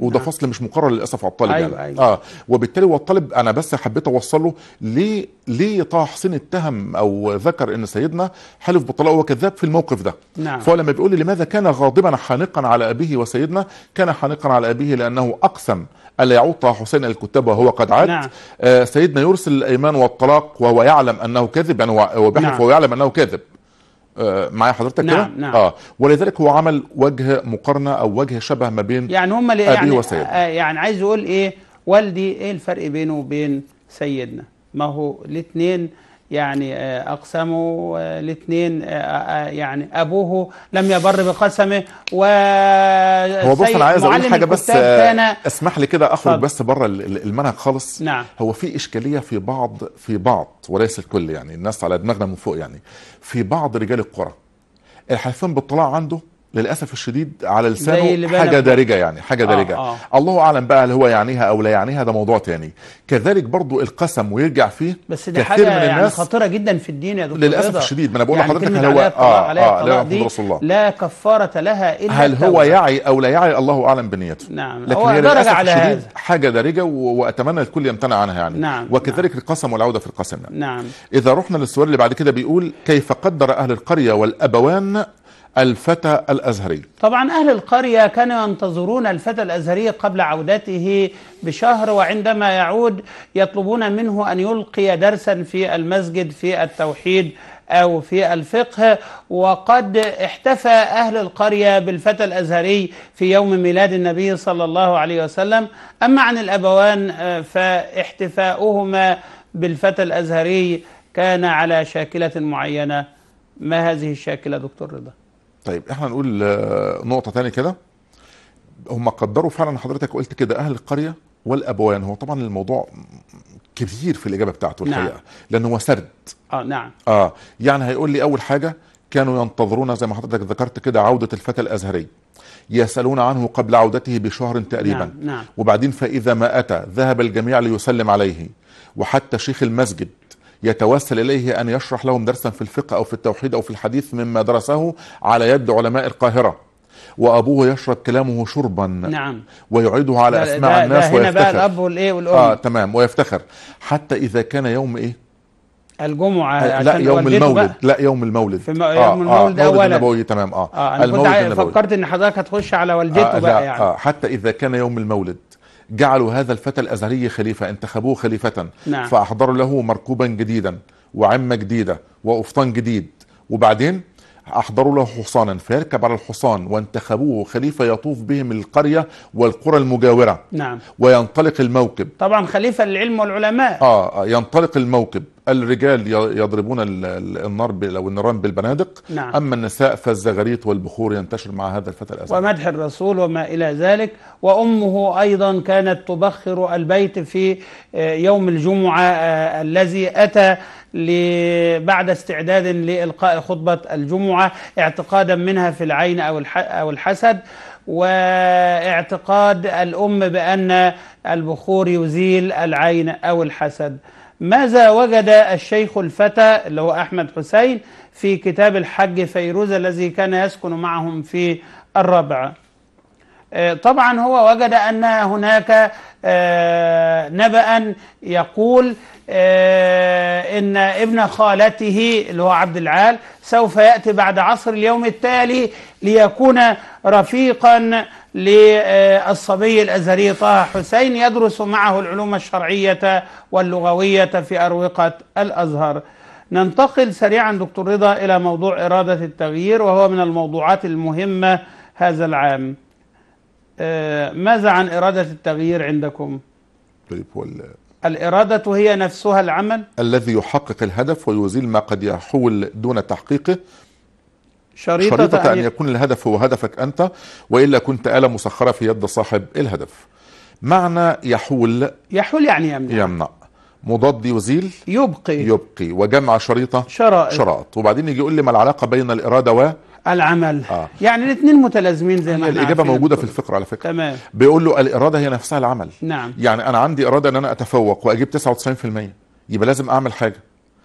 وده نعم. فصل مش مقرر للاسف على الطالب يعني. أيوة يعني أيوة. اه وبالتالي هو الطالب انا بس حبيت اوصله ليه ليه طه حسين اتهم او ذكر ان سيدنا حلف بالطلاق وهو كذاب في الموقف ده نعم. فهو لما بيقول لي لماذا كان غاضبا حانقا على ابيه وسيدنا كان حانقا على ابيه لانه اقسم الا يعود طه حسين الكتاب وهو قد عاد نعم. آه سيدنا يرسل الايمان والطلاق وهو يعلم انه كذب يعني هو بيحلف نعم. وهو يعلم انه كذب آه، معايا حضرتك نعم كده؟ نعم اه ولذلك هو عمل وجه مقارنه او وجه شبه ما بين يعني هم اللي آه، يعني آه يعني عايز يقول ايه والدي ايه الفرق بينه وبين سيدنا ما هو الاثنين يعني آه، أقسمه الاثنين آه، آه، يعني أبوه لم يبر بقسمه و هو بص أنا عايز أقول حاجة بس اسمح لي كده أخرج بس بره المنهج خالص نعم. هو في إشكالية في بعض في بعض وليس الكل يعني الناس على دماغنا من فوق يعني في بعض رجال القرى الحرفين بالطلاع عنده للاسف الشديد على لسانه حاجه دارجه يعني حاجه آه، دارجه آه آه. الله اعلم بقى هل هو يعنيها او لا يعنيها ده موضوع تاني كذلك برضو القسم ويرجع فيه بس دي حاجه من يعني الناس يعني خطيره جدا في الدين يا دكتور للاسف الشديد ما انا بقول يعني لحضرتك هل هو اه اه لا رسول الله لا كفاره لها الا هل هو يعي او لا يعي الله اعلم بنيته نعم لكن هي للاسف على الشديد هذا. حاجه دارجه واتمنى الكل يمتنع عنها يعني نعم وكذلك نعم. القسم والعوده في القسم يعني. نعم اذا رحنا للسؤال اللي بعد كده بيقول كيف قدر اهل القريه والابوان الفتى الأزهري طبعا أهل القرية كانوا ينتظرون الفتى الأزهري قبل عودته بشهر وعندما يعود يطلبون منه أن يلقي درسا في المسجد في التوحيد أو في الفقه وقد احتفى أهل القرية بالفتى الأزهري في يوم ميلاد النبي صلى الله عليه وسلم أما عن الأبوان آه، فاحتفاؤهما بالفتى الأزهري كان على شاكلة معينة ما هذه الشاكلة دكتور رضا؟ طيب احنا نقول آه، نقطه تانية كده هم قدروا فعلا حضرتك قلت كده اهل القريه والابوان هو طبعا الموضوع كبير في الاجابه بتاعته نعم. الحقيقه لان هو سرد اه نعم اه يعني هيقول لي اول حاجه كانوا ينتظرون زي ما حضرتك ذكرت كده عوده الفتى الازهري يسالون عنه قبل عودته بشهر تقريبا نعم. نعم. وبعدين فاذا ما اتى ذهب الجميع ليسلم عليه وحتى شيخ المسجد يتوسل اليه ان يشرح لهم درسا في الفقه او في التوحيد او في الحديث مما درسه على يد علماء القاهره وابوه يشرب كلامه شربا نعم ويعيده على اسماع الناس ده هنا ويفتخر بقى الاب والايه والام اه تمام ويفتخر حتى اذا كان يوم ايه الجمعة آه، لا يوم المولد بقى. لا يوم المولد في م... آه, آه، المولد آه أولا النبوي تمام اه, آه أنا المولد كنت فكرت إن حضرتك هتخش على والدته آه بقى يعني آه حتى إذا كان يوم المولد جعلوا هذا الفتى الأزهري خليفة انتخبوه خليفة نعم. فأحضروا له مركوبا جديدا وعمة جديدة وقفطان جديد وبعدين أحضروا له حصانا فيركب على الحصان وانتخبوه خليفة يطوف بهم القرية والقرى المجاورة نعم. وينطلق الموكب طبعا خليفة للعلم والعلماء آه ينطلق الموكب الرجال يضربون النار او النيران بالبنادق نعم. اما النساء فالزغاريت والبخور ينتشر مع هذا الفتى الاسود ومدح الرسول وما الى ذلك وامه ايضا كانت تبخر البيت في آه، يوم الجمعه آه، الذي اتى بعد استعداد لالقاء خطبه الجمعه اعتقادا منها في العين او او الحسد واعتقاد الام بان البخور يزيل العين او الحسد ماذا وجد الشيخ الفتى اللي هو أحمد حسين في كتاب الحج فيروز الذي كان يسكن معهم في الرابعة آه، طبعا هو وجد أن هناك آه، نبأ يقول آه، إن ابن خالته اللي هو عبد العال سوف يأتي بعد عصر اليوم التالي ليكون رفيقا للصبي الأزهري طه حسين يدرس معه العلوم الشرعية واللغوية في أروقة الأزهر ننتقل سريعا دكتور رضا إلى موضوع إرادة التغيير وهو من الموضوعات المهمة هذا العام آه، ماذا عن إرادة التغيير عندكم؟ طيب ولا. الإرادة هي نفسها العمل؟ الذي يحقق الهدف ويزيل ما قد يحول دون تحقيقه شريطة, شريطة أن يكون الهدف هو هدفك أنت وإلا كنت آلة مسخرة في يد صاحب الهدف معنى يحول يحول يعني يمنع يمنع مضاد يزيل يبقي يبقي وجمع شريطة شرائط شرائط وبعدين يجي يقول لي ما العلاقة بين الإرادة و العمل آه. يعني الاثنين متلازمين زي ما يعني الاجابه موجوده في الفقره على فكره تمام بيقول له الاراده هي نفسها العمل نعم يعني انا عندي اراده ان انا اتفوق واجيب 99% يبقى لازم اعمل حاجه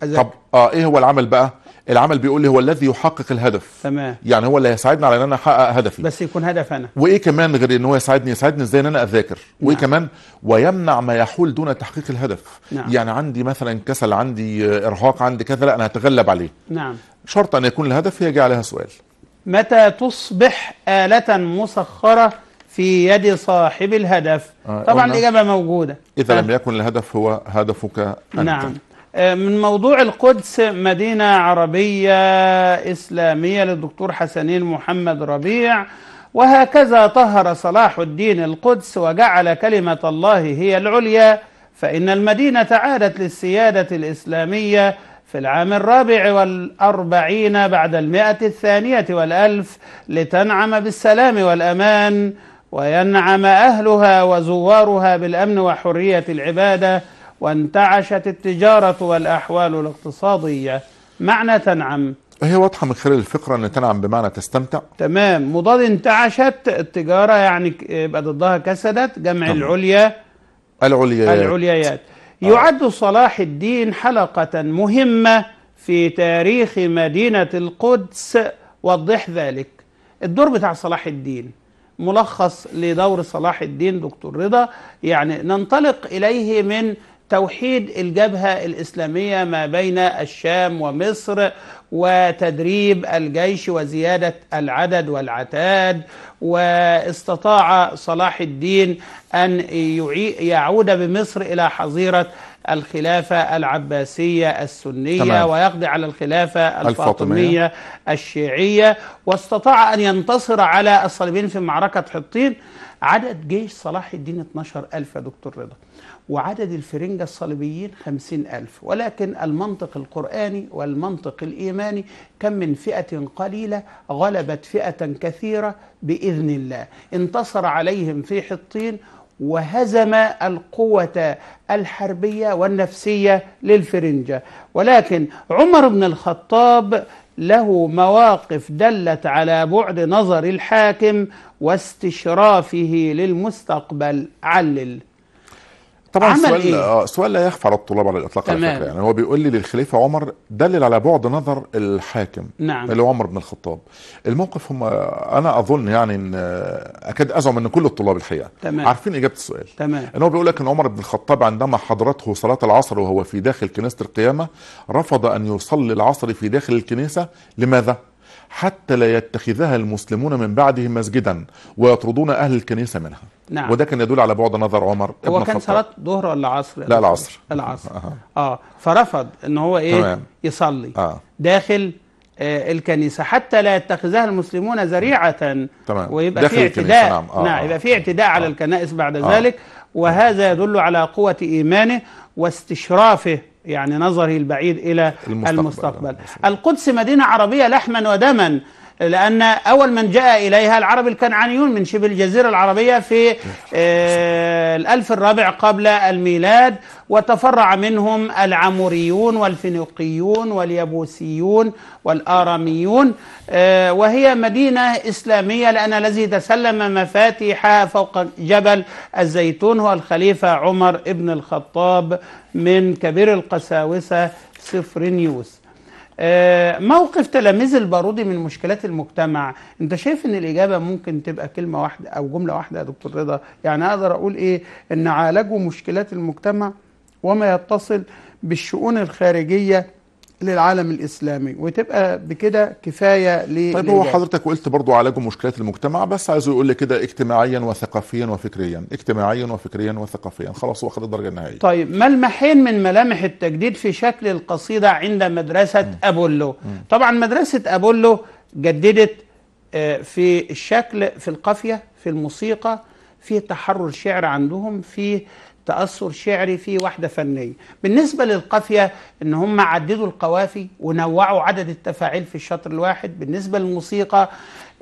أزل. طب اه ايه هو العمل بقى العمل بيقول لي هو الذي يحقق الهدف تمام يعني هو اللي هيساعدني على ان انا احقق هدفي بس يكون هدف انا وايه كمان غير ان هو يساعدني يساعدني ازاي ان انا اذاكر نعم. وايه كمان ويمنع ما يحول دون تحقيق الهدف نعم. يعني عندي مثلا كسل عندي ارهاق عندي كذا لا انا هتغلب عليه نعم شرط ان يكون الهدف يجي عليها سؤال متى تصبح آلة مسخرة في يد صاحب الهدف آه طبعا الإجابة موجودة إذا آه. لم يكن الهدف هو هدفك أنت نعم من موضوع القدس مدينة عربية إسلامية للدكتور حسنين محمد ربيع وهكذا طهر صلاح الدين القدس وجعل كلمة الله هي العليا فإن المدينة عادت للسيادة الإسلامية في العام الرابع والأربعين بعد المئة الثانية والألف لتنعم بالسلام والأمان وينعم أهلها وزوارها بالأمن وحرية العبادة وانتعشت التجارة والأحوال الاقتصادية معنى تنعم هي واضحة من خلال الفقرة أن تنعم بمعنى تستمتع تمام مضاد انتعشت التجارة يعني يبقى ضدها كسدت جمع تمام. العليا العليايات العليايات آه. يعد صلاح الدين حلقة مهمة في تاريخ مدينة القدس وضح ذلك الدور بتاع صلاح الدين ملخص لدور صلاح الدين دكتور رضا يعني ننطلق إليه من توحيد الجبهة الإسلامية ما بين الشام ومصر وتدريب الجيش وزيادة العدد والعتاد واستطاع صلاح الدين أن يعود بمصر إلى حظيرة الخلافة العباسية السنية تمام. ويقضي على الخلافة الفاطمية الشيعية واستطاع أن ينتصر على الصليبيين في معركة حطين عدد جيش صلاح الدين 12 ألف يا دكتور رضا وعدد الفرنجة الصليبيين خمسين ألف ولكن المنطق القرآني والمنطق الإيماني كم من فئة قليلة غلبت فئة كثيرة بإذن الله انتصر عليهم في حطين وهزم القوة الحربية والنفسية للفرنجة ولكن عمر بن الخطاب له مواقف دلت على بعد نظر الحاكم واستشرافه للمستقبل علل طبعا سؤال إيه؟ آه سؤال لا يخفى على الطلاب على الاطلاق على فكره يعني هو بيقول لي للخليفه عمر دلل على بعد نظر الحاكم نعم. اللي هو عمر بن الخطاب الموقف هم انا اظن يعني ان آه، اكاد ازعم ان كل الطلاب الحقيقه تمام. عارفين اجابه السؤال تمام ان هو بيقول لك ان عمر بن الخطاب عندما حضرته صلاه العصر وهو في داخل كنيسه القيامه رفض ان يصلي العصر في داخل الكنيسه لماذا؟ حتى لا يتخذها المسلمون من بعدهم مسجدا ويطردون اهل الكنيسه منها نعم. وده كان يدل على بعد نظر عمر هو كان صلاه ظهر ولا عصر لا العصر العصر آه. آه. فرفض ان هو ايه تمام. يصلي آه. داخل آه الكنيسه حتى لا يتخذها المسلمون ذريعه تمام. ويبقى داخل في اعتداء نعم. آه. نعم يبقى في اعتداء آه. على الكنائس بعد آه. ذلك وهذا يدل على قوه ايمانه واستشرافه يعني نظري البعيد إلى المستقبل, المستقبل. القدس مدينة عربية لحما ودما لأن أول من جاء إليها العرب الكنعانيون من شبه الجزيرة العربية في آه، الألف الرابع قبل الميلاد وتفرع منهم العموريون والفينيقيون واليبوسيون والآراميون آه، وهي مدينة إسلامية لأن الذي تسلم مفاتيحها فوق جبل الزيتون هو الخليفة عمر بن الخطاب من كبير القساوسة سفرينيوس آه، موقف تلاميذ البارودي من مشكلات المجتمع انت شايف ان الاجابه ممكن تبقى كلمه واحده او جمله واحده يا دكتور رضا يعني اقدر اقول ايه ان عالجوا مشكلات المجتمع وما يتصل بالشؤون الخارجيه للعالم الاسلامي وتبقى بكده كفايه ل طيب هو حضرتك قلت برضو عالجوا مشكلات المجتمع بس عايزه يقول لي كده اجتماعيا وثقافيا وفكريا اجتماعيا وفكريا وثقافيا خلاص واخد الدرجه النهائيه طيب ملمحين من ملامح التجديد في شكل القصيده عند مدرسه م. ابولو م. طبعا مدرسه ابولو جددت آه، في الشكل في القافيه في الموسيقى في تحرر شعر عندهم في تأثر شعري في وحدة فنية بالنسبة للقافية ان هم عددوا القوافي ونوعوا عدد التفاعيل في الشطر الواحد بالنسبة للموسيقى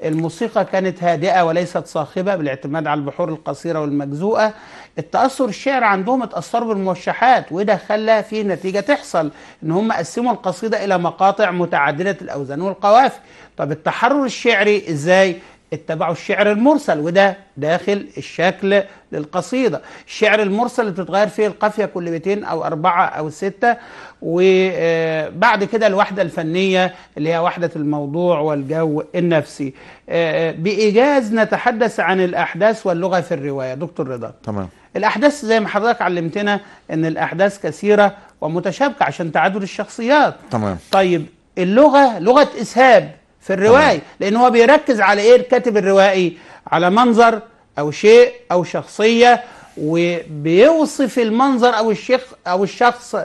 الموسيقى كانت هادئة وليست صاخبة بالاعتماد على البحور القصيرة والمجزوءة التأثر الشعر عندهم اتأثروا بالموشحات وده خلى فيه نتيجة تحصل ان هم قسموا القصيدة الى مقاطع متعددة الاوزان والقوافي طب التحرر الشعري ازاي اتبعوا الشعر المرسل وده داخل الشكل للقصيده الشعر المرسل اللي بتتغير فيه القافيه كل بيتين او اربعه او سته وبعد آه، كده الوحده الفنيه اللي هي وحده الموضوع والجو النفسي آه، آه، بايجاز نتحدث عن الاحداث واللغه في الروايه دكتور رضا تمام الاحداث زي ما حضرتك علمتنا ان الاحداث كثيره ومتشابكه عشان تعادل الشخصيات تمام طيب اللغه لغه اسهاب في الروايه لان هو بيركز على ايه الكاتب الروائي على منظر او شيء او شخصيه وبيوصف المنظر او الشيخ او الشخص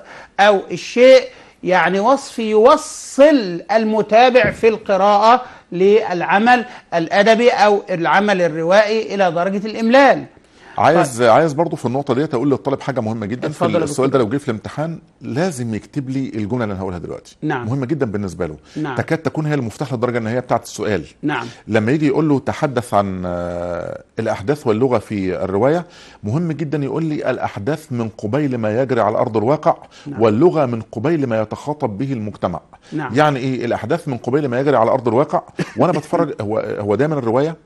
او الشيء يعني وصف يوصل المتابع في القراءه للعمل الادبي او العمل الروائي الى درجه الاملال عايز ف... عايز برضه في النقطه ديت اقول للطالب حاجه مهمه جدا في السؤال ده لو جه في الامتحان لازم يكتب لي الجمله اللي انا هقولها دلوقتي نعم. مهمه جدا بالنسبه له نعم. تكاد تكون هي المفتاح للدرجه النهائيه بتاعه السؤال نعم. لما يجي يقول له تحدث عن آه، الاحداث واللغه في الروايه مهم جدا يقول لي الاحداث من قبيل ما يجري على ارض الواقع نعم. واللغه من قبيل ما يتخاطب به المجتمع نعم. يعني ايه الاحداث من قبيل ما يجري على ارض الواقع وانا بتفرج هو هو دايما الروايه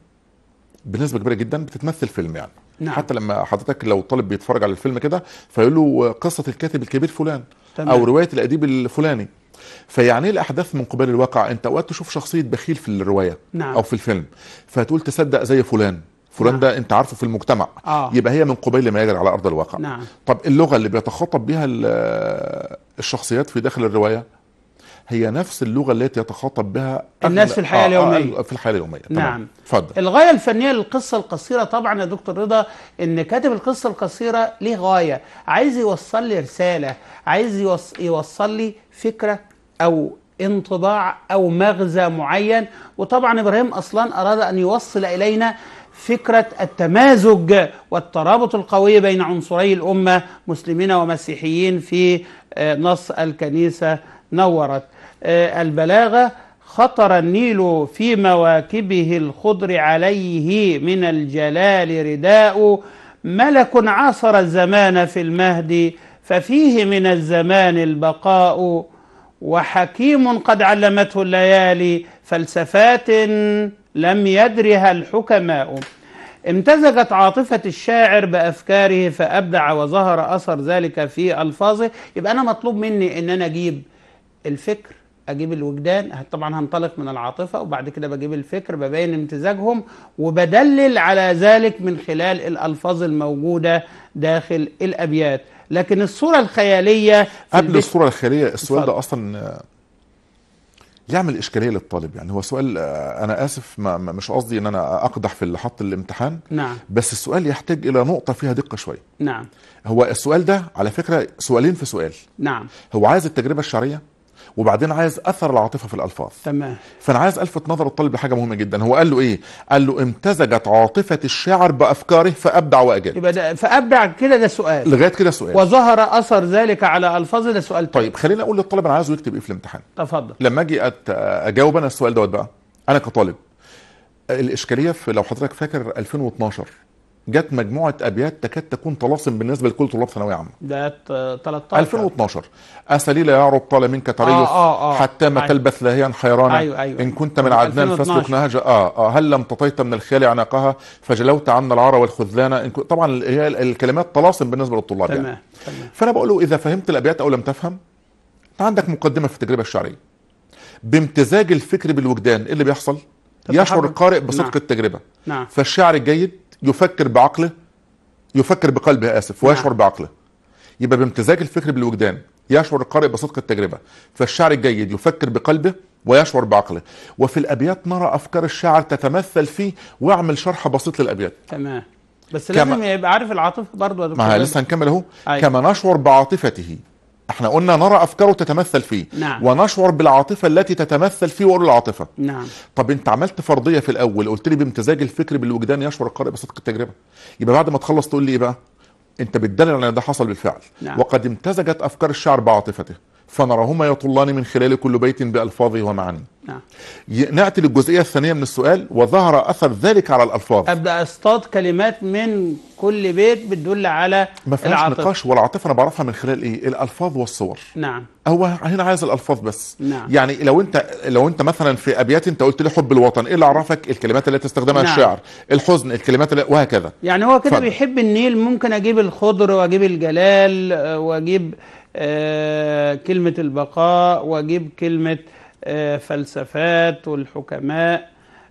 بنسبه كبيره جدا بتتمثل فيلم يعني نعم. حتى لما حضرتك لو طالب بيتفرج على الفيلم كده فيقول له قصه الكاتب الكبير فلان تمام. او روايه الاديب الفلاني فيعني إيه الاحداث من قبل الواقع انت اوقات تشوف شخصيه بخيل في الروايه نعم. او في الفيلم فتقول تصدق زي فلان فلان نعم. ده انت عارفه في المجتمع آه. يبقى هي من قبيل ما يجري على ارض الواقع نعم. طب اللغه اللي بيتخاطب بها الشخصيات في داخل الروايه هي نفس اللغه التي يتخاطب بها الناس في الحياه آه، آه، اليوميه آه، في الحياه اليوميه نعم اتفضل الغايه الفنيه للقصه القصيره طبعا يا دكتور رضا ان كاتب القصه القصيره ليه غايه عايز يوصل لي رساله عايز يوصل لي فكره او انطباع او مغزى معين وطبعا ابراهيم اصلا اراد ان يوصل الينا فكرة التمازج والترابط القوي بين عنصري الأمة مسلمين ومسيحيين في نص الكنيسة نورت آه، البلاغة خطر النيل في مواكبه الخضر عليه من الجلال رداء ملك عاصر الزمان في المهد ففيه من الزمان البقاء وحكيم قد علمته الليالي فلسفات لم يدرها الحكماء امتزجت عاطفة الشاعر بأفكاره فأبدع وظهر أثر ذلك في ألفاظه يبقى أنا مطلوب مني أن أنا أجيب الفكر اجيب الوجدان طبعا هنطلق من العاطفه وبعد كده بجيب الفكر ببين امتزاجهم وبدلل على ذلك من خلال الالفاظ الموجوده داخل الابيات لكن الصوره الخياليه قبل الصوره الخياليه السؤال ده اصلا آه، يعمل اشكاليه للطالب يعني هو سؤال آه، انا اسف ما مش قصدي ان انا اقدح في اللي حط الامتحان نعم بس السؤال يحتاج الى نقطه فيها دقه شويه نعم هو السؤال ده على فكره سؤالين في سؤال نعم هو عايز التجربه الشعريه وبعدين عايز اثر العاطفه في الالفاظ تمام فانا عايز الفت نظر الطالب لحاجه مهمه جدا هو قال له ايه قال له امتزجت عاطفه الشاعر بافكاره فابدع واجاد يبقى ده فابدع كده ده سؤال لغايه كده سؤال وظهر اثر ذلك على الفاظ ده سؤال تاني. طيب خليني اقول للطالب انا عايزه يكتب ايه في الامتحان تفضل لما اجي اجاوب انا السؤال دوت بقى انا كطالب الاشكاليه في لو حضرتك فاكر 2012 جت مجموعه ابيات تكاد تكون طلاسم بالنسبه لكل طلاب ثانويه عامه ده 13 2012 اسالي لا يعرب طال منك تريث آه آه آه. حتى ما أيوة. تلبث لاهيا حيرانا أيوة أيوة. ان كنت من عدنان فاسلك نهج آه, آه هل لم تطيت من الخيال عناقها فجلوت عنا العار والخذلان إن كنت طبعا الكلمات طلاسم بالنسبه للطلاب يعني. تمام. يعني تمام. فانا بقول له اذا فهمت الابيات او لم تفهم انت عندك مقدمه في التجربه الشعريه بامتزاج الفكر بالوجدان ايه اللي بيحصل يشعر القارئ بصدق نعم. التجربه نعم. فالشعر الجيد يفكر بعقله يفكر بقلبه اسف ويشعر نعم. بعقله يبقى بامتزاج الفكر بالوجدان يشعر القارئ بصدق التجربه فالشعر الجيد يفكر بقلبه ويشعر بعقله وفي الابيات نرى افكار الشاعر تتمثل فيه واعمل شرح بسيط للابيات تمام بس لازم يبقى عارف العاطفه برضه ما لسه هنكمل اهو أيوة. كما نشعر بعاطفته احنا قلنا نرى افكاره تتمثل فيه نعم. ونشعر بالعاطفه التي تتمثل فيه وقول العاطفه نعم. طب انت عملت فرضيه في الاول قلت لي بامتزاج الفكر بالوجدان يشعر القارئ بصدق التجربه يبقى بعد ما تخلص تقول لي ايه بقى انت بتدلل على ده حصل بالفعل نعم. وقد امتزجت افكار الشعر بعاطفته فنراهما يطلان من خلال كل بيت بألفاظه ومعانيه نعم. نأتي للجزئية الثانية من السؤال وظهر أثر ذلك على الألفاظ أبدأ أصطاد كلمات من كل بيت بتدل على ما فيهاش نقاش والعاطفة أنا بعرفها من خلال إيه الألفاظ والصور نعم هو هنا عايز الألفاظ بس نعم. يعني لو أنت لو أنت مثلا في أبيات أنت قلت لي حب الوطن إيه اللي عرفك الكلمات اللي تستخدمها نعم. الشعر الحزن الكلمات اللي وهكذا يعني هو كده ف... بيحب النيل ممكن أجيب الخضر وأجيب الجلال آه، وأجيب آه، كلمة البقاء واجيب كلمة آه، فلسفات والحكماء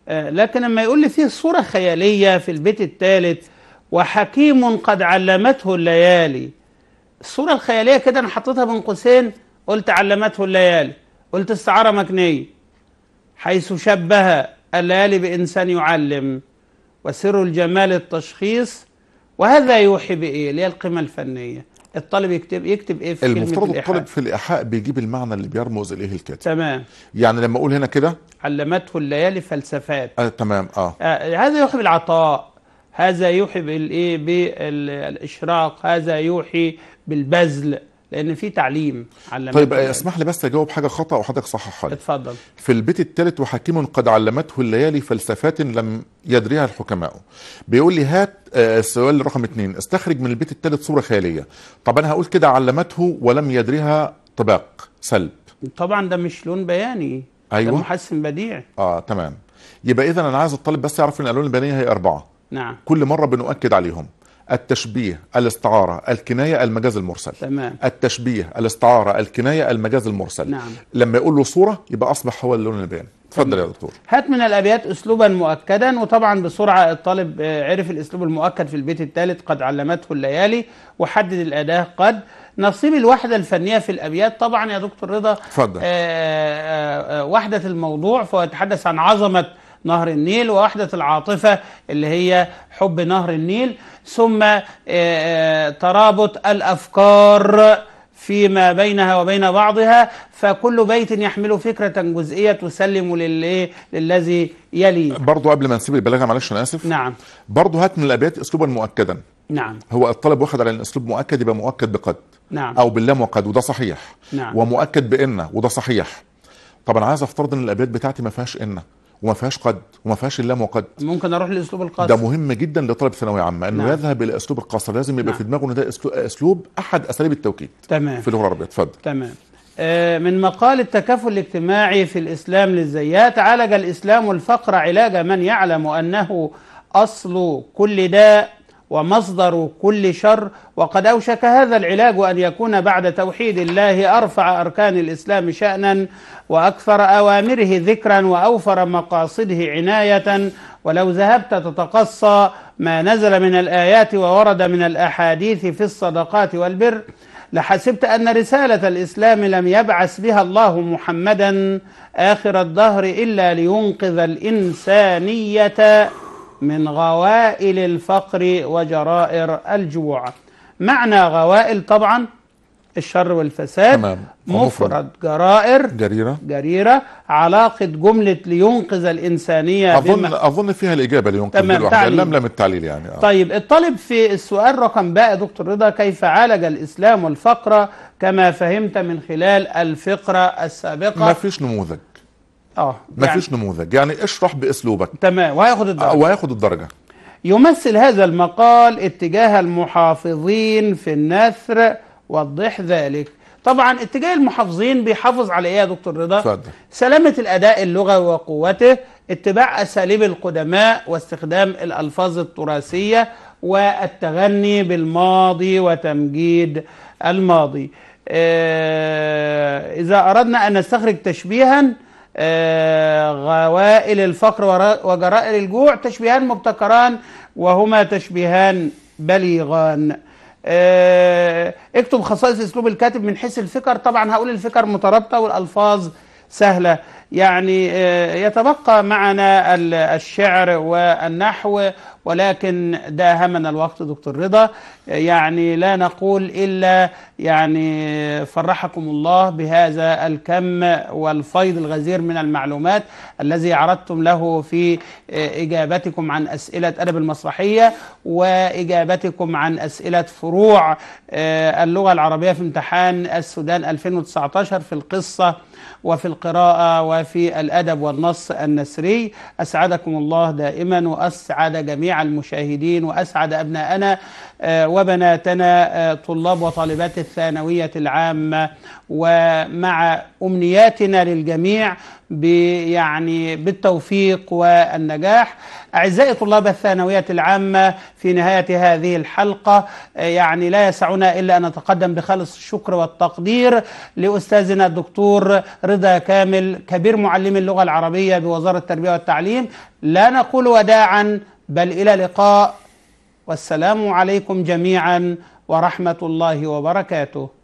آه، لكن لما يقول لي فيه صورة خيالية في البيت الثالث وحكيم قد علمته الليالي الصورة الخيالية كده أنا حطيتها بين قوسين قلت علمته الليالي قلت استعارة مكنية حيث شبه الليالي بإنسان يعلم وسر الجمال التشخيص وهذا يوحي بإيه؟ اللي هي القيمة الفنية الطالب يكتب يكتب ايه في المفروض كلمة الطالب في الايحاء بيجيب المعنى اللي بيرمز اليه الكاتب تمام يعني لما اقول هنا كده علمته الليالي فلسفات آه تمام آه. اه هذا يوحي بالعطاء هذا يوحي بالايه بالاشراق هذا يوحي بالبذل لان في تعليم علمته طيب آه، يعني. اسمح لي بس اجاوب حاجه خطا وحضرتك صححها لي اتفضل في البيت الثالث وحكيم قد علمته الليالي فلسفات لم يدريها الحكماء بيقول لي هات آه، السؤال رقم اثنين استخرج من البيت الثالث صوره خياليه طب انا هقول كده علمته ولم يدريها طباق سلب طبعا ده مش لون بياني ايوه ده محسن بديع اه تمام يبقى اذا انا عايز الطالب بس يعرف ان الالوان البيانيه هي اربعه نعم كل مره بنؤكد عليهم التشبيه الاستعارة الكناية المجاز المرسل تمام. التشبيه الاستعارة الكناية المجاز المرسل نعم. لما يقول له صورة يبقى أصبح هو اللون البيان اتفضل يا دكتور هات من الابيات اسلوبا مؤكدا وطبعا بسرعه الطالب آه، عرف الاسلوب المؤكد في البيت الثالث قد علمته الليالي وحدد الاداه قد نصيب الوحده الفنيه في الابيات طبعا يا دكتور رضا اتفضل آه، آه، وحده الموضوع فهو يتحدث عن عظمه نهر النيل ووحدة العاطفة اللي هي حب نهر النيل ثم آه، آه، ترابط الأفكار فيما بينها وبين بعضها فكل بيت يحمل فكرة جزئية تسلم للذي يلي برضو قبل ما نسيب البلاغة معلش أنا آسف نعم برضو هات من الأبيات أسلوبا مؤكدا نعم هو الطلب واخد على الأسلوب مؤكد يبقى مؤكد بقد نعم أو باللام وقد وده صحيح نعم ومؤكد بإن وده صحيح طب أنا عايز أفترض إن الأبيات بتاعتي ما فيهاش إن وما فيهاش قد وما فيهاش الا مقد ممكن اروح لاسلوب القصر ده مهم جدا لطالب ثانويه عامه انه نعم. يذهب الى اسلوب القصر لازم يبقى نعم. في دماغه ان ده اسلوب احد اساليب التوكيد تمام في اللغه العربيه اتفضل تمام آه من مقال التكافل الاجتماعي في الاسلام للزيات عالج الاسلام الفقر علاج من يعلم انه اصل كل داء ومصدر كل شر وقد أوشك هذا العلاج أن يكون بعد توحيد الله أرفع أركان الإسلام شأنا وأكثر أوامره ذكرا وأوفر مقاصده عناية ولو ذهبت تتقصى ما نزل من الآيات وورد من الأحاديث في الصدقات والبر لحسبت أن رسالة الإسلام لم يبعث بها الله محمدا آخر الدهر إلا لينقذ الإنسانية من غوائل الفقر وجرائر الجوع معنى غوائل طبعا الشر والفساد تمام. مفرد جرائر جريرة جريرة علاقة جملة لينقذ الإنسانية أظن بما أظن فيها الإجابة لينقذ تمام لم لم التعليل يعني آه. طيب الطالب في السؤال رقم باء دكتور رضا كيف عالج الإسلام الفقر كما فهمت من خلال الفقرة السابقة ما فيش نموذج اه يعني مفيش نموذج يعني اشرح باسلوبك تمام وهياخد الدرجه آه، وهياخد الدرجه يمثل هذا المقال اتجاه المحافظين في النثر وضح ذلك طبعا اتجاه المحافظين بيحافظ على ايه يا دكتور رضا فضل. سلامه الاداء اللغوي وقوته اتباع اساليب القدماء واستخدام الالفاظ التراثيه والتغني بالماضي وتمجيد الماضي اه اذا اردنا ان نستخرج تشبيها آه، غوائل الفقر وجرائر الجوع تشبيهان مبتكران وهما تشبيهان بليغان آه، اكتب خصائص اسلوب الكاتب من حيث الفكر طبعا هقول الفكر مترابطه والالفاظ سهله يعني آه، يتبقى معنا الشعر والنحو ولكن داهمنا الوقت دكتور رضا يعني لا نقول إلا يعني فرحكم الله بهذا الكم والفيض الغزير من المعلومات الذي عرضتم له في آه، إجابتكم عن أسئلة أدب المسرحية وإجابتكم عن أسئلة فروع آه، اللغة العربية في امتحان السودان 2019 في القصة وفي القراءة وفي الأدب والنص النسري أسعدكم الله دائما وأسعد جميع المشاهدين وأسعد أبناءنا آه، وبناتنا آه، طلاب وطالبات الثانوية العامة ومع أمنياتنا للجميع يعني بالتوفيق والنجاح أعزائي طلاب الثانوية العامة في نهاية هذه الحلقة يعني لا يسعنا إلا أن نتقدم بخالص الشكر والتقدير لأستاذنا الدكتور رضا كامل كبير معلمي اللغة العربية بوزارة التربية والتعليم لا نقول وداعا بل إلى لقاء والسلام عليكم جميعا ورحمة الله وبركاته